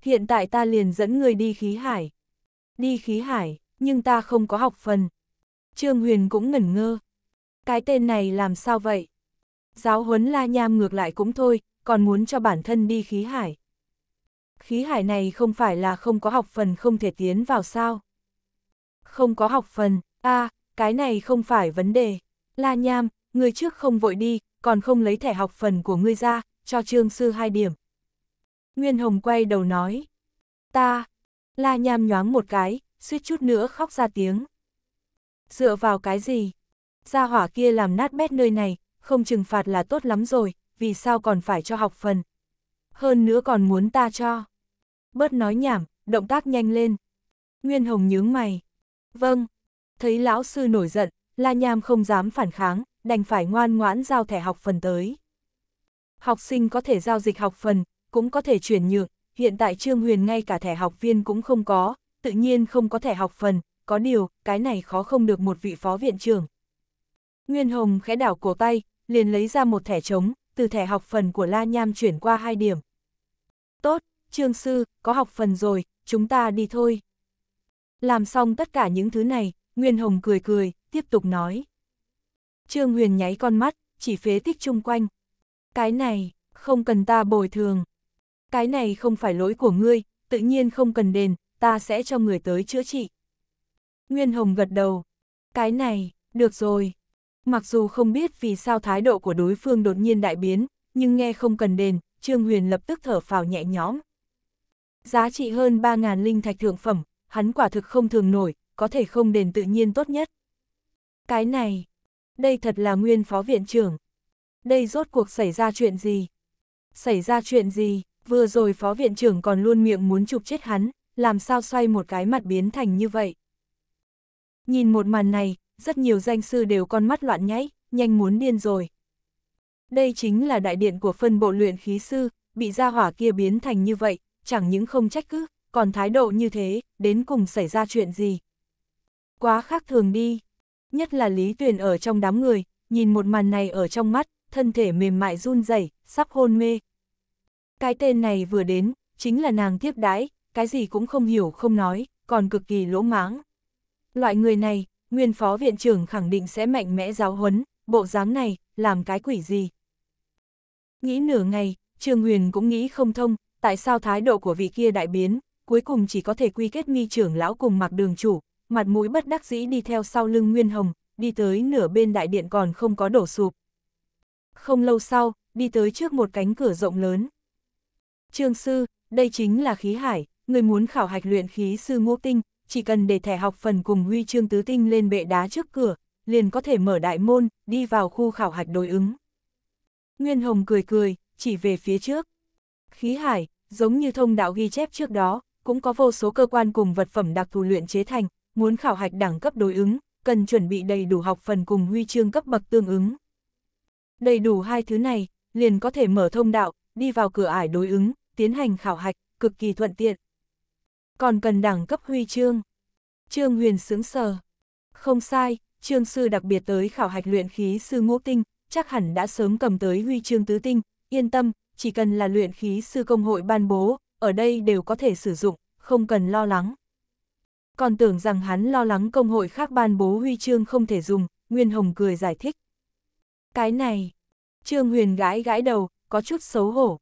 Hiện tại ta liền dẫn ngươi đi khí hải. Đi khí hải, nhưng ta không có học phần. Trương Huyền cũng ngẩn ngơ. Cái tên này làm sao vậy? Giáo huấn La Nham ngược lại cũng thôi, còn muốn cho bản thân đi khí hải khí hải này không phải là không có học phần không thể tiến vào sao. Không có học phần, a à, cái này không phải vấn đề. La Nham, người trước không vội đi, còn không lấy thẻ học phần của ngươi ra, cho trương sư hai điểm. Nguyên Hồng quay đầu nói. Ta, La Nham nhoáng một cái, suýt chút nữa khóc ra tiếng. Dựa vào cái gì? Gia hỏa kia làm nát bét nơi này, không trừng phạt là tốt lắm rồi, vì sao còn phải cho học phần. Hơn nữa còn muốn ta cho bớt nói nhảm, động tác nhanh lên. Nguyên Hồng nhướng mày. Vâng. Thấy lão sư nổi giận, La Nham không dám phản kháng, đành phải ngoan ngoãn giao thẻ học phần tới. Học sinh có thể giao dịch học phần, cũng có thể chuyển nhượng, hiện tại Trương Huyền ngay cả thẻ học viên cũng không có, tự nhiên không có thẻ học phần, có điều, cái này khó không được một vị phó viện trưởng. Nguyên Hồng khẽ đảo cổ tay, liền lấy ra một thẻ trống, từ thẻ học phần của La Nham chuyển qua hai điểm. Tốt, Trương Sư, có học phần rồi, chúng ta đi thôi. Làm xong tất cả những thứ này, Nguyên Hồng cười cười, tiếp tục nói. Trương Huyền nháy con mắt, chỉ phế tích chung quanh. Cái này, không cần ta bồi thường. Cái này không phải lỗi của ngươi, tự nhiên không cần đền, ta sẽ cho người tới chữa trị. Nguyên Hồng gật đầu. Cái này, được rồi. Mặc dù không biết vì sao thái độ của đối phương đột nhiên đại biến, nhưng nghe không cần đền, Trương Huyền lập tức thở phào nhẹ nhõm. Giá trị hơn 3.000 linh thạch thượng phẩm, hắn quả thực không thường nổi, có thể không đền tự nhiên tốt nhất. Cái này, đây thật là nguyên phó viện trưởng. Đây rốt cuộc xảy ra chuyện gì? Xảy ra chuyện gì? Vừa rồi phó viện trưởng còn luôn miệng muốn chụp chết hắn, làm sao xoay một cái mặt biến thành như vậy? Nhìn một màn này, rất nhiều danh sư đều con mắt loạn nháy, nhanh muốn điên rồi. Đây chính là đại điện của phân bộ luyện khí sư, bị gia hỏa kia biến thành như vậy, chẳng những không trách cứ, còn thái độ như thế, đến cùng xảy ra chuyện gì. Quá khác thường đi, nhất là Lý Tuyền ở trong đám người, nhìn một màn này ở trong mắt, thân thể mềm mại run rẩy, sắp hôn mê. Cái tên này vừa đến, chính là nàng tiếp đái cái gì cũng không hiểu không nói, còn cực kỳ lỗ máng. Loại người này, nguyên phó viện trưởng khẳng định sẽ mạnh mẽ giáo huấn, bộ dáng này, làm cái quỷ gì. Nghĩ nửa ngày, Trương Huyền cũng nghĩ không thông, tại sao thái độ của vị kia đại biến, cuối cùng chỉ có thể quy kết nghi trưởng lão cùng mặc đường chủ, mặt mũi bất đắc dĩ đi theo sau lưng Nguyên Hồng, đi tới nửa bên đại điện còn không có đổ sụp. Không lâu sau, đi tới trước một cánh cửa rộng lớn. Trương sư, đây chính là khí hải, người muốn khảo hạch luyện khí sư ngũ tinh, chỉ cần để thẻ học phần cùng huy chương tứ tinh lên bệ đá trước cửa, liền có thể mở đại môn, đi vào khu khảo hạch đối ứng. Nguyên Hồng cười cười, chỉ về phía trước. Khí hải, giống như thông đạo ghi chép trước đó, cũng có vô số cơ quan cùng vật phẩm đặc thù luyện chế thành, muốn khảo hạch đẳng cấp đối ứng, cần chuẩn bị đầy đủ học phần cùng huy chương cấp bậc tương ứng. Đầy đủ hai thứ này, liền có thể mở thông đạo, đi vào cửa ải đối ứng, tiến hành khảo hạch, cực kỳ thuận tiện. Còn cần đẳng cấp huy chương. Trương Huyền sướng sờ. Không sai, Trương Sư đặc biệt tới khảo hạch luyện khí sư ngũ tinh, chắc hẳn đã sớm cầm tới huy chương tứ tinh, yên tâm, chỉ cần là luyện khí sư công hội ban bố, ở đây đều có thể sử dụng, không cần lo lắng. Còn tưởng rằng hắn lo lắng công hội khác ban bố huy chương không thể dùng, Nguyên Hồng cười giải thích. Cái này, Trương Huyền gãi gãi đầu, có chút xấu hổ.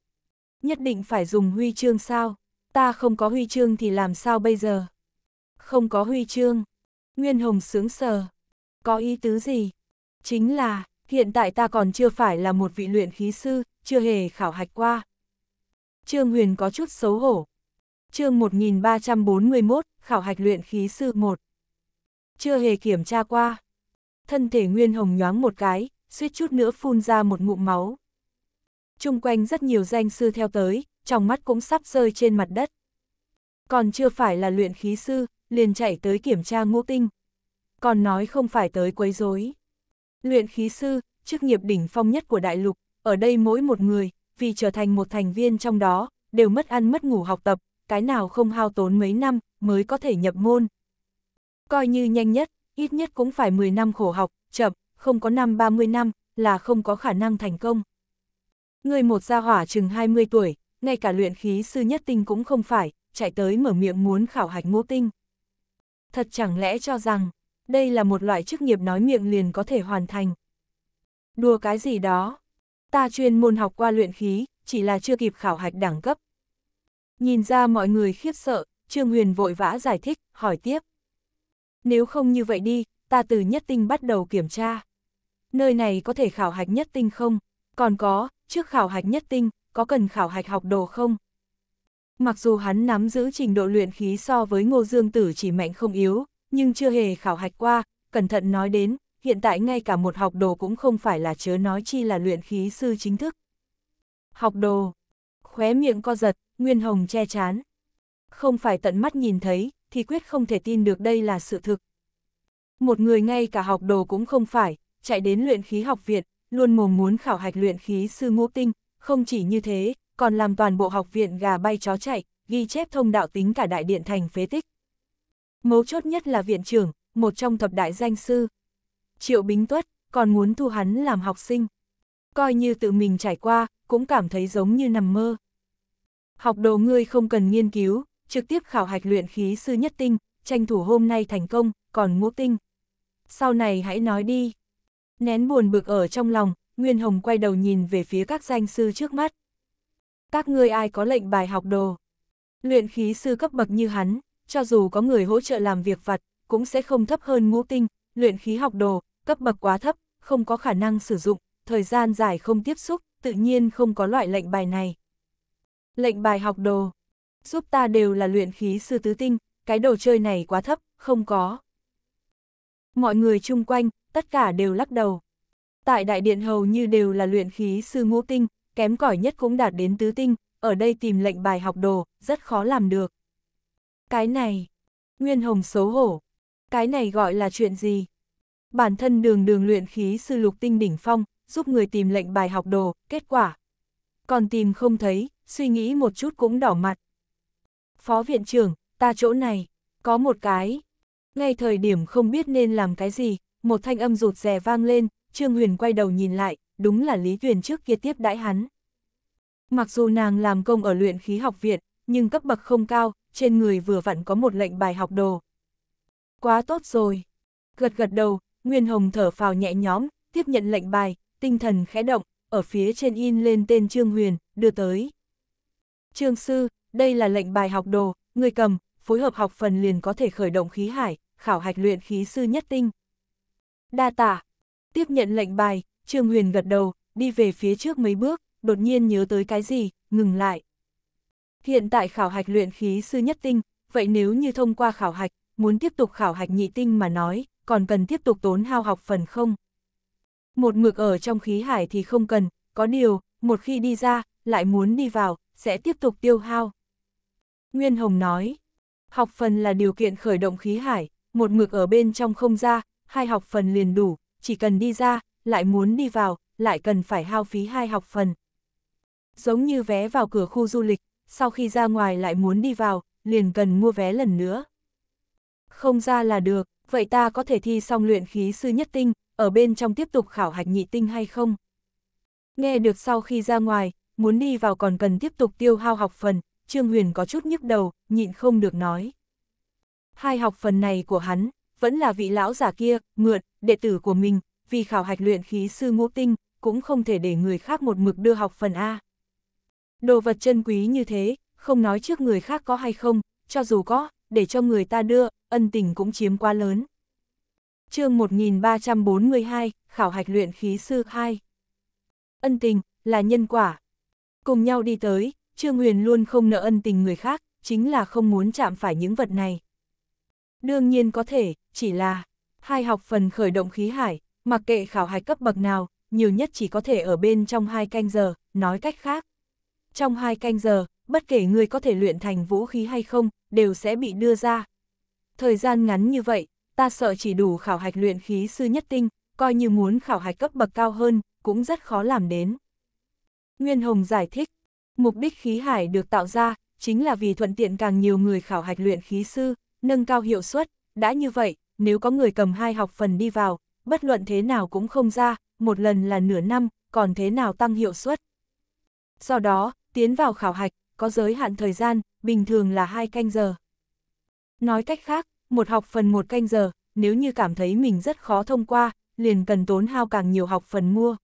Nhất định phải dùng huy chương sao? Ta không có huy chương thì làm sao bây giờ? Không có huy chương. Nguyên Hồng sướng sờ. Có ý tứ gì? Chính là, Hiện tại ta còn chưa phải là một vị luyện khí sư, chưa hề khảo hạch qua. Trương Huyền có chút xấu hổ. Chương 1341, khảo hạch luyện khí sư 1. Chưa hề kiểm tra qua. Thân thể Nguyên Hồng nhoáng một cái, suýt chút nữa phun ra một ngụm máu. Trung quanh rất nhiều danh sư theo tới, trong mắt cũng sắp rơi trên mặt đất. Còn chưa phải là luyện khí sư, liền chạy tới kiểm tra ngũ tinh. Còn nói không phải tới quấy rối. Luyện khí sư, chức nghiệp đỉnh phong nhất của đại lục, ở đây mỗi một người, vì trở thành một thành viên trong đó, đều mất ăn mất ngủ học tập, cái nào không hao tốn mấy năm mới có thể nhập môn. Coi như nhanh nhất, ít nhất cũng phải 10 năm khổ học, chậm, không có năm 30 năm là không có khả năng thành công. Người một gia hỏa chừng 20 tuổi, ngay cả luyện khí sư nhất tinh cũng không phải, chạy tới mở miệng muốn khảo hạch ngũ tinh. Thật chẳng lẽ cho rằng, đây là một loại chức nghiệp nói miệng liền có thể hoàn thành. Đùa cái gì đó? Ta chuyên môn học qua luyện khí, chỉ là chưa kịp khảo hạch đẳng cấp. Nhìn ra mọi người khiếp sợ, Trương Huyền vội vã giải thích, hỏi tiếp. Nếu không như vậy đi, ta từ nhất tinh bắt đầu kiểm tra. Nơi này có thể khảo hạch nhất tinh không? Còn có, trước khảo hạch nhất tinh, có cần khảo hạch học đồ không? Mặc dù hắn nắm giữ trình độ luyện khí so với Ngô Dương Tử chỉ mạnh không yếu, nhưng chưa hề khảo hạch qua, cẩn thận nói đến, hiện tại ngay cả một học đồ cũng không phải là chớ nói chi là luyện khí sư chính thức. Học đồ, khóe miệng co giật, Nguyên Hồng che chán. Không phải tận mắt nhìn thấy, thì quyết không thể tin được đây là sự thực. Một người ngay cả học đồ cũng không phải, chạy đến luyện khí học viện, luôn mồm muốn khảo hạch luyện khí sư ngũ tinh, không chỉ như thế, còn làm toàn bộ học viện gà bay chó chạy, ghi chép thông đạo tính cả đại điện thành phế tích. Mấu chốt nhất là viện trưởng, một trong thập đại danh sư. Triệu Bính Tuất, còn muốn thu hắn làm học sinh. Coi như tự mình trải qua, cũng cảm thấy giống như nằm mơ. Học đồ ngươi không cần nghiên cứu, trực tiếp khảo hạch luyện khí sư nhất tinh, tranh thủ hôm nay thành công, còn ngũ tinh. Sau này hãy nói đi. Nén buồn bực ở trong lòng, Nguyên Hồng quay đầu nhìn về phía các danh sư trước mắt. Các ngươi ai có lệnh bài học đồ? Luyện khí sư cấp bậc như hắn, cho dù có người hỗ trợ làm việc vặt, cũng sẽ không thấp hơn ngũ tinh, luyện khí học đồ, cấp bậc quá thấp, không có khả năng sử dụng, thời gian dài không tiếp xúc, tự nhiên không có loại lệnh bài này. Lệnh bài học đồ, giúp ta đều là luyện khí sư tứ tinh, cái đồ chơi này quá thấp, không có. Mọi người chung quanh, tất cả đều lắc đầu. Tại đại điện hầu như đều là luyện khí sư ngũ tinh, kém cỏi nhất cũng đạt đến tứ tinh, ở đây tìm lệnh bài học đồ, rất khó làm được. Cái này, Nguyên Hồng xấu hổ, cái này gọi là chuyện gì? Bản thân đường đường luyện khí sư lục tinh đỉnh phong, giúp người tìm lệnh bài học đồ, kết quả. Còn tìm không thấy, suy nghĩ một chút cũng đỏ mặt. Phó viện trưởng, ta chỗ này, có một cái. Ngay thời điểm không biết nên làm cái gì, một thanh âm rụt rè vang lên, Trương Huyền quay đầu nhìn lại, đúng là Lý Tuyền trước kia tiếp đãi hắn. Mặc dù nàng làm công ở luyện khí học viện, nhưng cấp bậc không cao, trên người vừa vặn có một lệnh bài học đồ. Quá tốt rồi. Gật gật đầu, Nguyên Hồng thở phào nhẹ nhõm, tiếp nhận lệnh bài, tinh thần khẽ động, ở phía trên in lên tên Trương Huyền, đưa tới. Trương Sư, đây là lệnh bài học đồ, người cầm, phối hợp học phần liền có thể khởi động khí hải, khảo hạch luyện khí sư nhất tinh. Đa tả, tiếp nhận lệnh bài, Trương Huyền gật đầu, đi về phía trước mấy bước, đột nhiên nhớ tới cái gì, ngừng lại. Hiện tại khảo hạch luyện khí sư nhất tinh, vậy nếu như thông qua khảo hạch, muốn tiếp tục khảo hạch nhị tinh mà nói, còn cần tiếp tục tốn hao học phần không? Một mực ở trong khí hải thì không cần, có điều, một khi đi ra, lại muốn đi vào, sẽ tiếp tục tiêu hao. Nguyên Hồng nói, học phần là điều kiện khởi động khí hải, một mực ở bên trong không ra, hai học phần liền đủ, chỉ cần đi ra, lại muốn đi vào, lại cần phải hao phí hai học phần. Giống như vé vào cửa khu du lịch, sau khi ra ngoài lại muốn đi vào, liền cần mua vé lần nữa. Không ra là được, vậy ta có thể thi xong luyện khí sư nhất tinh, ở bên trong tiếp tục khảo hạch nhị tinh hay không? Nghe được sau khi ra ngoài, muốn đi vào còn cần tiếp tục tiêu hao học phần, Trương Huyền có chút nhức đầu, nhịn không được nói. Hai học phần này của hắn, vẫn là vị lão giả kia, mượn, đệ tử của mình, vì khảo hạch luyện khí sư ngũ tinh, cũng không thể để người khác một mực đưa học phần A. Đồ vật chân quý như thế, không nói trước người khác có hay không, cho dù có, để cho người ta đưa, ân tình cũng chiếm quá lớn. chương 1342, Khảo hạch luyện khí sư 2 Ân tình, là nhân quả. Cùng nhau đi tới, Trương Huyền luôn không nợ ân tình người khác, chính là không muốn chạm phải những vật này. Đương nhiên có thể, chỉ là, hai học phần khởi động khí hải, mặc kệ khảo hạch cấp bậc nào, nhiều nhất chỉ có thể ở bên trong hai canh giờ, nói cách khác trong hai canh giờ, bất kể người có thể luyện thành vũ khí hay không, đều sẽ bị đưa ra. Thời gian ngắn như vậy, ta sợ chỉ đủ khảo hạch luyện khí sư nhất tinh, coi như muốn khảo hạch cấp bậc cao hơn, cũng rất khó làm đến. Nguyên Hồng giải thích, mục đích khí hải được tạo ra, chính là vì thuận tiện càng nhiều người khảo hạch luyện khí sư, nâng cao hiệu suất, đã như vậy, nếu có người cầm hai học phần đi vào, bất luận thế nào cũng không ra, một lần là nửa năm, còn thế nào tăng hiệu suất. Do đó, Tiến vào khảo hạch, có giới hạn thời gian, bình thường là 2 canh giờ. Nói cách khác, một học phần một canh giờ, nếu như cảm thấy mình rất khó thông qua, liền cần tốn hao càng nhiều học phần mua.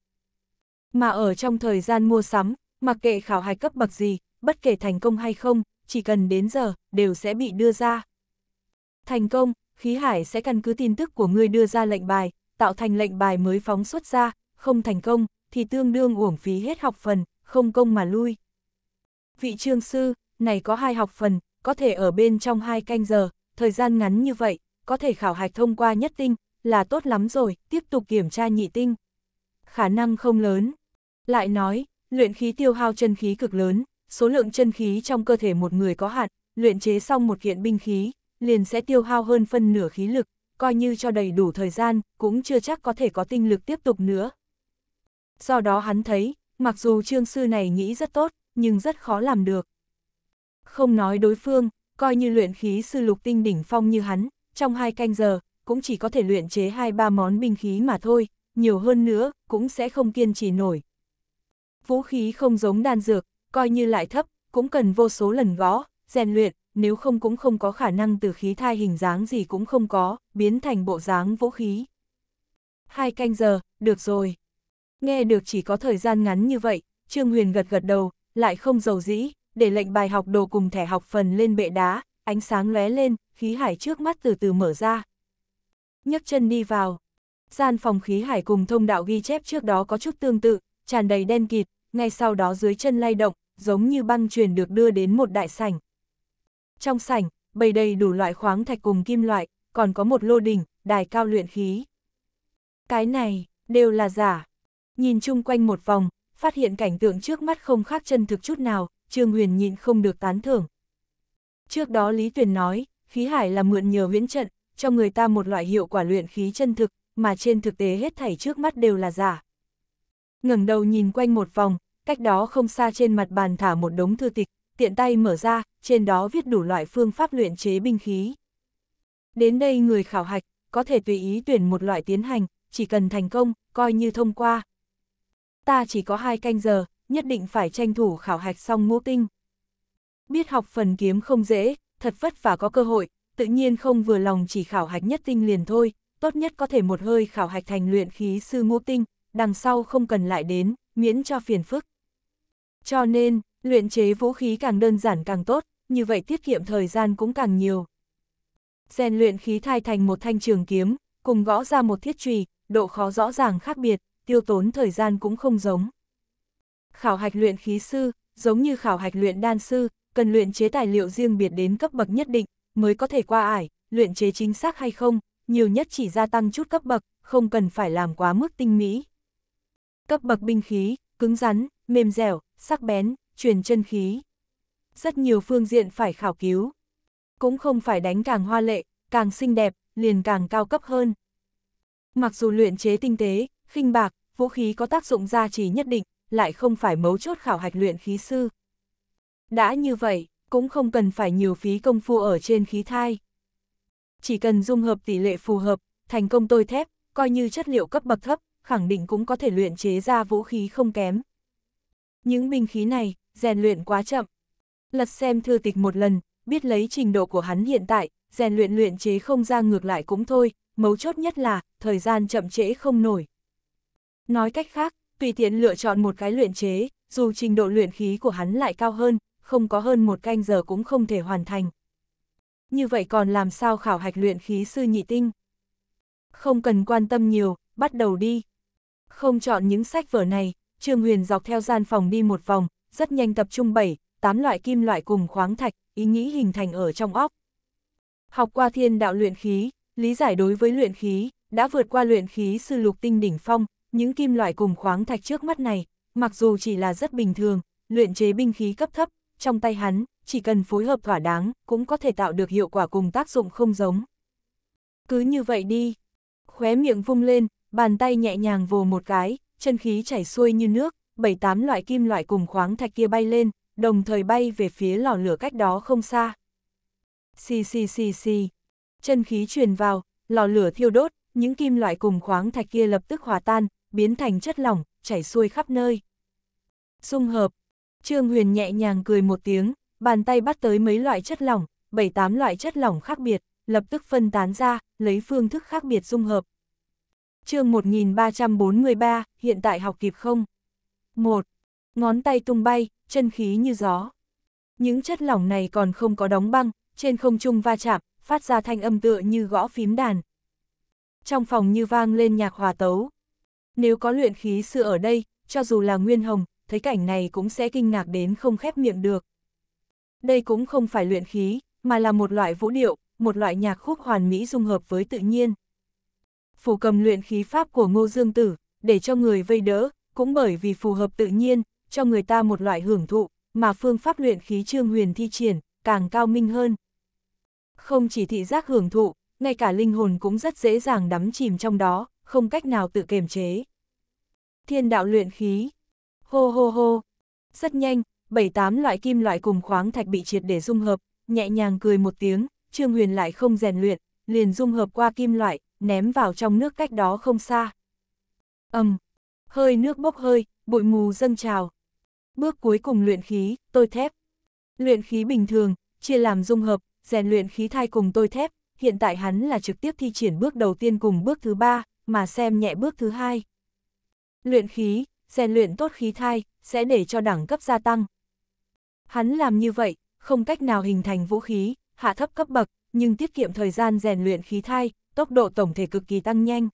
Mà ở trong thời gian mua sắm, mặc kệ khảo hạch cấp bậc gì, bất kể thành công hay không, chỉ cần đến giờ, đều sẽ bị đưa ra. Thành công, khí hải sẽ căn cứ tin tức của người đưa ra lệnh bài, tạo thành lệnh bài mới phóng xuất ra, không thành công, thì tương đương uổng phí hết học phần, không công mà lui vị trương sư, này có hai học phần, có thể ở bên trong hai canh giờ, thời gian ngắn như vậy, có thể khảo hạch thông qua nhất tinh, là tốt lắm rồi, tiếp tục kiểm tra nhị tinh. Khả năng không lớn. Lại nói, luyện khí tiêu hao chân khí cực lớn, số lượng chân khí trong cơ thể một người có hạn, luyện chế xong một kiện binh khí, liền sẽ tiêu hao hơn phân nửa khí lực, coi như cho đầy đủ thời gian, cũng chưa chắc có thể có tinh lực tiếp tục nữa. Do đó hắn thấy, mặc dù trương sư này nghĩ rất tốt, nhưng rất khó làm được. Không nói đối phương, coi như luyện khí sư lục tinh đỉnh phong như hắn, trong hai canh giờ, cũng chỉ có thể luyện chế hai ba món binh khí mà thôi, nhiều hơn nữa, cũng sẽ không kiên trì nổi. Vũ khí không giống đan dược, coi như lại thấp, cũng cần vô số lần gõ, rèn luyện, nếu không cũng không có khả năng từ khí thai hình dáng gì cũng không có, biến thành bộ dáng vũ khí. Hai canh giờ, được rồi. Nghe được chỉ có thời gian ngắn như vậy, Trương Huyền gật gật đầu, lại không giàu dĩ, để lệnh bài học đồ cùng thẻ học phần lên bệ đá, ánh sáng lóe lên, khí hải trước mắt từ từ mở ra. nhấc chân đi vào. Gian phòng khí hải cùng thông đạo ghi chép trước đó có chút tương tự, tràn đầy đen kịt, ngay sau đó dưới chân lay động, giống như băng truyền được đưa đến một đại sảnh. Trong sảnh, bày đầy đủ loại khoáng thạch cùng kim loại, còn có một lô đỉnh, đài cao luyện khí. Cái này, đều là giả. Nhìn chung quanh một vòng, phát hiện cảnh tượng trước mắt không khác chân thực chút nào, Trương Huyền nhịn không được tán thưởng. Trước đó Lý Tuyền nói, khí hải là mượn nhờ huyễn trận, cho người ta một loại hiệu quả luyện khí chân thực, mà trên thực tế hết thảy trước mắt đều là giả. ngẩng đầu nhìn quanh một vòng, cách đó không xa trên mặt bàn thả một đống thư tịch, tiện tay mở ra, trên đó viết đủ loại phương pháp luyện chế binh khí. Đến đây người khảo hạch, có thể tùy ý tuyển một loại tiến hành, chỉ cần thành công, coi như thông qua, ta chỉ có hai canh giờ, nhất định phải tranh thủ khảo hạch xong ngũ tinh. Biết học phần kiếm không dễ, thật vất vả có cơ hội, tự nhiên không vừa lòng chỉ khảo hạch nhất tinh liền thôi, tốt nhất có thể một hơi khảo hạch thành luyện khí sư ngũ tinh, đằng sau không cần lại đến, miễn cho phiền phức. Cho nên, luyện chế vũ khí càng đơn giản càng tốt, như vậy tiết kiệm thời gian cũng càng nhiều. Rèn luyện khí thai thành một thanh trường kiếm, cùng gõ ra một thiết trùy, độ khó rõ ràng khác biệt, tiêu tốn thời gian cũng không giống. Khảo hạch luyện khí sư, giống như khảo hạch luyện đan sư, cần luyện chế tài liệu riêng biệt đến cấp bậc nhất định, mới có thể qua ải, luyện chế chính xác hay không, nhiều nhất chỉ gia tăng chút cấp bậc, không cần phải làm quá mức tinh mỹ. Cấp bậc binh khí, cứng rắn, mềm dẻo, sắc bén, truyền chân khí. Rất nhiều phương diện phải khảo cứu. Cũng không phải đánh càng hoa lệ, càng xinh đẹp, liền càng cao cấp hơn. Mặc dù luyện chế tinh tế, khinh bạc, vũ khí có tác dụng gia trì nhất định, lại không phải mấu chốt khảo hạch luyện khí sư. Đã như vậy, cũng không cần phải nhiều phí công phu ở trên khí thai. Chỉ cần dung hợp tỷ lệ phù hợp, thành công tôi thép, coi như chất liệu cấp bậc thấp, khẳng định cũng có thể luyện chế ra vũ khí không kém. Những binh khí này, rèn luyện quá chậm. Lật xem thư tịch một lần, biết lấy trình độ của hắn hiện tại, rèn luyện luyện chế không ra ngược lại cũng thôi, mấu chốt nhất là, thời gian chậm trễ không nổi. Nói cách khác, tùy tiện lựa chọn một cái luyện chế, dù trình độ luyện khí của hắn lại cao hơn, không có hơn một canh giờ cũng không thể hoàn thành. Như vậy còn làm sao khảo hạch luyện khí sư nhị tinh? Không cần quan tâm nhiều, bắt đầu đi. Không chọn những sách vở này, Trương Huyền dọc theo gian phòng đi một vòng, rất nhanh tập trung 7, 8 loại kim loại cùng khoáng thạch, ý nghĩ hình thành ở trong óc. Học qua thiên đạo luyện khí, lý giải đối với luyện khí, đã vượt qua luyện khí sư lục tinh đỉnh phong, những kim loại cùng khoáng thạch trước mắt này, mặc dù chỉ là rất bình thường, luyện chế binh khí cấp thấp, trong tay hắn, chỉ cần phối hợp thỏa đáng, cũng có thể tạo được hiệu quả cùng tác dụng không giống. Cứ như vậy đi. Khóe miệng vung lên, bàn tay nhẹ nhàng vồ một cái, chân khí chảy xuôi như nước, bảy tám loại kim loại cùng khoáng thạch kia bay lên, đồng thời bay về phía lò lửa cách đó không xa. Xì xì xì xì. Chân khí truyền vào, lò lửa thiêu đốt, những kim loại cùng khoáng thạch kia lập tức hòa tan, biến thành chất lỏng, chảy xuôi khắp nơi. Dung hợp, Trương Huyền nhẹ nhàng cười một tiếng, bàn tay bắt tới mấy loại chất lỏng, bảy tám loại chất lỏng khác biệt, lập tức phân tán ra, lấy phương thức khác biệt dung hợp. chương 1343, hiện tại học kịp không? 1. Ngón tay tung bay, chân khí như gió. Những chất lỏng này còn không có đóng băng, trên không trung va chạm, phát ra thanh âm tựa như gõ phím đàn. Trong phòng như vang lên nhạc hòa tấu, nếu có luyện khí sư ở đây, cho dù là Nguyên Hồng, thấy cảnh này cũng sẽ kinh ngạc đến không khép miệng được. Đây cũng không phải luyện khí, mà là một loại vũ điệu, một loại nhạc khúc hoàn mỹ dung hợp với tự nhiên. phù cầm luyện khí pháp của Ngô Dương Tử, để cho người vây đỡ, cũng bởi vì phù hợp tự nhiên, cho người ta một loại hưởng thụ, mà phương pháp luyện khí trương huyền thi triển, càng cao minh hơn. Không chỉ thị giác hưởng thụ, ngay cả linh hồn cũng rất dễ dàng đắm chìm trong đó, không cách nào tự kiềm chế. Thiên đạo luyện khí. Hô hô hô. Rất nhanh, bảy tám loại kim loại cùng khoáng thạch bị triệt để dung hợp, nhẹ nhàng cười một tiếng, Trương Huyền lại không rèn luyện, liền dung hợp qua kim loại, ném vào trong nước cách đó không xa. Ầm, hơi nước bốc hơi, bụi mù dâng trào. Bước cuối cùng luyện khí, tôi thép. Luyện khí bình thường, chia làm dung hợp, rèn luyện khí thai cùng tôi thép, hiện tại hắn là trực tiếp thi triển bước đầu tiên cùng bước thứ ba, mà xem nhẹ bước thứ hai. Luyện khí, rèn luyện tốt khí thai, sẽ để cho đẳng cấp gia tăng. Hắn làm như vậy, không cách nào hình thành vũ khí, hạ thấp cấp bậc, nhưng tiết kiệm thời gian rèn luyện khí thai, tốc độ tổng thể cực kỳ tăng nhanh.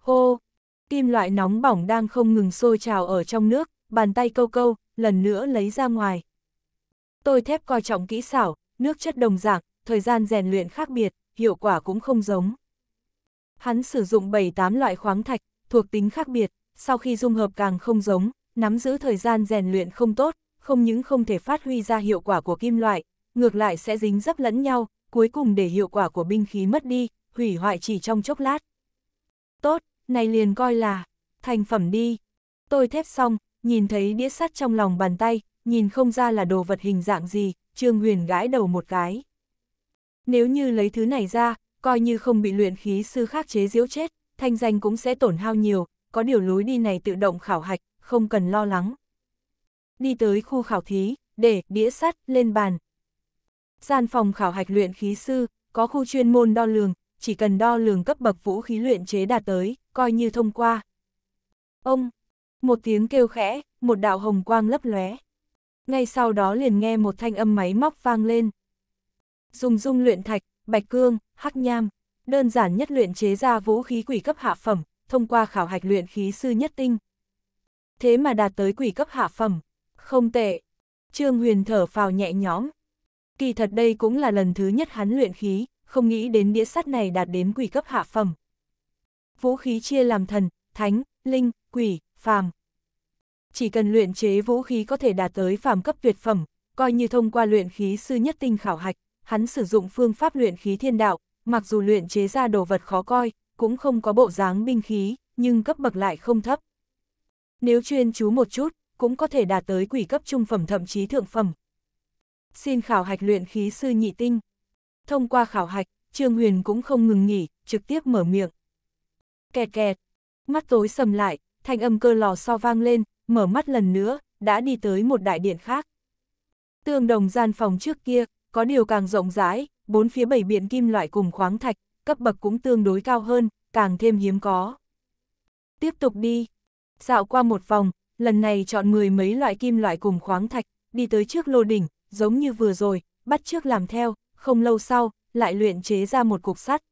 Hô! Kim loại nóng bỏng đang không ngừng sôi trào ở trong nước, bàn tay câu câu, lần nữa lấy ra ngoài. Tôi thép coi trọng kỹ xảo, nước chất đồng dạng, thời gian rèn luyện khác biệt, hiệu quả cũng không giống. Hắn sử dụng 7-8 loại khoáng thạch, thuộc tính khác biệt, sau khi dung hợp càng không giống, nắm giữ thời gian rèn luyện không tốt, không những không thể phát huy ra hiệu quả của kim loại, ngược lại sẽ dính dấp lẫn nhau, cuối cùng để hiệu quả của binh khí mất đi, hủy hoại chỉ trong chốc lát. Tốt, này liền coi là, thành phẩm đi. Tôi thép xong, nhìn thấy đĩa sắt trong lòng bàn tay, nhìn không ra là đồ vật hình dạng gì, Trương Huyền gãi đầu một cái. Nếu như lấy thứ này ra, coi như không bị luyện khí sư khác chế diễu chết, thanh danh cũng sẽ tổn hao nhiều, có điều lối đi này tự động khảo hạch, không cần lo lắng. Đi tới khu khảo thí, để đĩa sắt lên bàn. Gian phòng khảo hạch luyện khí sư, có khu chuyên môn đo lường, chỉ cần đo lường cấp bậc vũ khí luyện chế đạt tới, coi như thông qua. Ông, một tiếng kêu khẽ, một đạo hồng quang lấp lóe. Ngay sau đó liền nghe một thanh âm máy móc vang lên. Dùng dung luyện thạch, bạch cương, hắc nham, đơn giản nhất luyện chế ra vũ khí quỷ cấp hạ phẩm, thông qua khảo hạch luyện khí sư nhất tinh. Thế mà đạt tới quỷ cấp hạ phẩm, không tệ. Trương Huyền thở phào nhẹ nhõm. Kỳ thật đây cũng là lần thứ nhất hắn luyện khí, không nghĩ đến đĩa sắt này đạt đến quỷ cấp hạ phẩm. Vũ khí chia làm thần, thánh, linh, quỷ, phàm. Chỉ cần luyện chế vũ khí có thể đạt tới phàm cấp tuyệt phẩm, coi như thông qua luyện khí sư nhất tinh khảo hạch, hắn sử dụng phương pháp luyện khí thiên đạo, mặc dù luyện chế ra đồ vật khó coi, cũng không có bộ dáng binh khí, nhưng cấp bậc lại không thấp. Nếu chuyên chú một chút, cũng có thể đạt tới quỷ cấp trung phẩm thậm chí thượng phẩm. Xin khảo hạch luyện khí sư nhị tinh. Thông qua khảo hạch, Trương Huyền cũng không ngừng nghỉ, trực tiếp mở miệng. Kẹt kẹt, mắt tối sầm lại, thanh âm cơ lò so vang lên, mở mắt lần nữa, đã đi tới một đại điện khác. Tương đồng gian phòng trước kia, có điều càng rộng rãi, bốn phía bảy biển kim loại cùng khoáng thạch, cấp bậc cũng tương đối cao hơn, càng thêm hiếm có. Tiếp tục đi. Dạo qua một vòng, lần này chọn mười mấy loại kim loại cùng khoáng thạch, đi tới trước lô đỉnh, giống như vừa rồi, bắt trước làm theo, không lâu sau, lại luyện chế ra một cục sắt.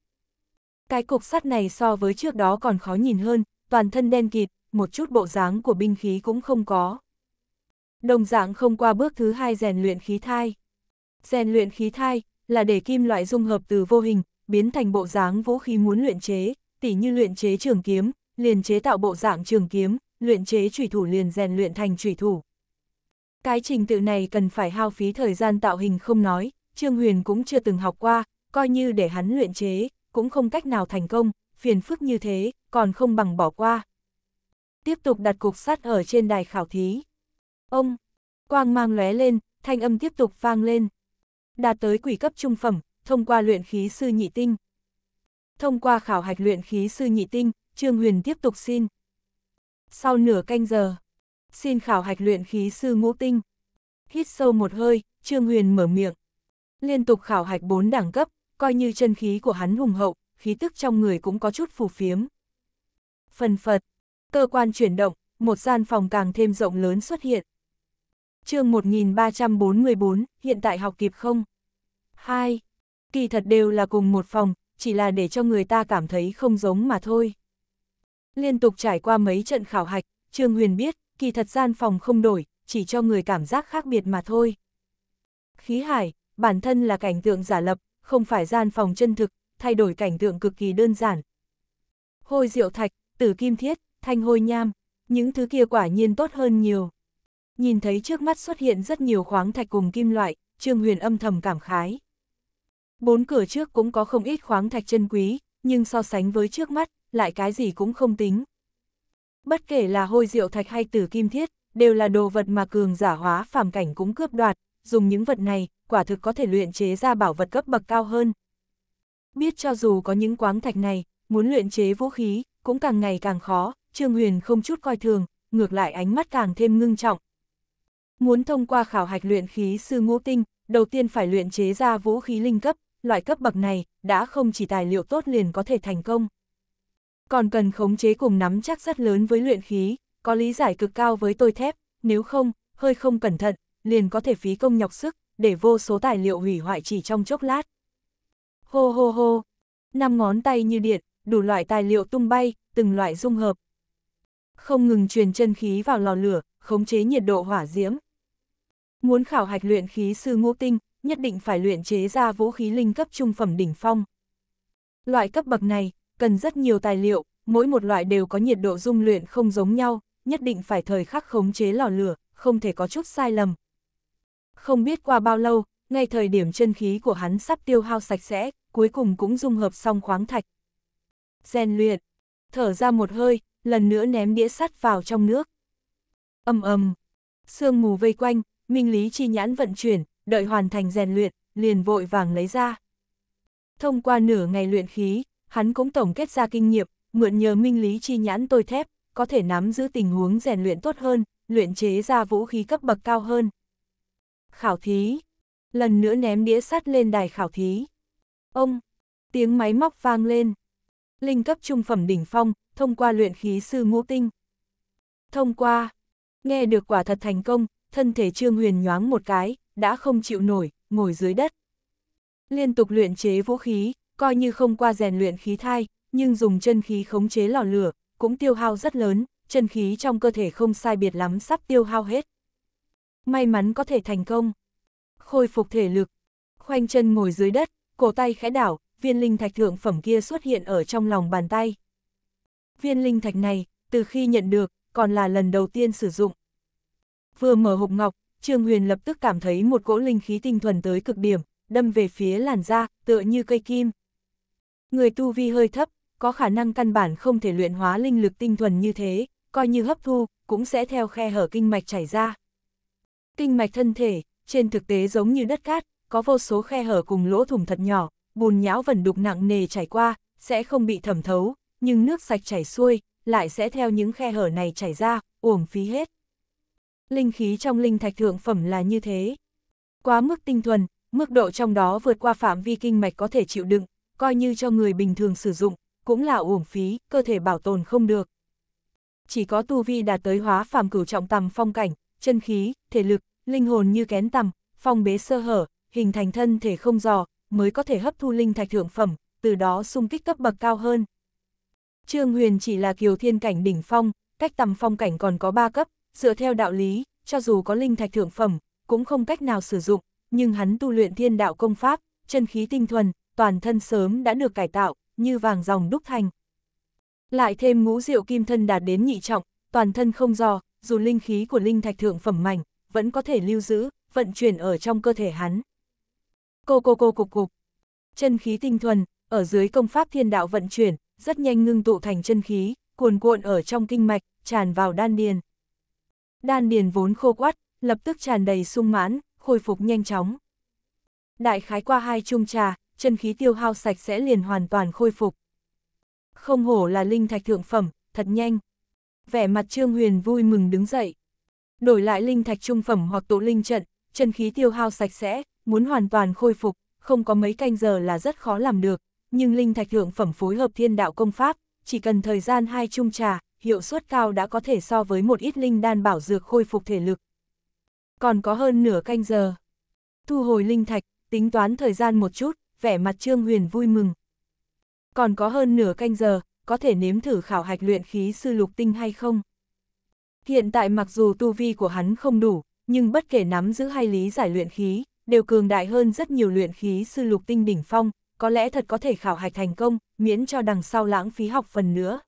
Cái cục sắt này so với trước đó còn khó nhìn hơn, toàn thân đen kịt, một chút bộ dáng của binh khí cũng không có. Đồng dạng không qua bước thứ hai rèn luyện khí thai. Rèn luyện khí thai, là để kim loại dung hợp từ vô hình, biến thành bộ dáng vũ khí muốn luyện chế, tỉ như luyện chế trường kiếm, liền chế tạo bộ dạng trường kiếm, luyện chế chủy thủ liền rèn luyện thành chủy thủ. Cái trình tự này cần phải hao phí thời gian tạo hình không nói, Trương Huyền cũng chưa từng học qua, coi như để hắn luyện chế, cũng không cách nào thành công, phiền phức như thế, còn không bằng bỏ qua. Tiếp tục đặt cục sắt ở trên đài khảo thí. Ông, quang mang lóe lên, thanh âm tiếp tục vang lên đạt tới quỷ cấp trung phẩm, thông qua luyện khí sư nhị tinh. Thông qua khảo hạch luyện khí sư nhị tinh, Trương Huyền tiếp tục xin. Sau nửa canh giờ, xin khảo hạch luyện khí sư ngũ tinh. Hít sâu một hơi, Trương Huyền mở miệng. Liên tục khảo hạch bốn đẳng cấp, coi như chân khí của hắn hùng hậu, khí tức trong người cũng có chút phù phiếm. Phần phật, cơ quan chuyển động, một gian phòng càng thêm rộng lớn xuất hiện chương 1344, hiện tại học kịp không? 2. Kỳ thật đều là cùng một phòng, chỉ là để cho người ta cảm thấy không giống mà thôi. Liên tục trải qua mấy trận khảo hạch, Trương Huyền biết, kỳ thật gian phòng không đổi, chỉ cho người cảm giác khác biệt mà thôi. Khí hải, bản thân là cảnh tượng giả lập, không phải gian phòng chân thực, thay đổi cảnh tượng cực kỳ đơn giản. Hôi diệu thạch, tử kim thiết, thanh hôi nham, những thứ kia quả nhiên tốt hơn nhiều. Nhìn thấy trước mắt xuất hiện rất nhiều khoáng thạch cùng kim loại, Trương Huyền âm thầm cảm khái. Bốn cửa trước cũng có không ít khoáng thạch chân quý, nhưng so sánh với trước mắt, lại cái gì cũng không tính. Bất kể là hôi diệu thạch hay tử kim thiết, đều là đồ vật mà cường giả hóa phàm cảnh cũng cướp đoạt, dùng những vật này, quả thực có thể luyện chế ra bảo vật cấp bậc cao hơn. Biết cho dù có những quáng thạch này, muốn luyện chế vũ khí, cũng càng ngày càng khó, Trương Huyền không chút coi thường, ngược lại ánh mắt càng thêm ngưng trọng, Muốn thông qua khảo hạch luyện khí sư ngũ tinh, đầu tiên phải luyện chế ra vũ khí linh cấp, loại cấp bậc này đã không chỉ tài liệu tốt liền có thể thành công. Còn cần khống chế cùng nắm chắc rất lớn với luyện khí, có lý giải cực cao với tôi thép, nếu không, hơi không cẩn thận, liền có thể phí công nhọc sức, để vô số tài liệu hủy hoại chỉ trong chốc lát. Hô hô hô, năm ngón tay như điện, đủ loại tài liệu tung bay, từng loại dung hợp. Không ngừng truyền chân khí vào lò lửa, khống chế nhiệt độ hỏa diễm, Muốn khảo hạch luyện khí sư ngũ tinh, nhất định phải luyện chế ra vũ khí linh cấp trung phẩm đỉnh phong. Loại cấp bậc này, cần rất nhiều tài liệu, mỗi một loại đều có nhiệt độ dung luyện không giống nhau, nhất định phải thời khắc khống chế lò lửa, không thể có chút sai lầm. Không biết qua bao lâu, ngay thời điểm chân khí của hắn sắp tiêu hao sạch sẽ, cuối cùng cũng dung hợp xong khoáng thạch. Rèn luyện, thở ra một hơi, lần nữa ném đĩa sắt vào trong nước. Âm ầm, sương mù vây quanh, minh lý chi nhãn vận chuyển, đợi hoàn thành rèn luyện, liền vội vàng lấy ra. Thông qua nửa ngày luyện khí, hắn cũng tổng kết ra kinh nghiệm, mượn nhờ minh lý chi nhãn tôi thép, có thể nắm giữ tình huống rèn luyện tốt hơn, luyện chế ra vũ khí cấp bậc cao hơn. Khảo thí. Lần nữa ném đĩa sắt lên đài khảo thí. Ông. Tiếng máy móc vang lên. Linh cấp trung phẩm đỉnh phong, thông qua luyện khí sư ngũ tinh. Thông qua. Nghe được quả thật thành công, thân thể Trương Huyền nhoáng một cái, đã không chịu nổi, ngồi dưới đất. Liên tục luyện chế vũ khí, coi như không qua rèn luyện khí thai, nhưng dùng chân khí khống chế lò lửa, cũng tiêu hao rất lớn, chân khí trong cơ thể không sai biệt lắm sắp tiêu hao hết. May mắn có thể thành công. Khôi phục thể lực, khoanh chân ngồi dưới đất, cổ tay khẽ đảo, viên linh thạch thượng phẩm kia xuất hiện ở trong lòng bàn tay. Viên linh thạch này, từ khi nhận được, còn là lần đầu tiên sử dụng, Vừa mở hộp ngọc, Trương Huyền lập tức cảm thấy một cỗ linh khí tinh thuần tới cực điểm, đâm về phía làn da, tựa như cây kim. Người tu vi hơi thấp, có khả năng căn bản không thể luyện hóa linh lực tinh thuần như thế, coi như hấp thu, cũng sẽ theo khe hở kinh mạch chảy ra. Kinh mạch thân thể, trên thực tế giống như đất cát, có vô số khe hở cùng lỗ thủng thật nhỏ, bùn nhão vẩn đục nặng nề chảy qua, sẽ không bị thẩm thấu, nhưng nước sạch chảy xuôi, lại sẽ theo những khe hở này chảy ra, uổng phí hết linh khí trong linh thạch thượng phẩm là như thế. Quá mức tinh thuần, mức độ trong đó vượt qua phạm vi kinh mạch có thể chịu đựng, coi như cho người bình thường sử dụng, cũng là uổng phí, cơ thể bảo tồn không được. Chỉ có tu vi đạt tới hóa phàm cửu trọng tầm phong cảnh, chân khí, thể lực, linh hồn như kén tầm, phong bế sơ hở, hình thành thân thể không giò, mới có thể hấp thu linh thạch thượng phẩm, từ đó xung kích cấp bậc cao hơn. Trương Huyền chỉ là kiều thiên cảnh đỉnh phong, cách tầm phong cảnh còn có 3 cấp, dựa theo đạo lý, cho dù có linh thạch thượng phẩm, cũng không cách nào sử dụng, nhưng hắn tu luyện thiên đạo công pháp, chân khí tinh thuần, toàn thân sớm đã được cải tạo, như vàng dòng đúc thành. Lại thêm ngũ diệu kim thân đạt đến nhị trọng, toàn thân không do, dù linh khí của linh thạch thượng phẩm mạnh, vẫn có thể lưu giữ, vận chuyển ở trong cơ thể hắn. Cô cô cô cục cục. Chân khí tinh thuần, ở dưới công pháp thiên đạo vận chuyển, rất nhanh ngưng tụ thành chân khí, cuồn cuộn ở trong kinh mạch, tràn vào đan điền đan điền vốn khô quắt, lập tức tràn đầy sung mãn, khôi phục nhanh chóng. Đại khái qua hai chung trà, chân khí tiêu hao sạch sẽ liền hoàn toàn khôi phục. Không hổ là linh thạch thượng phẩm, thật nhanh. Vẻ mặt Trương Huyền vui mừng đứng dậy. Đổi lại linh thạch trung phẩm hoặc tụ linh trận, chân khí tiêu hao sạch sẽ, muốn hoàn toàn khôi phục, không có mấy canh giờ là rất khó làm được, nhưng linh thạch thượng phẩm phối hợp thiên đạo công pháp, chỉ cần thời gian hai chung trà, hiệu suất cao đã có thể so với một ít linh đan bảo dược khôi phục thể lực. Còn có hơn nửa canh giờ. Thu hồi linh thạch, tính toán thời gian một chút, vẻ mặt Trương Huyền vui mừng. Còn có hơn nửa canh giờ, có thể nếm thử khảo hạch luyện khí sư lục tinh hay không? Hiện tại mặc dù tu vi của hắn không đủ, nhưng bất kể nắm giữ hay lý giải luyện khí, đều cường đại hơn rất nhiều luyện khí sư lục tinh đỉnh phong, có lẽ thật có thể khảo hạch thành công, miễn cho đằng sau lãng phí học phần nữa.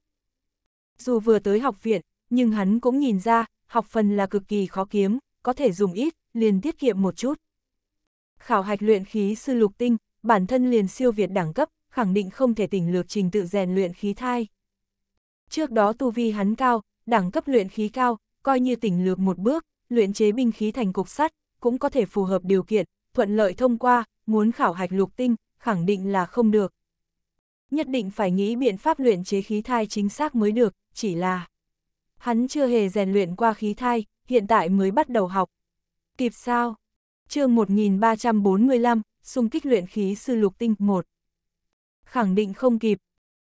Dù vừa tới học viện, nhưng hắn cũng nhìn ra, học phần là cực kỳ khó kiếm, có thể dùng ít, liền tiết kiệm một chút. Khảo hạch luyện khí sư lục tinh, bản thân liền siêu việt đẳng cấp, khẳng định không thể tỉnh lược trình tự rèn luyện khí thai. Trước đó tu vi hắn cao, đẳng cấp luyện khí cao, coi như tỉnh lược một bước, luyện chế binh khí thành cục sắt, cũng có thể phù hợp điều kiện, thuận lợi thông qua, muốn khảo hạch lục tinh, khẳng định là không được nhất định phải nghĩ biện pháp luyện chế khí thai chính xác mới được, chỉ là hắn chưa hề rèn luyện qua khí thai, hiện tại mới bắt đầu học. Kịp sao? chương 1345, xung kích luyện khí sư lục tinh 1. Khẳng định không kịp.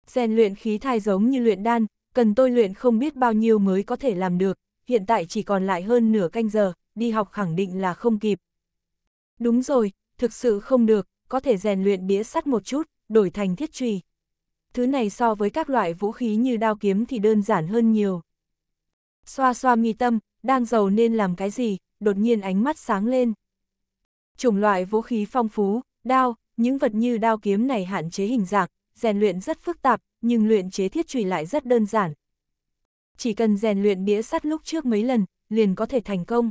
Rèn luyện khí thai giống như luyện đan, cần tôi luyện không biết bao nhiêu mới có thể làm được, hiện tại chỉ còn lại hơn nửa canh giờ, đi học khẳng định là không kịp. Đúng rồi, thực sự không được, có thể rèn luyện đĩa sắt một chút, đổi thành thiết trùy thứ này so với các loại vũ khí như đao kiếm thì đơn giản hơn nhiều. Xoa xoa nghi tâm, đang giàu nên làm cái gì, đột nhiên ánh mắt sáng lên. Chủng loại vũ khí phong phú, đao, những vật như đao kiếm này hạn chế hình dạng, rèn luyện rất phức tạp, nhưng luyện chế thiết chùy lại rất đơn giản. Chỉ cần rèn luyện đĩa sắt lúc trước mấy lần, liền có thể thành công.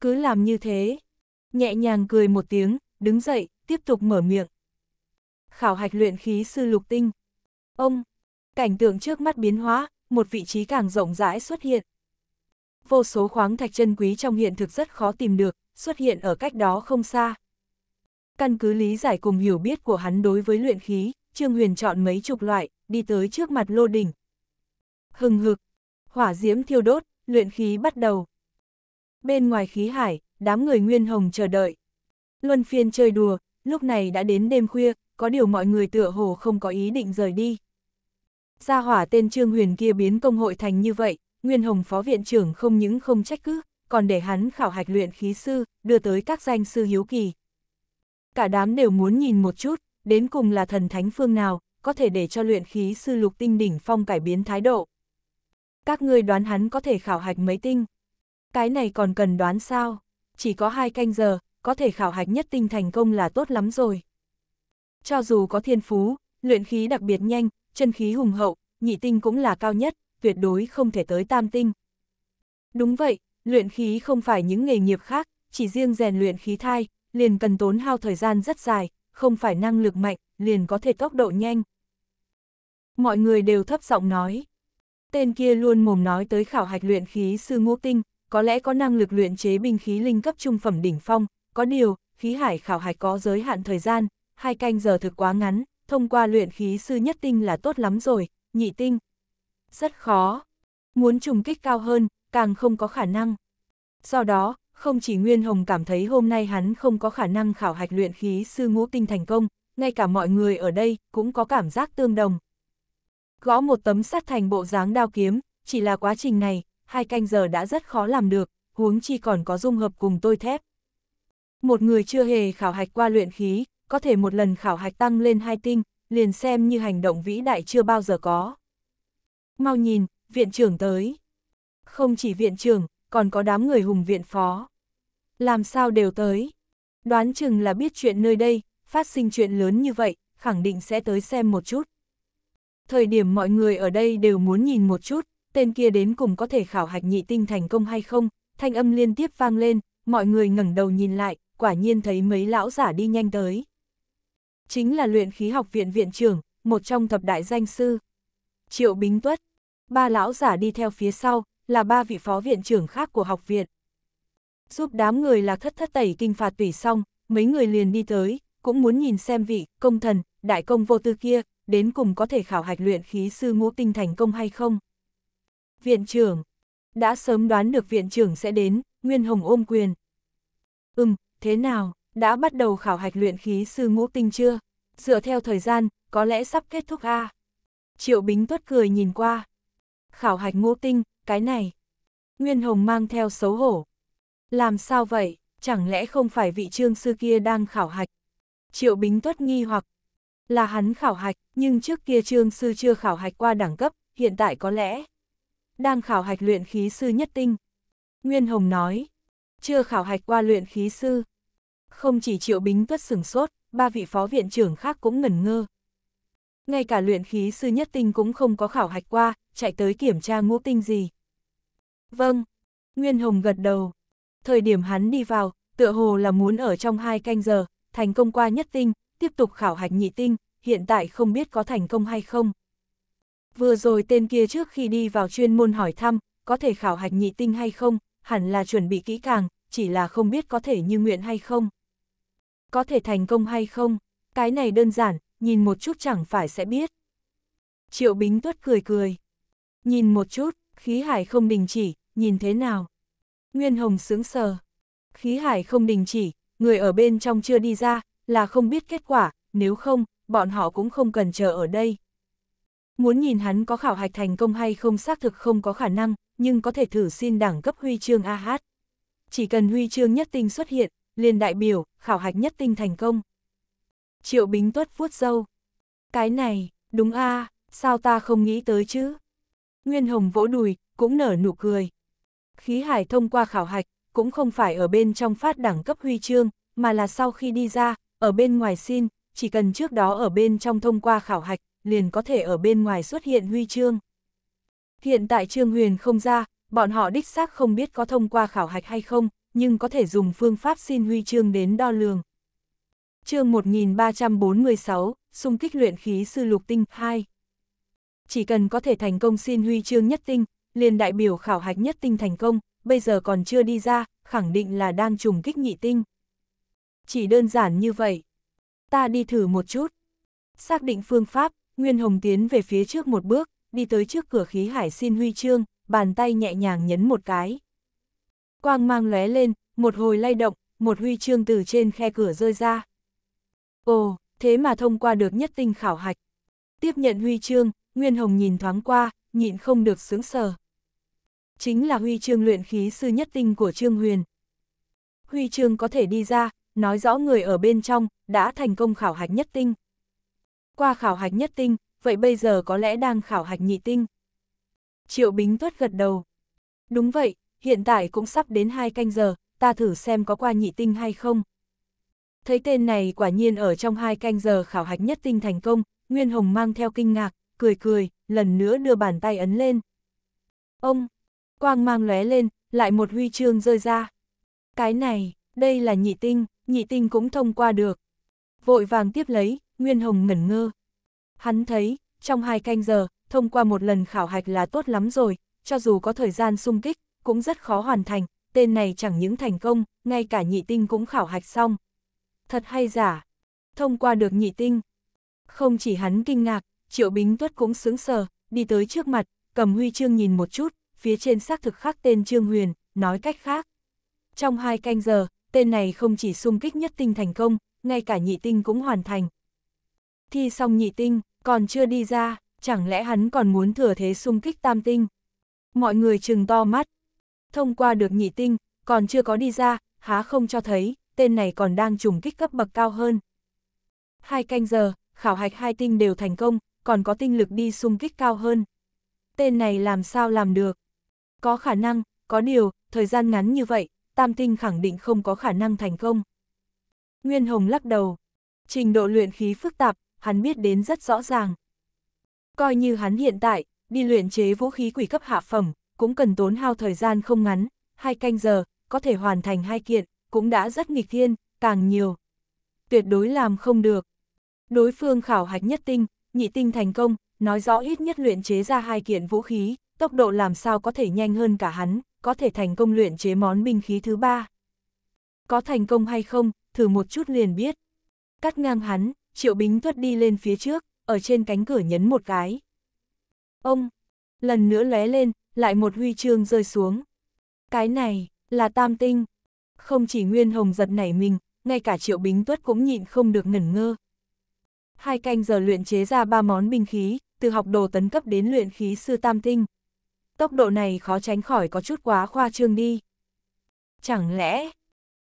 Cứ làm như thế. Nhẹ nhàng cười một tiếng, đứng dậy, tiếp tục mở miệng khảo hạch luyện khí sư lục tinh. Ông, cảnh tượng trước mắt biến hóa, một vị trí càng rộng rãi xuất hiện. Vô số khoáng thạch chân quý trong hiện thực rất khó tìm được, xuất hiện ở cách đó không xa. Căn cứ lý giải cùng hiểu biết của hắn đối với luyện khí, Trương Huyền chọn mấy chục loại, đi tới trước mặt lô đỉnh. Hừng hực, hỏa diễm thiêu đốt, luyện khí bắt đầu. Bên ngoài khí hải, đám người Nguyên Hồng chờ đợi. Luân phiên chơi đùa, lúc này đã đến đêm khuya, có điều mọi người tựa hồ không có ý định rời đi. Gia hỏa tên Trương Huyền kia biến công hội thành như vậy, Nguyên Hồng phó viện trưởng không những không trách cứ, còn để hắn khảo hạch luyện khí sư, đưa tới các danh sư hiếu kỳ. Cả đám đều muốn nhìn một chút, đến cùng là thần thánh phương nào, có thể để cho luyện khí sư lục tinh đỉnh phong cải biến thái độ. Các ngươi đoán hắn có thể khảo hạch mấy tinh? Cái này còn cần đoán sao? Chỉ có hai canh giờ, có thể khảo hạch nhất tinh thành công là tốt lắm rồi. Cho dù có thiên phú, luyện khí đặc biệt nhanh, chân khí hùng hậu, nhị tinh cũng là cao nhất, tuyệt đối không thể tới tam tinh. Đúng vậy, luyện khí không phải những nghề nghiệp khác, chỉ riêng rèn luyện khí thai, liền cần tốn hao thời gian rất dài, không phải năng lực mạnh, liền có thể tốc độ nhanh. Mọi người đều thấp giọng nói. Tên kia luôn mồm nói tới khảo hạch luyện khí sư ngũ tinh, có lẽ có năng lực luyện chế binh khí linh cấp trung phẩm đỉnh phong, có điều, khí hải khảo hạch có giới hạn thời gian, hai canh giờ thực quá ngắn, thông qua luyện khí sư nhất tinh là tốt lắm rồi, nhị tinh. Rất khó. Muốn trùng kích cao hơn, càng không có khả năng. Do đó, không chỉ Nguyên Hồng cảm thấy hôm nay hắn không có khả năng khảo hạch luyện khí sư ngũ tinh thành công, ngay cả mọi người ở đây cũng có cảm giác tương đồng. Gõ một tấm sắt thành bộ dáng đao kiếm, chỉ là quá trình này, hai canh giờ đã rất khó làm được, huống chi còn có dung hợp cùng tôi thép. Một người chưa hề khảo hạch qua luyện khí, có thể một lần khảo hạch tăng lên hai tinh, liền xem như hành động vĩ đại chưa bao giờ có. Mau nhìn, viện trưởng tới. Không chỉ viện trưởng, còn có đám người hùng viện phó. Làm sao đều tới. Đoán chừng là biết chuyện nơi đây, phát sinh chuyện lớn như vậy, khẳng định sẽ tới xem một chút. Thời điểm mọi người ở đây đều muốn nhìn một chút, tên kia đến cùng có thể khảo hạch nhị tinh thành công hay không, thanh âm liên tiếp vang lên, mọi người ngẩng đầu nhìn lại, quả nhiên thấy mấy lão giả đi nhanh tới chính là luyện khí học viện viện trưởng, một trong thập đại danh sư. Triệu Bính Tuất, ba lão giả đi theo phía sau, là ba vị phó viện trưởng khác của học viện. Giúp đám người là thất thất tẩy kinh phạt tủy xong, mấy người liền đi tới, cũng muốn nhìn xem vị, công thần, đại công vô tư kia, đến cùng có thể khảo hạch luyện khí sư ngũ tinh thành công hay không. Viện trưởng, đã sớm đoán được viện trưởng sẽ đến, Nguyên Hồng ôm quyền. Ừm, thế nào? đã bắt đầu khảo hạch luyện khí sư ngũ tinh chưa? Dựa theo thời gian, có lẽ sắp kết thúc a. Triệu Bính tuất cười nhìn qua. Khảo hạch ngũ tinh, cái này. Nguyên Hồng mang theo xấu hổ. Làm sao vậy, chẳng lẽ không phải vị trương sư kia đang khảo hạch? Triệu Bính tuất nghi hoặc là hắn khảo hạch, nhưng trước kia trương sư chưa khảo hạch qua đẳng cấp, hiện tại có lẽ đang khảo hạch luyện khí sư nhất tinh. Nguyên Hồng nói, chưa khảo hạch qua luyện khí sư, không chỉ Triệu Bính Tuất sửng sốt, ba vị phó viện trưởng khác cũng ngẩn ngơ. Ngay cả luyện khí sư nhất tinh cũng không có khảo hạch qua, chạy tới kiểm tra ngũ tinh gì. Vâng, Nguyên Hồng gật đầu. Thời điểm hắn đi vào, tựa hồ là muốn ở trong hai canh giờ, thành công qua nhất tinh, tiếp tục khảo hạch nhị tinh, hiện tại không biết có thành công hay không. Vừa rồi tên kia trước khi đi vào chuyên môn hỏi thăm, có thể khảo hạch nhị tinh hay không, hẳn là chuẩn bị kỹ càng, chỉ là không biết có thể như nguyện hay không có thể thành công hay không, cái này đơn giản, nhìn một chút chẳng phải sẽ biết. Triệu Bính Tuất cười cười. Nhìn một chút, khí hải không đình chỉ, nhìn thế nào? Nguyên Hồng sướng sờ. Khí hải không đình chỉ, người ở bên trong chưa đi ra, là không biết kết quả, nếu không, bọn họ cũng không cần chờ ở đây. Muốn nhìn hắn có khảo hạch thành công hay không xác thực không có khả năng, nhưng có thể thử xin đẳng cấp huy chương AH. Chỉ cần huy chương nhất tinh xuất hiện, liền đại biểu, khảo hạch nhất tinh thành công. Triệu Bính Tuất vuốt dâu. Cái này, đúng a à, sao ta không nghĩ tới chứ? Nguyên Hồng vỗ đùi, cũng nở nụ cười. Khí hải thông qua khảo hạch, cũng không phải ở bên trong phát đẳng cấp huy chương, mà là sau khi đi ra, ở bên ngoài xin, chỉ cần trước đó ở bên trong thông qua khảo hạch, liền có thể ở bên ngoài xuất hiện huy chương. Hiện tại Trương Huyền không ra, bọn họ đích xác không biết có thông qua khảo hạch hay không, nhưng có thể dùng phương pháp xin huy chương đến đo lường. chương 1346, xung kích luyện khí sư lục tinh 2. Chỉ cần có thể thành công xin huy chương nhất tinh, liền đại biểu khảo hạch nhất tinh thành công, bây giờ còn chưa đi ra, khẳng định là đang trùng kích nhị tinh. Chỉ đơn giản như vậy. Ta đi thử một chút. Xác định phương pháp, Nguyên Hồng tiến về phía trước một bước, đi tới trước cửa khí hải xin huy chương, bàn tay nhẹ nhàng nhấn một cái quang mang lóe lên, một hồi lay động, một huy chương từ trên khe cửa rơi ra. Ồ, thế mà thông qua được nhất tinh khảo hạch. Tiếp nhận huy chương, Nguyên Hồng nhìn thoáng qua, nhịn không được sướng sờ. Chính là huy chương luyện khí sư nhất tinh của Trương Huyền. Huy chương có thể đi ra, nói rõ người ở bên trong, đã thành công khảo hạch nhất tinh. Qua khảo hạch nhất tinh, vậy bây giờ có lẽ đang khảo hạch nhị tinh. Triệu Bính Tuất gật đầu. Đúng vậy, hiện tại cũng sắp đến hai canh giờ, ta thử xem có qua nhị tinh hay không. Thấy tên này quả nhiên ở trong hai canh giờ khảo hạch nhất tinh thành công, Nguyên Hồng mang theo kinh ngạc, cười cười, lần nữa đưa bàn tay ấn lên. Ông, quang mang lóe lên, lại một huy chương rơi ra. Cái này, đây là nhị tinh, nhị tinh cũng thông qua được. Vội vàng tiếp lấy, Nguyên Hồng ngẩn ngơ. Hắn thấy, trong hai canh giờ, thông qua một lần khảo hạch là tốt lắm rồi, cho dù có thời gian sung kích, cũng rất khó hoàn thành, tên này chẳng những thành công, ngay cả nhị tinh cũng khảo hạch xong. Thật hay giả? Thông qua được nhị tinh. Không chỉ hắn kinh ngạc, Triệu Bính Tuất cũng sướng sờ, đi tới trước mặt, cầm huy chương nhìn một chút, phía trên xác thực khắc tên Trương Huyền, nói cách khác. Trong hai canh giờ, tên này không chỉ sung kích nhất tinh thành công, ngay cả nhị tinh cũng hoàn thành. Thi xong nhị tinh, còn chưa đi ra, chẳng lẽ hắn còn muốn thừa thế sung kích tam tinh? Mọi người chừng to mắt, thông qua được nhị tinh, còn chưa có đi ra, há không cho thấy, tên này còn đang trùng kích cấp bậc cao hơn. Hai canh giờ, khảo hạch hai tinh đều thành công, còn có tinh lực đi xung kích cao hơn. Tên này làm sao làm được? Có khả năng, có điều, thời gian ngắn như vậy, tam tinh khẳng định không có khả năng thành công. Nguyên Hồng lắc đầu. Trình độ luyện khí phức tạp, hắn biết đến rất rõ ràng. Coi như hắn hiện tại, đi luyện chế vũ khí quỷ cấp hạ phẩm, cũng cần tốn hao thời gian không ngắn, hai canh giờ, có thể hoàn thành hai kiện, cũng đã rất nghịch thiên, càng nhiều. Tuyệt đối làm không được. Đối phương khảo hạch nhất tinh, nhị tinh thành công, nói rõ ít nhất luyện chế ra hai kiện vũ khí, tốc độ làm sao có thể nhanh hơn cả hắn, có thể thành công luyện chế món binh khí thứ ba. Có thành công hay không, thử một chút liền biết. Cắt ngang hắn, Triệu Bính Tuất đi lên phía trước, ở trên cánh cửa nhấn một cái. Ông, lần nữa lóe lên, lại một huy chương rơi xuống. Cái này, là tam tinh. Không chỉ Nguyên Hồng giật nảy mình, ngay cả Triệu Bính Tuất cũng nhịn không được ngẩn ngơ. Hai canh giờ luyện chế ra ba món binh khí, từ học đồ tấn cấp đến luyện khí sư tam tinh. Tốc độ này khó tránh khỏi có chút quá khoa trương đi. Chẳng lẽ,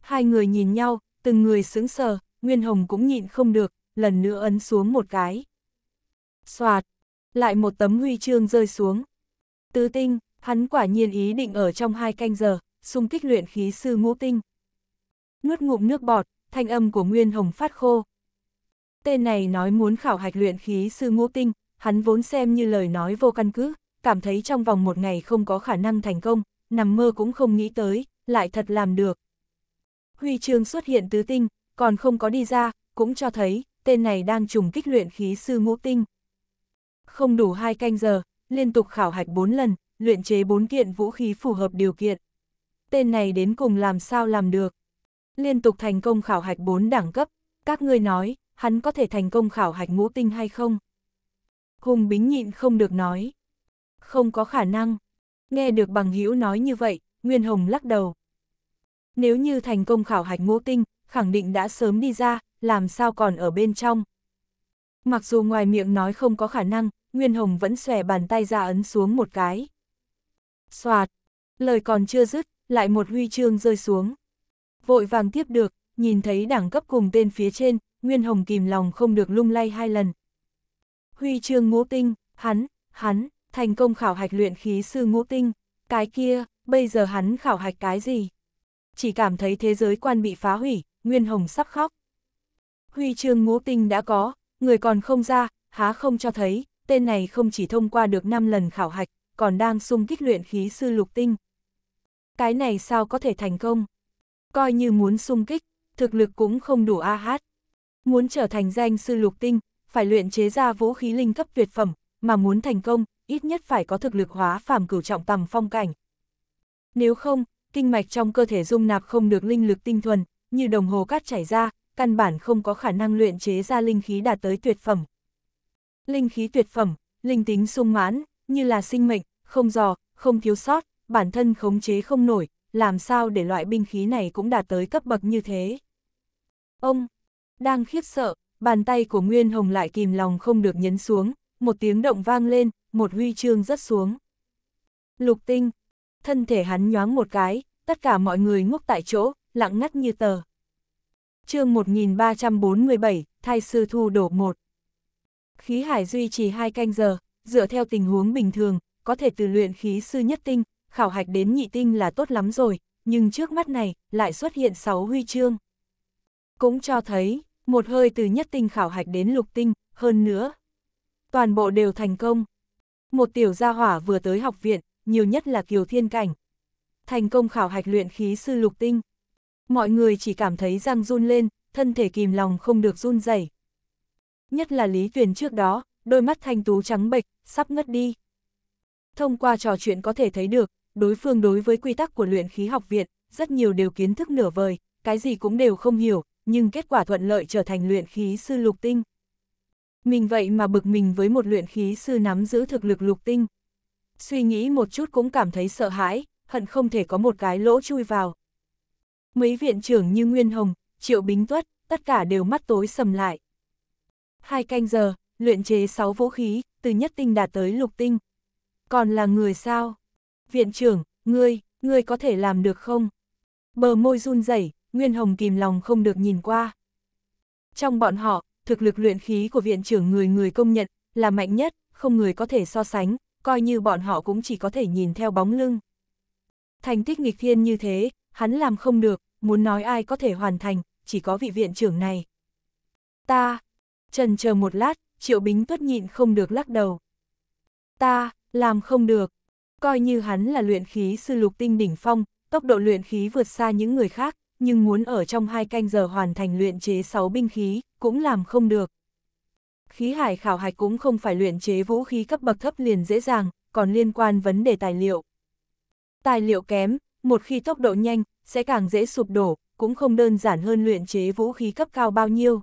hai người nhìn nhau, từng người sững sờ, Nguyên Hồng cũng nhịn không được, lần nữa ấn xuống một cái. Xoạt, lại một tấm huy chương rơi xuống. Tứ tinh, hắn quả nhiên ý định ở trong hai canh giờ, xung kích luyện khí sư ngũ tinh. Nuốt ngụm nước bọt, thanh âm của Nguyên Hồng phát khô. Tên này nói muốn khảo hạch luyện khí sư ngũ tinh, hắn vốn xem như lời nói vô căn cứ, cảm thấy trong vòng một ngày không có khả năng thành công, nằm mơ cũng không nghĩ tới, lại thật làm được. Huy chương xuất hiện tứ tinh, còn không có đi ra, cũng cho thấy, tên này đang trùng kích luyện khí sư ngũ tinh. Không đủ hai canh giờ, liên tục khảo hạch 4 lần, luyện chế 4 kiện vũ khí phù hợp điều kiện. Tên này đến cùng làm sao làm được? Liên tục thành công khảo hạch 4 đẳng cấp, các ngươi nói, hắn có thể thành công khảo hạch ngũ tinh hay không? Hùng Bính nhịn không được nói. Không có khả năng. Nghe được bằng hữu nói như vậy, Nguyên Hồng lắc đầu. Nếu như thành công khảo hạch ngũ tinh, khẳng định đã sớm đi ra, làm sao còn ở bên trong. Mặc dù ngoài miệng nói không có khả năng, Nguyên Hồng vẫn xòe bàn tay ra ấn xuống một cái. Xoạt, lời còn chưa dứt, lại một huy chương rơi xuống. Vội vàng tiếp được, nhìn thấy đẳng cấp cùng tên phía trên, Nguyên Hồng kìm lòng không được lung lay hai lần. Huy chương ngũ tinh, hắn, hắn, thành công khảo hạch luyện khí sư ngũ tinh, cái kia, bây giờ hắn khảo hạch cái gì? Chỉ cảm thấy thế giới quan bị phá hủy, Nguyên Hồng sắp khóc. Huy chương ngũ tinh đã có, người còn không ra, há không cho thấy, tên này không chỉ thông qua được 5 lần khảo hạch, còn đang xung kích luyện khí sư lục tinh. Cái này sao có thể thành công? Coi như muốn xung kích, thực lực cũng không đủ a hát. Muốn trở thành danh sư lục tinh, phải luyện chế ra vũ khí linh cấp tuyệt phẩm, mà muốn thành công, ít nhất phải có thực lực hóa phàm cửu trọng tầm phong cảnh. Nếu không, kinh mạch trong cơ thể dung nạp không được linh lực tinh thuần, như đồng hồ cát chảy ra, căn bản không có khả năng luyện chế ra linh khí đạt tới tuyệt phẩm. Linh khí tuyệt phẩm, linh tính sung mãn, như là sinh mệnh, không giò, không thiếu sót, bản thân khống chế không nổi, làm sao để loại binh khí này cũng đạt tới cấp bậc như thế. Ông, đang khiếp sợ, bàn tay của Nguyên Hồng lại kìm lòng không được nhấn xuống, một tiếng động vang lên, một huy chương rất xuống. Lục tinh, thân thể hắn nhoáng một cái, tất cả mọi người ngốc tại chỗ, lặng ngắt như tờ. chương 1347, Thai Sư Thu Đổ một Khí hải duy trì hai canh giờ, dựa theo tình huống bình thường, có thể từ luyện khí sư nhất tinh, khảo hạch đến nhị tinh là tốt lắm rồi, nhưng trước mắt này lại xuất hiện 6 huy chương. Cũng cho thấy, một hơi từ nhất tinh khảo hạch đến lục tinh, hơn nữa. Toàn bộ đều thành công. Một tiểu gia hỏa vừa tới học viện, nhiều nhất là kiều thiên cảnh. Thành công khảo hạch luyện khí sư lục tinh. Mọi người chỉ cảm thấy răng run lên, thân thể kìm lòng không được run rẩy Nhất là Lý Tuyền trước đó, đôi mắt thanh tú trắng bệch, sắp ngất đi. Thông qua trò chuyện có thể thấy được, đối phương đối với quy tắc của luyện khí học viện, rất nhiều đều kiến thức nửa vời, cái gì cũng đều không hiểu, nhưng kết quả thuận lợi trở thành luyện khí sư lục tinh. Mình vậy mà bực mình với một luyện khí sư nắm giữ thực lực lục tinh. Suy nghĩ một chút cũng cảm thấy sợ hãi, hận không thể có một cái lỗ chui vào. Mấy viện trưởng như Nguyên Hồng, Triệu Bính Tuất, tất cả đều mắt tối sầm lại hai canh giờ, luyện chế sáu vũ khí, từ nhất tinh đạt tới lục tinh. Còn là người sao? Viện trưởng, ngươi, ngươi có thể làm được không? Bờ môi run rẩy, Nguyên Hồng kìm lòng không được nhìn qua. Trong bọn họ, thực lực luyện khí của viện trưởng người người công nhận là mạnh nhất, không người có thể so sánh, coi như bọn họ cũng chỉ có thể nhìn theo bóng lưng. Thành tích nghịch thiên như thế, hắn làm không được, muốn nói ai có thể hoàn thành, chỉ có vị viện trưởng này. Ta, Trần chờ một lát, Triệu Bính Tuất nhịn không được lắc đầu. Ta, làm không được. Coi như hắn là luyện khí sư lục tinh đỉnh phong, tốc độ luyện khí vượt xa những người khác, nhưng muốn ở trong hai canh giờ hoàn thành luyện chế sáu binh khí, cũng làm không được. Khí hải khảo hạch cũng không phải luyện chế vũ khí cấp bậc thấp liền dễ dàng, còn liên quan vấn đề tài liệu. Tài liệu kém, một khi tốc độ nhanh, sẽ càng dễ sụp đổ, cũng không đơn giản hơn luyện chế vũ khí cấp cao bao nhiêu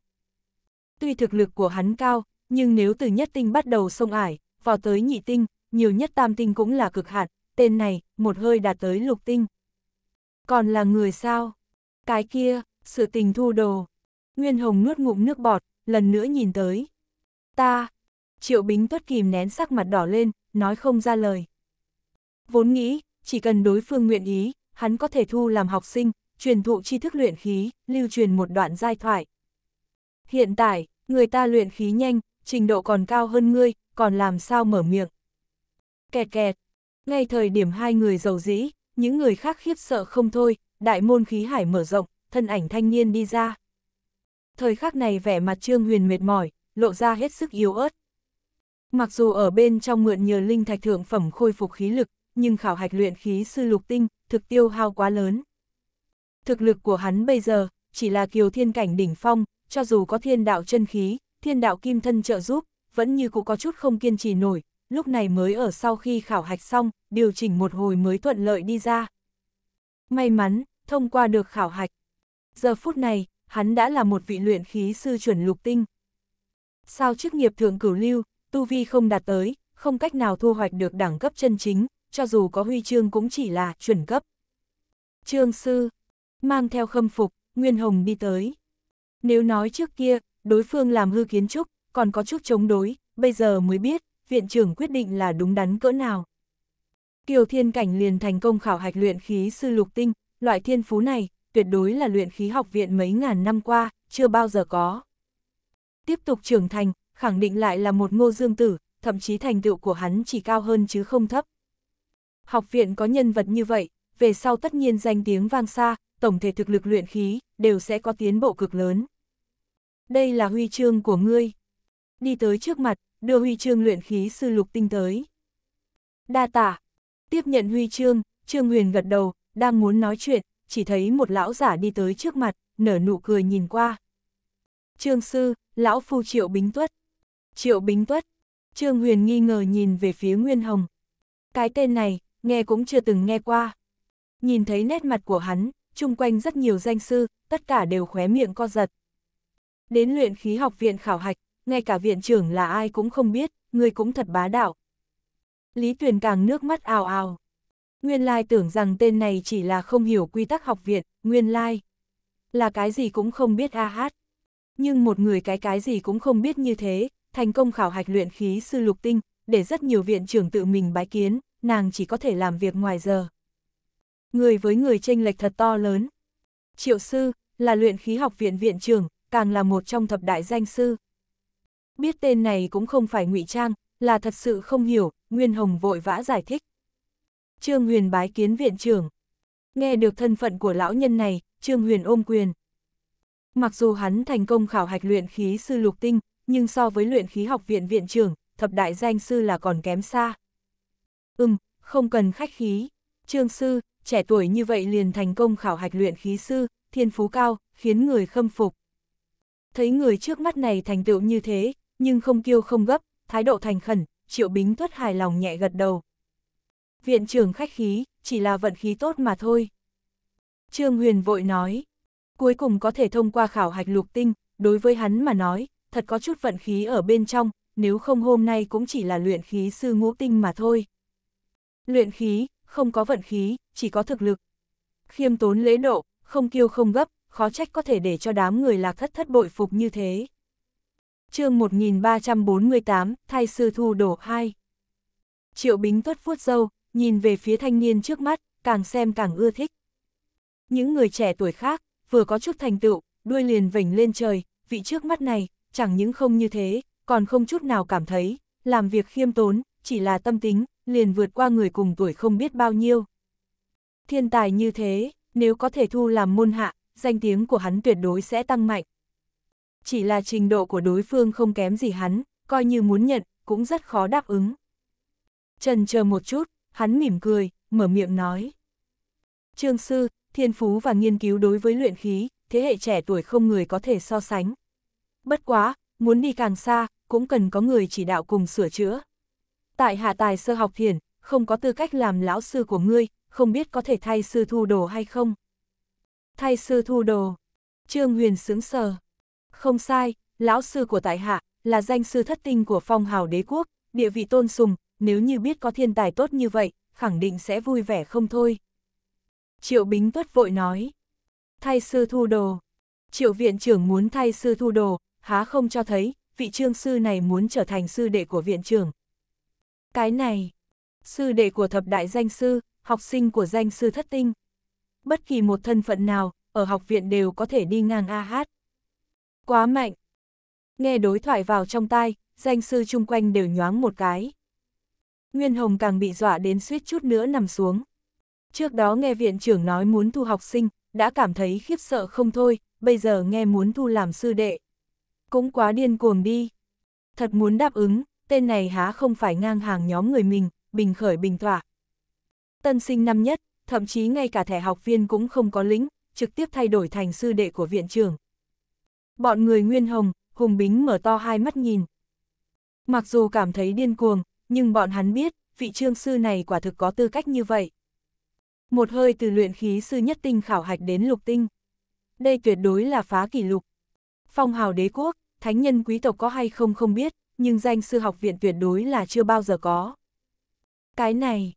tuy thực lực của hắn cao, nhưng nếu từ nhất tinh bắt đầu sông ải, vào tới nhị tinh, nhiều nhất tam tinh cũng là cực hạn, tên này, một hơi đạt tới lục tinh. Còn là người sao? Cái kia, sự tình thu đồ. Nguyên Hồng nuốt ngụm nước bọt, lần nữa nhìn tới. Ta, Triệu Bính tuất kìm nén sắc mặt đỏ lên, nói không ra lời. Vốn nghĩ, chỉ cần đối phương nguyện ý, hắn có thể thu làm học sinh, truyền thụ tri thức luyện khí, lưu truyền một đoạn giai thoại. Hiện tại, người ta luyện khí nhanh, trình độ còn cao hơn ngươi, còn làm sao mở miệng. Kẹt kẹt, ngay thời điểm hai người giàu dĩ, những người khác khiếp sợ không thôi, đại môn khí hải mở rộng, thân ảnh thanh niên đi ra. Thời khắc này vẻ mặt Trương Huyền mệt mỏi, lộ ra hết sức yếu ớt. Mặc dù ở bên trong mượn nhờ linh thạch thượng phẩm khôi phục khí lực, nhưng khảo hạch luyện khí sư lục tinh, thực tiêu hao quá lớn. Thực lực của hắn bây giờ, chỉ là kiều thiên cảnh đỉnh phong, cho dù có thiên đạo chân khí, thiên đạo kim thân trợ giúp, vẫn như cũng có chút không kiên trì nổi, lúc này mới ở sau khi khảo hạch xong, điều chỉnh một hồi mới thuận lợi đi ra. May mắn, thông qua được khảo hạch. Giờ phút này, hắn đã là một vị luyện khí sư chuẩn lục tinh. Sao chức nghiệp thượng cửu lưu, tu vi không đạt tới, không cách nào thu hoạch được đẳng cấp chân chính, cho dù có huy chương cũng chỉ là chuẩn cấp. Trương sư, mang theo khâm phục, Nguyên Hồng đi tới. Nếu nói trước kia, đối phương làm hư kiến trúc, còn có chút chống đối, bây giờ mới biết, viện trưởng quyết định là đúng đắn cỡ nào. Kiều Thiên Cảnh liền thành công khảo hạch luyện khí sư lục tinh, loại thiên phú này, tuyệt đối là luyện khí học viện mấy ngàn năm qua, chưa bao giờ có. Tiếp tục trưởng thành, khẳng định lại là một ngô dương tử, thậm chí thành tựu của hắn chỉ cao hơn chứ không thấp. Học viện có nhân vật như vậy, về sau tất nhiên danh tiếng vang xa, tổng thể thực lực luyện khí, đều sẽ có tiến bộ cực lớn. Đây là huy chương của ngươi. Đi tới trước mặt, đưa huy chương luyện khí sư lục tinh tới. Đa tả. Tiếp nhận huy chương, Trương Huyền gật đầu, đang muốn nói chuyện, chỉ thấy một lão giả đi tới trước mặt, nở nụ cười nhìn qua. Trương sư, lão phu Triệu Bính Tuất. Triệu Bính Tuất. Trương Huyền nghi ngờ nhìn về phía Nguyên Hồng. Cái tên này, nghe cũng chưa từng nghe qua. Nhìn thấy nét mặt của hắn, chung quanh rất nhiều danh sư, tất cả đều khóe miệng co giật. Đến luyện khí học viện khảo hạch, ngay cả viện trưởng là ai cũng không biết, người cũng thật bá đạo. Lý Tuyền càng nước mắt ào ào. Nguyên lai tưởng rằng tên này chỉ là không hiểu quy tắc học viện, nguyên lai. Là cái gì cũng không biết a hát. Nhưng một người cái cái gì cũng không biết như thế, thành công khảo hạch luyện khí sư lục tinh, để rất nhiều viện trưởng tự mình bái kiến, nàng chỉ có thể làm việc ngoài giờ người với người tranh lệch thật to lớn. Triệu sư, là luyện khí học viện viện trưởng, càng là một trong thập đại danh sư. Biết tên này cũng không phải ngụy trang, là thật sự không hiểu, Nguyên Hồng vội vã giải thích. Trương Huyền bái kiến viện trưởng. Nghe được thân phận của lão nhân này, Trương Huyền ôm quyền. Mặc dù hắn thành công khảo hạch luyện khí sư lục tinh, nhưng so với luyện khí học viện viện trưởng, thập đại danh sư là còn kém xa. Ừm, không cần khách khí. Trương sư, trẻ tuổi như vậy liền thành công khảo hạch luyện khí sư, thiên phú cao, khiến người khâm phục. Thấy người trước mắt này thành tựu như thế, nhưng không kiêu không gấp, thái độ thành khẩn, triệu bính tuất hài lòng nhẹ gật đầu. Viện trưởng khách khí, chỉ là vận khí tốt mà thôi. Trương Huyền vội nói, cuối cùng có thể thông qua khảo hạch lục tinh, đối với hắn mà nói, thật có chút vận khí ở bên trong, nếu không hôm nay cũng chỉ là luyện khí sư ngũ tinh mà thôi. Luyện khí, không có vận khí, chỉ có thực lực. Khiêm tốn lễ độ, không kiêu không gấp, khó trách có thể để cho đám người lạc thất thất bội phục như thế. chương 1348, Thay Sư Thu Đổ 2 Triệu Bính tuất vuốt dâu, nhìn về phía thanh niên trước mắt, càng xem càng ưa thích. Những người trẻ tuổi khác, vừa có chút thành tựu, đuôi liền vểnh lên trời, vị trước mắt này, chẳng những không như thế, còn không chút nào cảm thấy, làm việc khiêm tốn, chỉ là tâm tính, liền vượt qua người cùng tuổi không biết bao nhiêu. Thiên tài như thế, nếu có thể thu làm môn hạ, danh tiếng của hắn tuyệt đối sẽ tăng mạnh. Chỉ là trình độ của đối phương không kém gì hắn, coi như muốn nhận, cũng rất khó đáp ứng. Trần chờ một chút, hắn mỉm cười, mở miệng nói. Trương sư, thiên phú và nghiên cứu đối với luyện khí, thế hệ trẻ tuổi không người có thể so sánh. Bất quá, muốn đi càng xa, cũng cần có người chỉ đạo cùng sửa chữa tại hạ tài sơ học thiền, không có tư cách làm lão sư của ngươi, không biết có thể thay sư thu đồ hay không. Thay sư thu đồ. Trương Huyền sướng sờ. Không sai, lão sư của tại hạ, là danh sư thất tinh của phong hào đế quốc, địa vị tôn sùng, nếu như biết có thiên tài tốt như vậy, khẳng định sẽ vui vẻ không thôi. Triệu Bính tuất vội nói. Thay sư thu đồ. Triệu viện trưởng muốn thay sư thu đồ, há không cho thấy, vị trương sư này muốn trở thành sư đệ của viện trưởng, cái này, sư đệ của thập đại danh sư, học sinh của danh sư thất tinh. Bất kỳ một thân phận nào, ở học viện đều có thể đi ngang a hát. Quá mạnh. Nghe đối thoại vào trong tai, danh sư chung quanh đều nhoáng một cái. Nguyên Hồng càng bị dọa đến suýt chút nữa nằm xuống. Trước đó nghe viện trưởng nói muốn thu học sinh, đã cảm thấy khiếp sợ không thôi, bây giờ nghe muốn thu làm sư đệ. Cũng quá điên cuồng đi. Thật muốn đáp ứng, tên này há không phải ngang hàng nhóm người mình, bình khởi bình tỏa. Tân sinh năm nhất, thậm chí ngay cả thẻ học viên cũng không có lĩnh, trực tiếp thay đổi thành sư đệ của viện trưởng. Bọn người Nguyên Hồng, Hùng Bính mở to hai mắt nhìn. Mặc dù cảm thấy điên cuồng, nhưng bọn hắn biết, vị trương sư này quả thực có tư cách như vậy. Một hơi từ luyện khí sư nhất tinh khảo hạch đến lục tinh. Đây tuyệt đối là phá kỷ lục. Phong hào đế quốc, thánh nhân quý tộc có hay không không biết, nhưng danh sư học viện tuyệt đối là chưa bao giờ có. Cái này,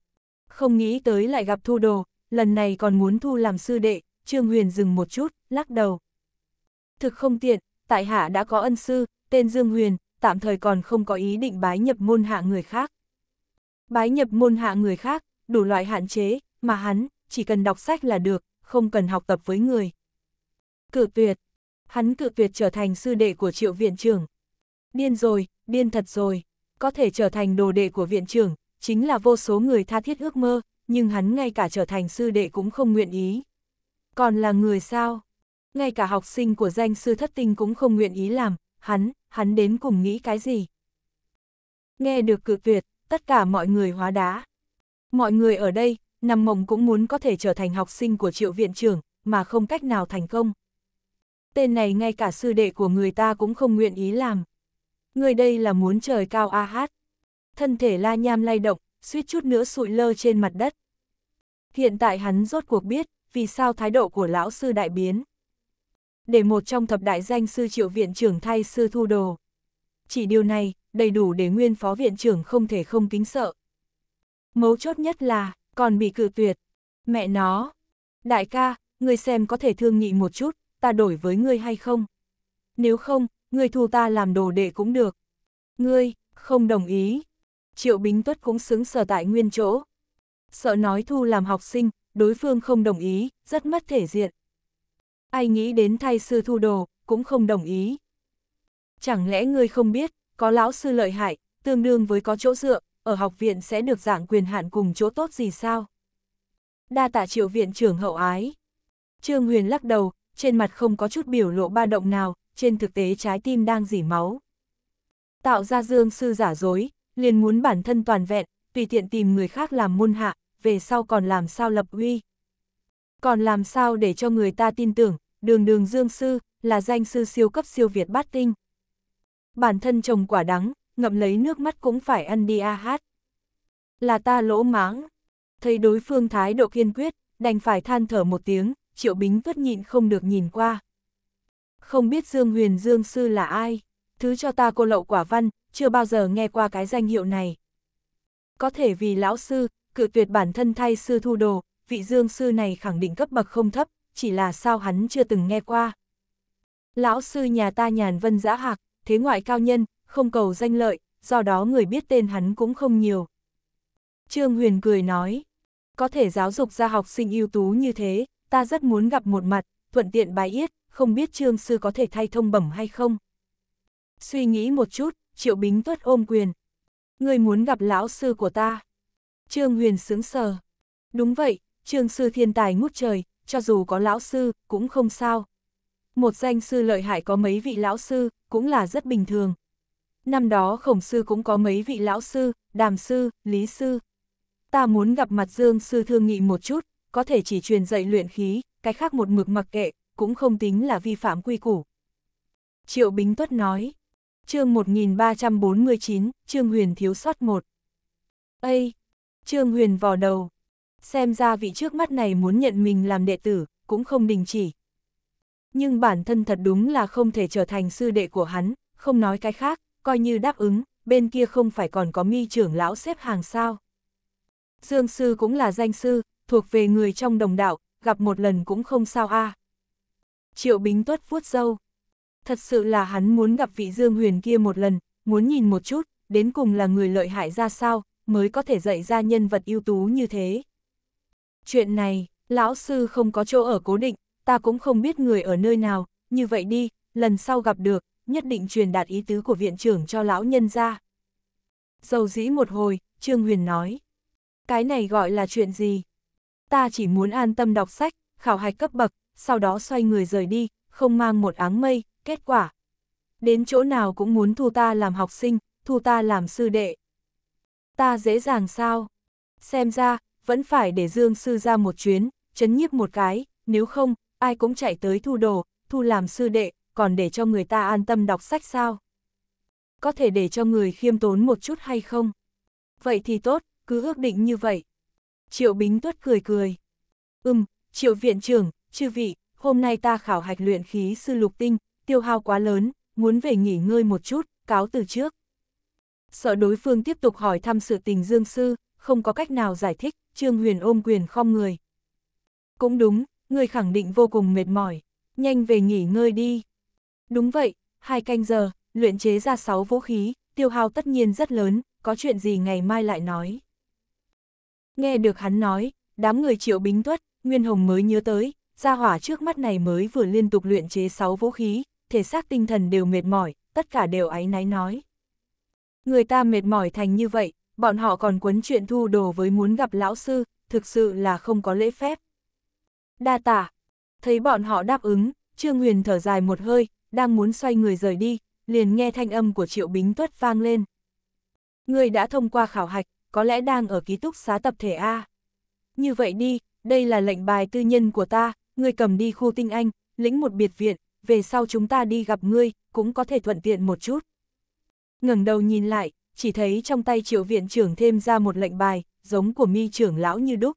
không nghĩ tới lại gặp thu đồ, lần này còn muốn thu làm sư đệ, Trương Huyền dừng một chút, lắc đầu. Thực không tiện, tại hạ đã có ân sư, tên Dương Huyền, tạm thời còn không có ý định bái nhập môn hạ người khác. Bái nhập môn hạ người khác, đủ loại hạn chế, mà hắn, chỉ cần đọc sách là được, không cần học tập với người. Cự tuyệt. Hắn cự tuyệt trở thành sư đệ của triệu viện trưởng, Điên rồi, điên thật rồi. Có thể trở thành đồ đệ của viện trưởng, chính là vô số người tha thiết ước mơ, nhưng hắn ngay cả trở thành sư đệ cũng không nguyện ý. Còn là người sao? Ngay cả học sinh của danh sư thất tinh cũng không nguyện ý làm, hắn, hắn đến cùng nghĩ cái gì? Nghe được cự tuyệt, tất cả mọi người hóa đá. Mọi người ở đây, nằm mộng cũng muốn có thể trở thành học sinh của triệu viện trưởng, mà không cách nào thành công. Tên này ngay cả sư đệ của người ta cũng không nguyện ý làm người đây là muốn trời cao a hát. Thân thể la nham lay động, suýt chút nữa sụi lơ trên mặt đất. Hiện tại hắn rốt cuộc biết, vì sao thái độ của lão sư đại biến. Để một trong thập đại danh sư triệu viện trưởng thay sư thu đồ. Chỉ điều này, đầy đủ để nguyên phó viện trưởng không thể không kính sợ. Mấu chốt nhất là, còn bị cự tuyệt. Mẹ nó! Đại ca, ngươi xem có thể thương nghị một chút, ta đổi với ngươi hay không? Nếu không, ngươi thu ta làm đồ đệ cũng được. Ngươi, không đồng ý. Triệu Bính Tuất cũng xứng sở tại nguyên chỗ. Sợ nói thu làm học sinh, đối phương không đồng ý, rất mất thể diện. Ai nghĩ đến thay sư thu đồ, cũng không đồng ý. Chẳng lẽ ngươi không biết, có lão sư lợi hại, tương đương với có chỗ dựa, ở học viện sẽ được dạng quyền hạn cùng chỗ tốt gì sao? Đa tạ triệu viện trưởng hậu ái. Trương Huyền lắc đầu, trên mặt không có chút biểu lộ ba động nào, trên thực tế trái tim đang dỉ máu. Tạo ra dương sư giả dối, liền muốn bản thân toàn vẹn, tùy tiện tìm người khác làm môn hạ, về sau còn làm sao lập uy. Còn làm sao để cho người ta tin tưởng, đường đường dương sư, là danh sư siêu cấp siêu Việt bát tinh. Bản thân trồng quả đắng, ngậm lấy nước mắt cũng phải ăn đi a hát. Là ta lỗ máng. Thấy đối phương thái độ kiên quyết, đành phải than thở một tiếng, triệu bính tuất nhịn không được nhìn qua không biết Dương Huyền Dương Sư là ai, thứ cho ta cô lậu quả văn, chưa bao giờ nghe qua cái danh hiệu này. Có thể vì lão sư, cự tuyệt bản thân thay sư thu đồ, vị Dương Sư này khẳng định cấp bậc không thấp, chỉ là sao hắn chưa từng nghe qua. Lão sư nhà ta nhàn vân giã hạc, thế ngoại cao nhân, không cầu danh lợi, do đó người biết tên hắn cũng không nhiều. Trương Huyền cười nói, có thể giáo dục ra học sinh ưu tú như thế, ta rất muốn gặp một mặt, thuận tiện bài yết, không biết trương sư có thể thay thông bẩm hay không. Suy nghĩ một chút, triệu bính tuất ôm quyền. Người muốn gặp lão sư của ta. Trương huyền sướng sờ. Đúng vậy, trương sư thiên tài ngút trời, cho dù có lão sư, cũng không sao. Một danh sư lợi hại có mấy vị lão sư, cũng là rất bình thường. Năm đó khổng sư cũng có mấy vị lão sư, đàm sư, lý sư. Ta muốn gặp mặt dương sư thương nghị một chút, có thể chỉ truyền dạy luyện khí, cái khác một mực mặc kệ, cũng không tính là vi phạm quy củ. Triệu Bính Tuất nói, chương 1349, Trương Huyền thiếu sót một. Ây, Trương Huyền vò đầu, xem ra vị trước mắt này muốn nhận mình làm đệ tử, cũng không đình chỉ. Nhưng bản thân thật đúng là không thể trở thành sư đệ của hắn, không nói cái khác, coi như đáp ứng, bên kia không phải còn có mi trưởng lão xếp hàng sao. Dương sư cũng là danh sư, thuộc về người trong đồng đạo, gặp một lần cũng không sao a. À. Triệu Bính Tuất vuốt râu Thật sự là hắn muốn gặp vị Dương Huyền kia một lần, muốn nhìn một chút, đến cùng là người lợi hại ra sao, mới có thể dạy ra nhân vật ưu tú như thế. Chuyện này, lão sư không có chỗ ở cố định, ta cũng không biết người ở nơi nào, như vậy đi, lần sau gặp được, nhất định truyền đạt ý tứ của viện trưởng cho lão nhân ra. Dầu dĩ một hồi, Trương Huyền nói. Cái này gọi là chuyện gì? Ta chỉ muốn an tâm đọc sách, khảo hạch cấp bậc, sau đó xoay người rời đi, không mang một áng mây, kết quả. Đến chỗ nào cũng muốn thu ta làm học sinh, thu ta làm sư đệ. Ta dễ dàng sao? Xem ra, vẫn phải để Dương sư ra một chuyến, chấn nhiếp một cái, nếu không, ai cũng chạy tới thu đồ, thu làm sư đệ, còn để cho người ta an tâm đọc sách sao? Có thể để cho người khiêm tốn một chút hay không? Vậy thì tốt, cứ ước định như vậy. Triệu Bính Tuất cười cười. Ừm, Triệu Viện trưởng, chư vị, hôm nay ta khảo hạch luyện khí sư lục tinh, tiêu hao quá lớn, muốn về nghỉ ngơi một chút, cáo từ trước. Sợ đối phương tiếp tục hỏi thăm sự tình dương sư, không có cách nào giải thích, Trương Huyền ôm quyền khom người. Cũng đúng, người khẳng định vô cùng mệt mỏi, nhanh về nghỉ ngơi đi. Đúng vậy, hai canh giờ, luyện chế ra sáu vũ khí, tiêu hao tất nhiên rất lớn, có chuyện gì ngày mai lại nói. Nghe được hắn nói, đám người triệu bính tuất, Nguyên Hồng mới nhớ tới, gia hỏa trước mắt này mới vừa liên tục luyện chế 6 vũ khí, thể xác tinh thần đều mệt mỏi, tất cả đều áy náy nói. Người ta mệt mỏi thành như vậy, bọn họ còn quấn chuyện thu đồ với muốn gặp lão sư, thực sự là không có lễ phép. Đa tả, thấy bọn họ đáp ứng, Trương Huyền thở dài một hơi, đang muốn xoay người rời đi, liền nghe thanh âm của Triệu Bính Tuất vang lên. Người đã thông qua khảo hạch, có lẽ đang ở ký túc xá tập thể A. Như vậy đi, đây là lệnh bài tư nhân của ta, ngươi cầm đi khu tinh anh, lĩnh một biệt viện, về sau chúng ta đi gặp ngươi, cũng có thể thuận tiện một chút. ngẩng đầu nhìn lại, chỉ thấy trong tay triệu viện trưởng thêm ra một lệnh bài, giống của mi trưởng lão như đúc.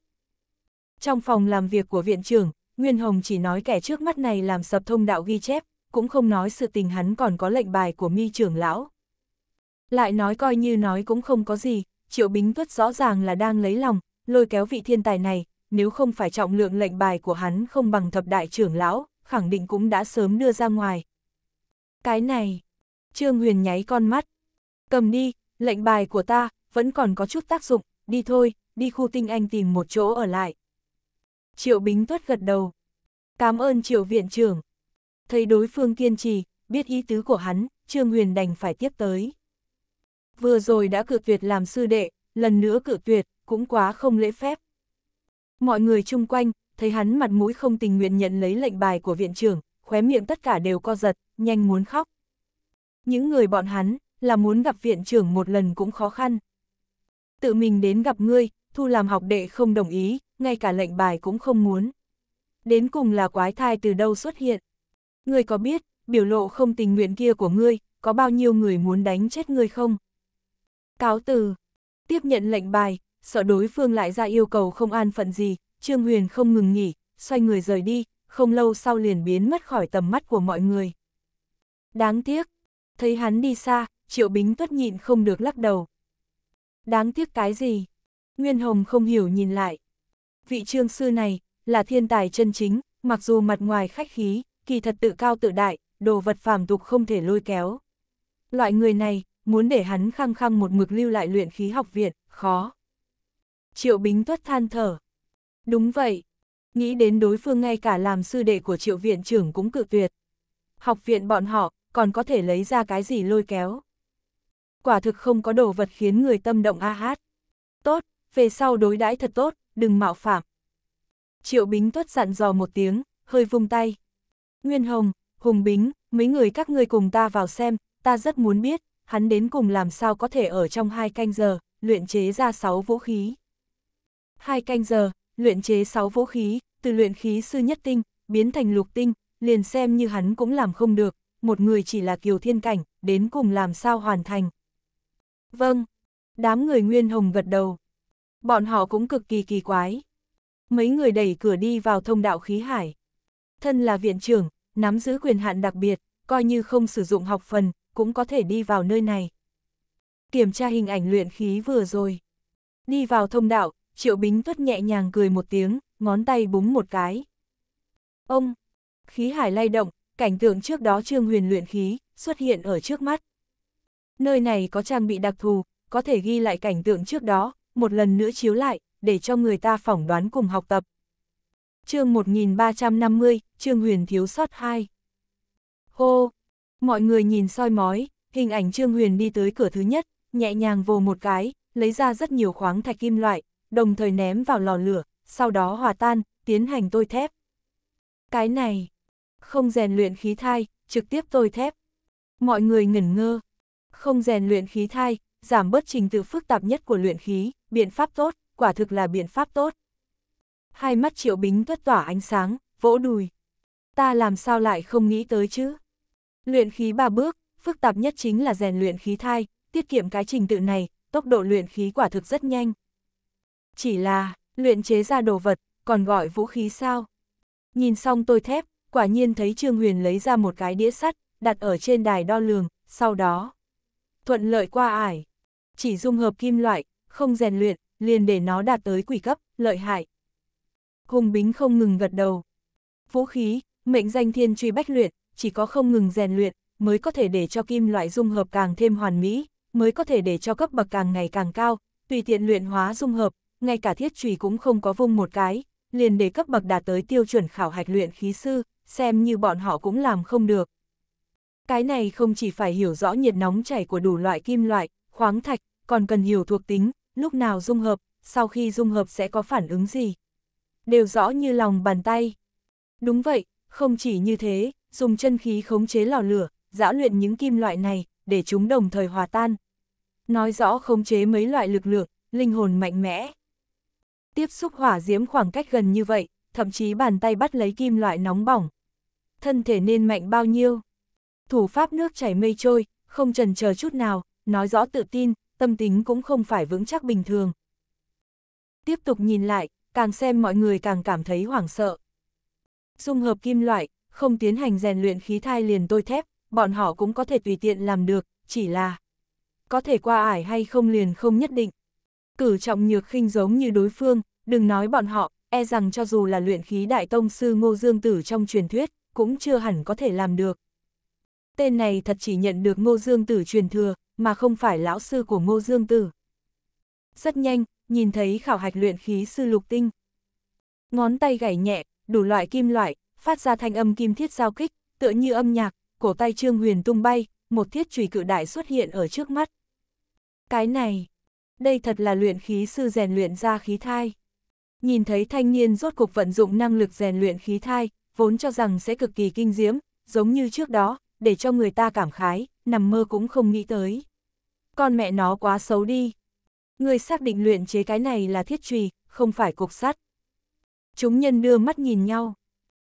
Trong phòng làm việc của viện trưởng, Nguyên Hồng chỉ nói kẻ trước mắt này làm sập thông đạo ghi chép, cũng không nói sự tình hắn còn có lệnh bài của mi trưởng lão. Lại nói coi như nói cũng không có gì, Triệu Bính Tuất rõ ràng là đang lấy lòng, lôi kéo vị thiên tài này, nếu không phải trọng lượng lệnh bài của hắn không bằng thập đại trưởng lão, khẳng định cũng đã sớm đưa ra ngoài. Cái này, Trương Huyền nháy con mắt. Cầm đi, lệnh bài của ta, vẫn còn có chút tác dụng, đi thôi, đi khu tinh anh tìm một chỗ ở lại. Triệu Bính Tuất gật đầu. Cảm ơn Triệu Viện trưởng. Thấy đối phương kiên trì, biết ý tứ của hắn, Trương Huyền đành phải tiếp tới. Vừa rồi đã cự tuyệt làm sư đệ, lần nữa cự tuyệt, cũng quá không lễ phép. Mọi người chung quanh, thấy hắn mặt mũi không tình nguyện nhận lấy lệnh bài của viện trưởng, khóe miệng tất cả đều co giật, nhanh muốn khóc. Những người bọn hắn, là muốn gặp viện trưởng một lần cũng khó khăn. Tự mình đến gặp ngươi, thu làm học đệ không đồng ý, ngay cả lệnh bài cũng không muốn. Đến cùng là quái thai từ đâu xuất hiện. Ngươi có biết, biểu lộ không tình nguyện kia của ngươi, có bao nhiêu người muốn đánh chết ngươi không? Cáo từ, tiếp nhận lệnh bài, sợ đối phương lại ra yêu cầu không an phận gì, Trương Huyền không ngừng nghỉ, xoay người rời đi, không lâu sau liền biến mất khỏi tầm mắt của mọi người. Đáng tiếc, thấy hắn đi xa, Triệu Bính tuất nhịn không được lắc đầu. Đáng tiếc cái gì? Nguyên Hồng không hiểu nhìn lại. Vị trương sư này, là thiên tài chân chính, mặc dù mặt ngoài khách khí, kỳ thật tự cao tự đại, đồ vật phàm tục không thể lôi kéo. Loại người này, muốn để hắn khăng khăng một mực lưu lại luyện khí học viện, khó. Triệu Bính Tuất than thở. Đúng vậy. Nghĩ đến đối phương ngay cả làm sư đệ của triệu viện trưởng cũng cự tuyệt. Học viện bọn họ còn có thể lấy ra cái gì lôi kéo. Quả thực không có đồ vật khiến người tâm động a hát. Tốt, về sau đối đãi thật tốt, đừng mạo phạm. Triệu Bính Tuất dặn dò một tiếng, hơi vung tay. Nguyên Hồng, Hùng Bính, mấy người các ngươi cùng ta vào xem, ta rất muốn biết, hắn đến cùng làm sao có thể ở trong hai canh giờ, luyện chế ra sáu vũ khí. Hai canh giờ, luyện chế 6 vũ khí, từ luyện khí sư nhất tinh, biến thành lục tinh, liền xem như hắn cũng làm không được, một người chỉ là kiều thiên cảnh, đến cùng làm sao hoàn thành. Vâng, đám người Nguyên Hồng gật đầu. Bọn họ cũng cực kỳ kỳ quái. Mấy người đẩy cửa đi vào thông đạo khí hải. Thân là viện trưởng, nắm giữ quyền hạn đặc biệt, coi như không sử dụng học phần, cũng có thể đi vào nơi này. Kiểm tra hình ảnh luyện khí vừa rồi. Đi vào thông đạo, Triệu Bính Tuất nhẹ nhàng cười một tiếng, ngón tay búng một cái. Ông! Khí hải lay động, cảnh tượng trước đó trương huyền luyện khí, xuất hiện ở trước mắt. Nơi này có trang bị đặc thù, có thể ghi lại cảnh tượng trước đó, một lần nữa chiếu lại, để cho người ta phỏng đoán cùng học tập. chương 1350, Trương Huyền thiếu sót 2. Hô! Mọi người nhìn soi mói, hình ảnh Trương Huyền đi tới cửa thứ nhất, nhẹ nhàng vồ một cái, lấy ra rất nhiều khoáng thạch kim loại, đồng thời ném vào lò lửa, sau đó hòa tan, tiến hành tôi thép. Cái này, không rèn luyện khí thai, trực tiếp tôi thép. Mọi người ngẩn ngơ, không rèn luyện khí thai, giảm bớt trình tự phức tạp nhất của luyện khí, biện pháp tốt, quả thực là biện pháp tốt. Hai mắt triệu bính tuất tỏa ánh sáng, vỗ đùi. Ta làm sao lại không nghĩ tới chứ? Luyện khí ba bước, phức tạp nhất chính là rèn luyện khí thai, tiết kiệm cái trình tự này, tốc độ luyện khí quả thực rất nhanh. Chỉ là, luyện chế ra đồ vật, còn gọi vũ khí sao? Nhìn xong tôi thép, quả nhiên thấy Trương Huyền lấy ra một cái đĩa sắt, đặt ở trên đài đo lường, sau đó thuận lợi qua ải. Chỉ dung hợp kim loại, không rèn luyện, liền để nó đạt tới quỷ cấp, lợi hại. Hùng Bính không ngừng gật đầu. Vũ khí, mệnh danh thiên truy bách luyện, chỉ có không ngừng rèn luyện, mới có thể để cho kim loại dung hợp càng thêm hoàn mỹ, mới có thể để cho cấp bậc càng ngày càng cao, tùy tiện luyện hóa dung hợp, ngay cả thiết trùy cũng không có vung một cái, liền để cấp bậc đạt tới tiêu chuẩn khảo hạch luyện khí sư, xem như bọn họ cũng làm không được. Cái này không chỉ phải hiểu rõ nhiệt nóng chảy của đủ loại kim loại, khoáng thạch, còn cần hiểu thuộc tính, lúc nào dung hợp, sau khi dung hợp sẽ có phản ứng gì. Đều rõ như lòng bàn tay. Đúng vậy, không chỉ như thế, dùng chân khí khống chế lò lửa, dã luyện những kim loại này, để chúng đồng thời hòa tan. Nói rõ khống chế mấy loại lực lượng, linh hồn mạnh mẽ. Tiếp xúc hỏa diễm khoảng cách gần như vậy, thậm chí bàn tay bắt lấy kim loại nóng bỏng. Thân thể nên mạnh bao nhiêu? Thủ pháp nước chảy mây trôi, không trần chờ chút nào, nói rõ tự tin, tâm tính cũng không phải vững chắc bình thường. Tiếp tục nhìn lại, càng xem mọi người càng cảm thấy hoảng sợ. Dung hợp kim loại, không tiến hành rèn luyện khí thai liền tôi thép, bọn họ cũng có thể tùy tiện làm được, chỉ là có thể qua ải hay không liền không nhất định cử trọng nhược khinh giống như đối phương, đừng nói bọn họ, e rằng cho dù là luyện khí đại tông sư Ngô Dương Tử trong truyền thuyết, cũng chưa hẳn có thể làm được. Tên này thật chỉ nhận được Ngô Dương Tử truyền thừa, mà không phải lão sư của Ngô Dương Tử. Rất nhanh, nhìn thấy khảo hạch luyện khí sư lục tinh. Ngón tay gảy nhẹ, đủ loại kim loại, phát ra thanh âm kim thiết giao kích, tựa như âm nhạc, cổ tay Trương Huyền tung bay, một thiết chùy cự đại xuất hiện ở trước mắt. Cái này, đây thật là luyện khí sư rèn luyện ra khí thai. Nhìn thấy thanh niên rốt cục vận dụng năng lực rèn luyện khí thai, vốn cho rằng sẽ cực kỳ kinh diễm, giống như trước đó, để cho người ta cảm khái, nằm mơ cũng không nghĩ tới. Con mẹ nó quá xấu đi. Người xác định luyện chế cái này là thiết trùy, không phải cục sắt. Chúng nhân đưa mắt nhìn nhau.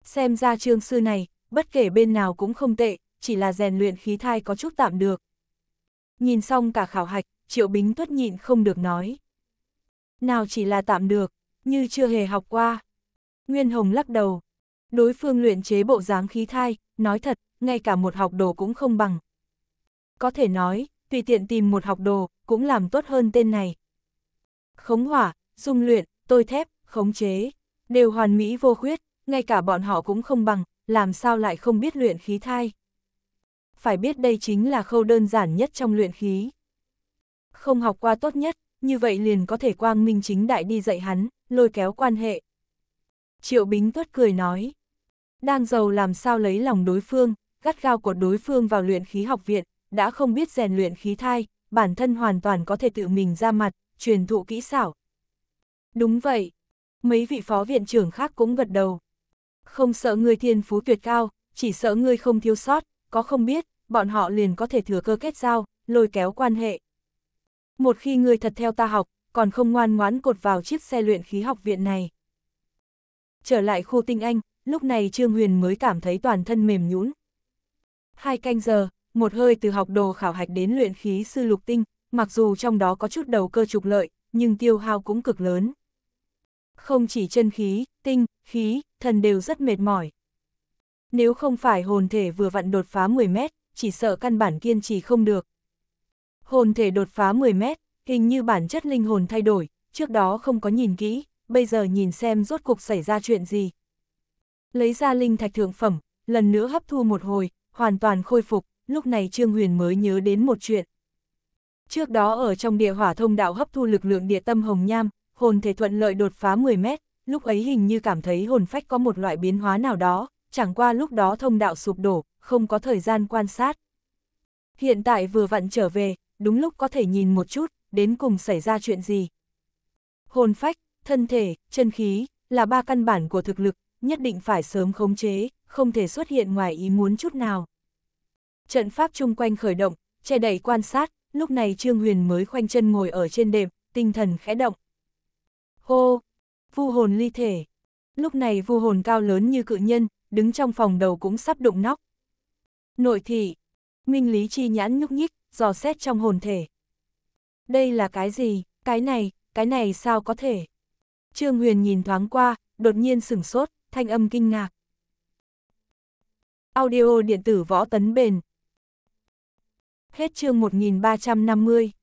Xem ra trương sư này, bất kể bên nào cũng không tệ, chỉ là rèn luyện khí thai có chút tạm được. Nhìn xong cả khảo hạch, Triệu Bính Tuất nhịn không được nói. Nào chỉ là tạm được, như chưa hề học qua. Nguyên Hồng lắc đầu. Đối phương luyện chế bộ dáng khí thai, nói thật, ngay cả một học đồ cũng không bằng. Có thể nói, tùy tiện tìm một học đồ, cũng làm tốt hơn tên này. Khống hỏa, dung luyện, tôi thép, khống chế, đều hoàn mỹ vô khuyết, ngay cả bọn họ cũng không bằng, làm sao lại không biết luyện khí thai. Phải biết đây chính là khâu đơn giản nhất trong luyện khí không học qua tốt nhất, như vậy liền có thể quang minh chính đại đi dạy hắn, lôi kéo quan hệ. Triệu Bính tuất cười nói, đang giàu làm sao lấy lòng đối phương, gắt gao của đối phương vào luyện khí học viện, đã không biết rèn luyện khí thai, bản thân hoàn toàn có thể tự mình ra mặt, truyền thụ kỹ xảo. Đúng vậy, mấy vị phó viện trưởng khác cũng gật đầu. Không sợ người thiên phú tuyệt cao, chỉ sợ ngươi không thiếu sót, có không biết, bọn họ liền có thể thừa cơ kết giao, lôi kéo quan hệ. Một khi ngươi thật theo ta học, còn không ngoan ngoãn cột vào chiếc xe luyện khí học viện này. Trở lại khu tinh anh, lúc này Trương Huyền mới cảm thấy toàn thân mềm nhũn. Hai canh giờ, một hơi từ học đồ khảo hạch đến luyện khí sư lục tinh, mặc dù trong đó có chút đầu cơ trục lợi, nhưng tiêu hao cũng cực lớn. Không chỉ chân khí, tinh, khí, thần đều rất mệt mỏi. Nếu không phải hồn thể vừa vặn đột phá 10 mét, chỉ sợ căn bản kiên trì không được, Hồn thể đột phá 10 mét, hình như bản chất linh hồn thay đổi, trước đó không có nhìn kỹ, bây giờ nhìn xem rốt cuộc xảy ra chuyện gì. Lấy ra linh thạch thượng phẩm, lần nữa hấp thu một hồi, hoàn toàn khôi phục, lúc này Trương Huyền mới nhớ đến một chuyện. Trước đó ở trong địa hỏa thông đạo hấp thu lực lượng địa tâm hồng nham, hồn thể thuận lợi đột phá 10 mét, lúc ấy hình như cảm thấy hồn phách có một loại biến hóa nào đó, chẳng qua lúc đó thông đạo sụp đổ, không có thời gian quan sát. Hiện tại vừa vặn trở về, đúng lúc có thể nhìn một chút, đến cùng xảy ra chuyện gì. Hồn phách, thân thể, chân khí, là ba căn bản của thực lực, nhất định phải sớm khống chế, không thể xuất hiện ngoài ý muốn chút nào. Trận pháp chung quanh khởi động, che đẩy quan sát, lúc này Trương Huyền mới khoanh chân ngồi ở trên đệm, tinh thần khẽ động. Hô! Vu hồn ly thể. Lúc này vu hồn cao lớn như cự nhân, đứng trong phòng đầu cũng sắp đụng nóc. Nội thị! Minh lý chi nhãn nhúc nhích, dò xét trong hồn thể. Đây là cái gì, cái này, cái này sao có thể? Trương Huyền nhìn thoáng qua, đột nhiên sửng sốt, thanh âm kinh ngạc. Audio điện tử võ tấn bền. Hết chương 1350.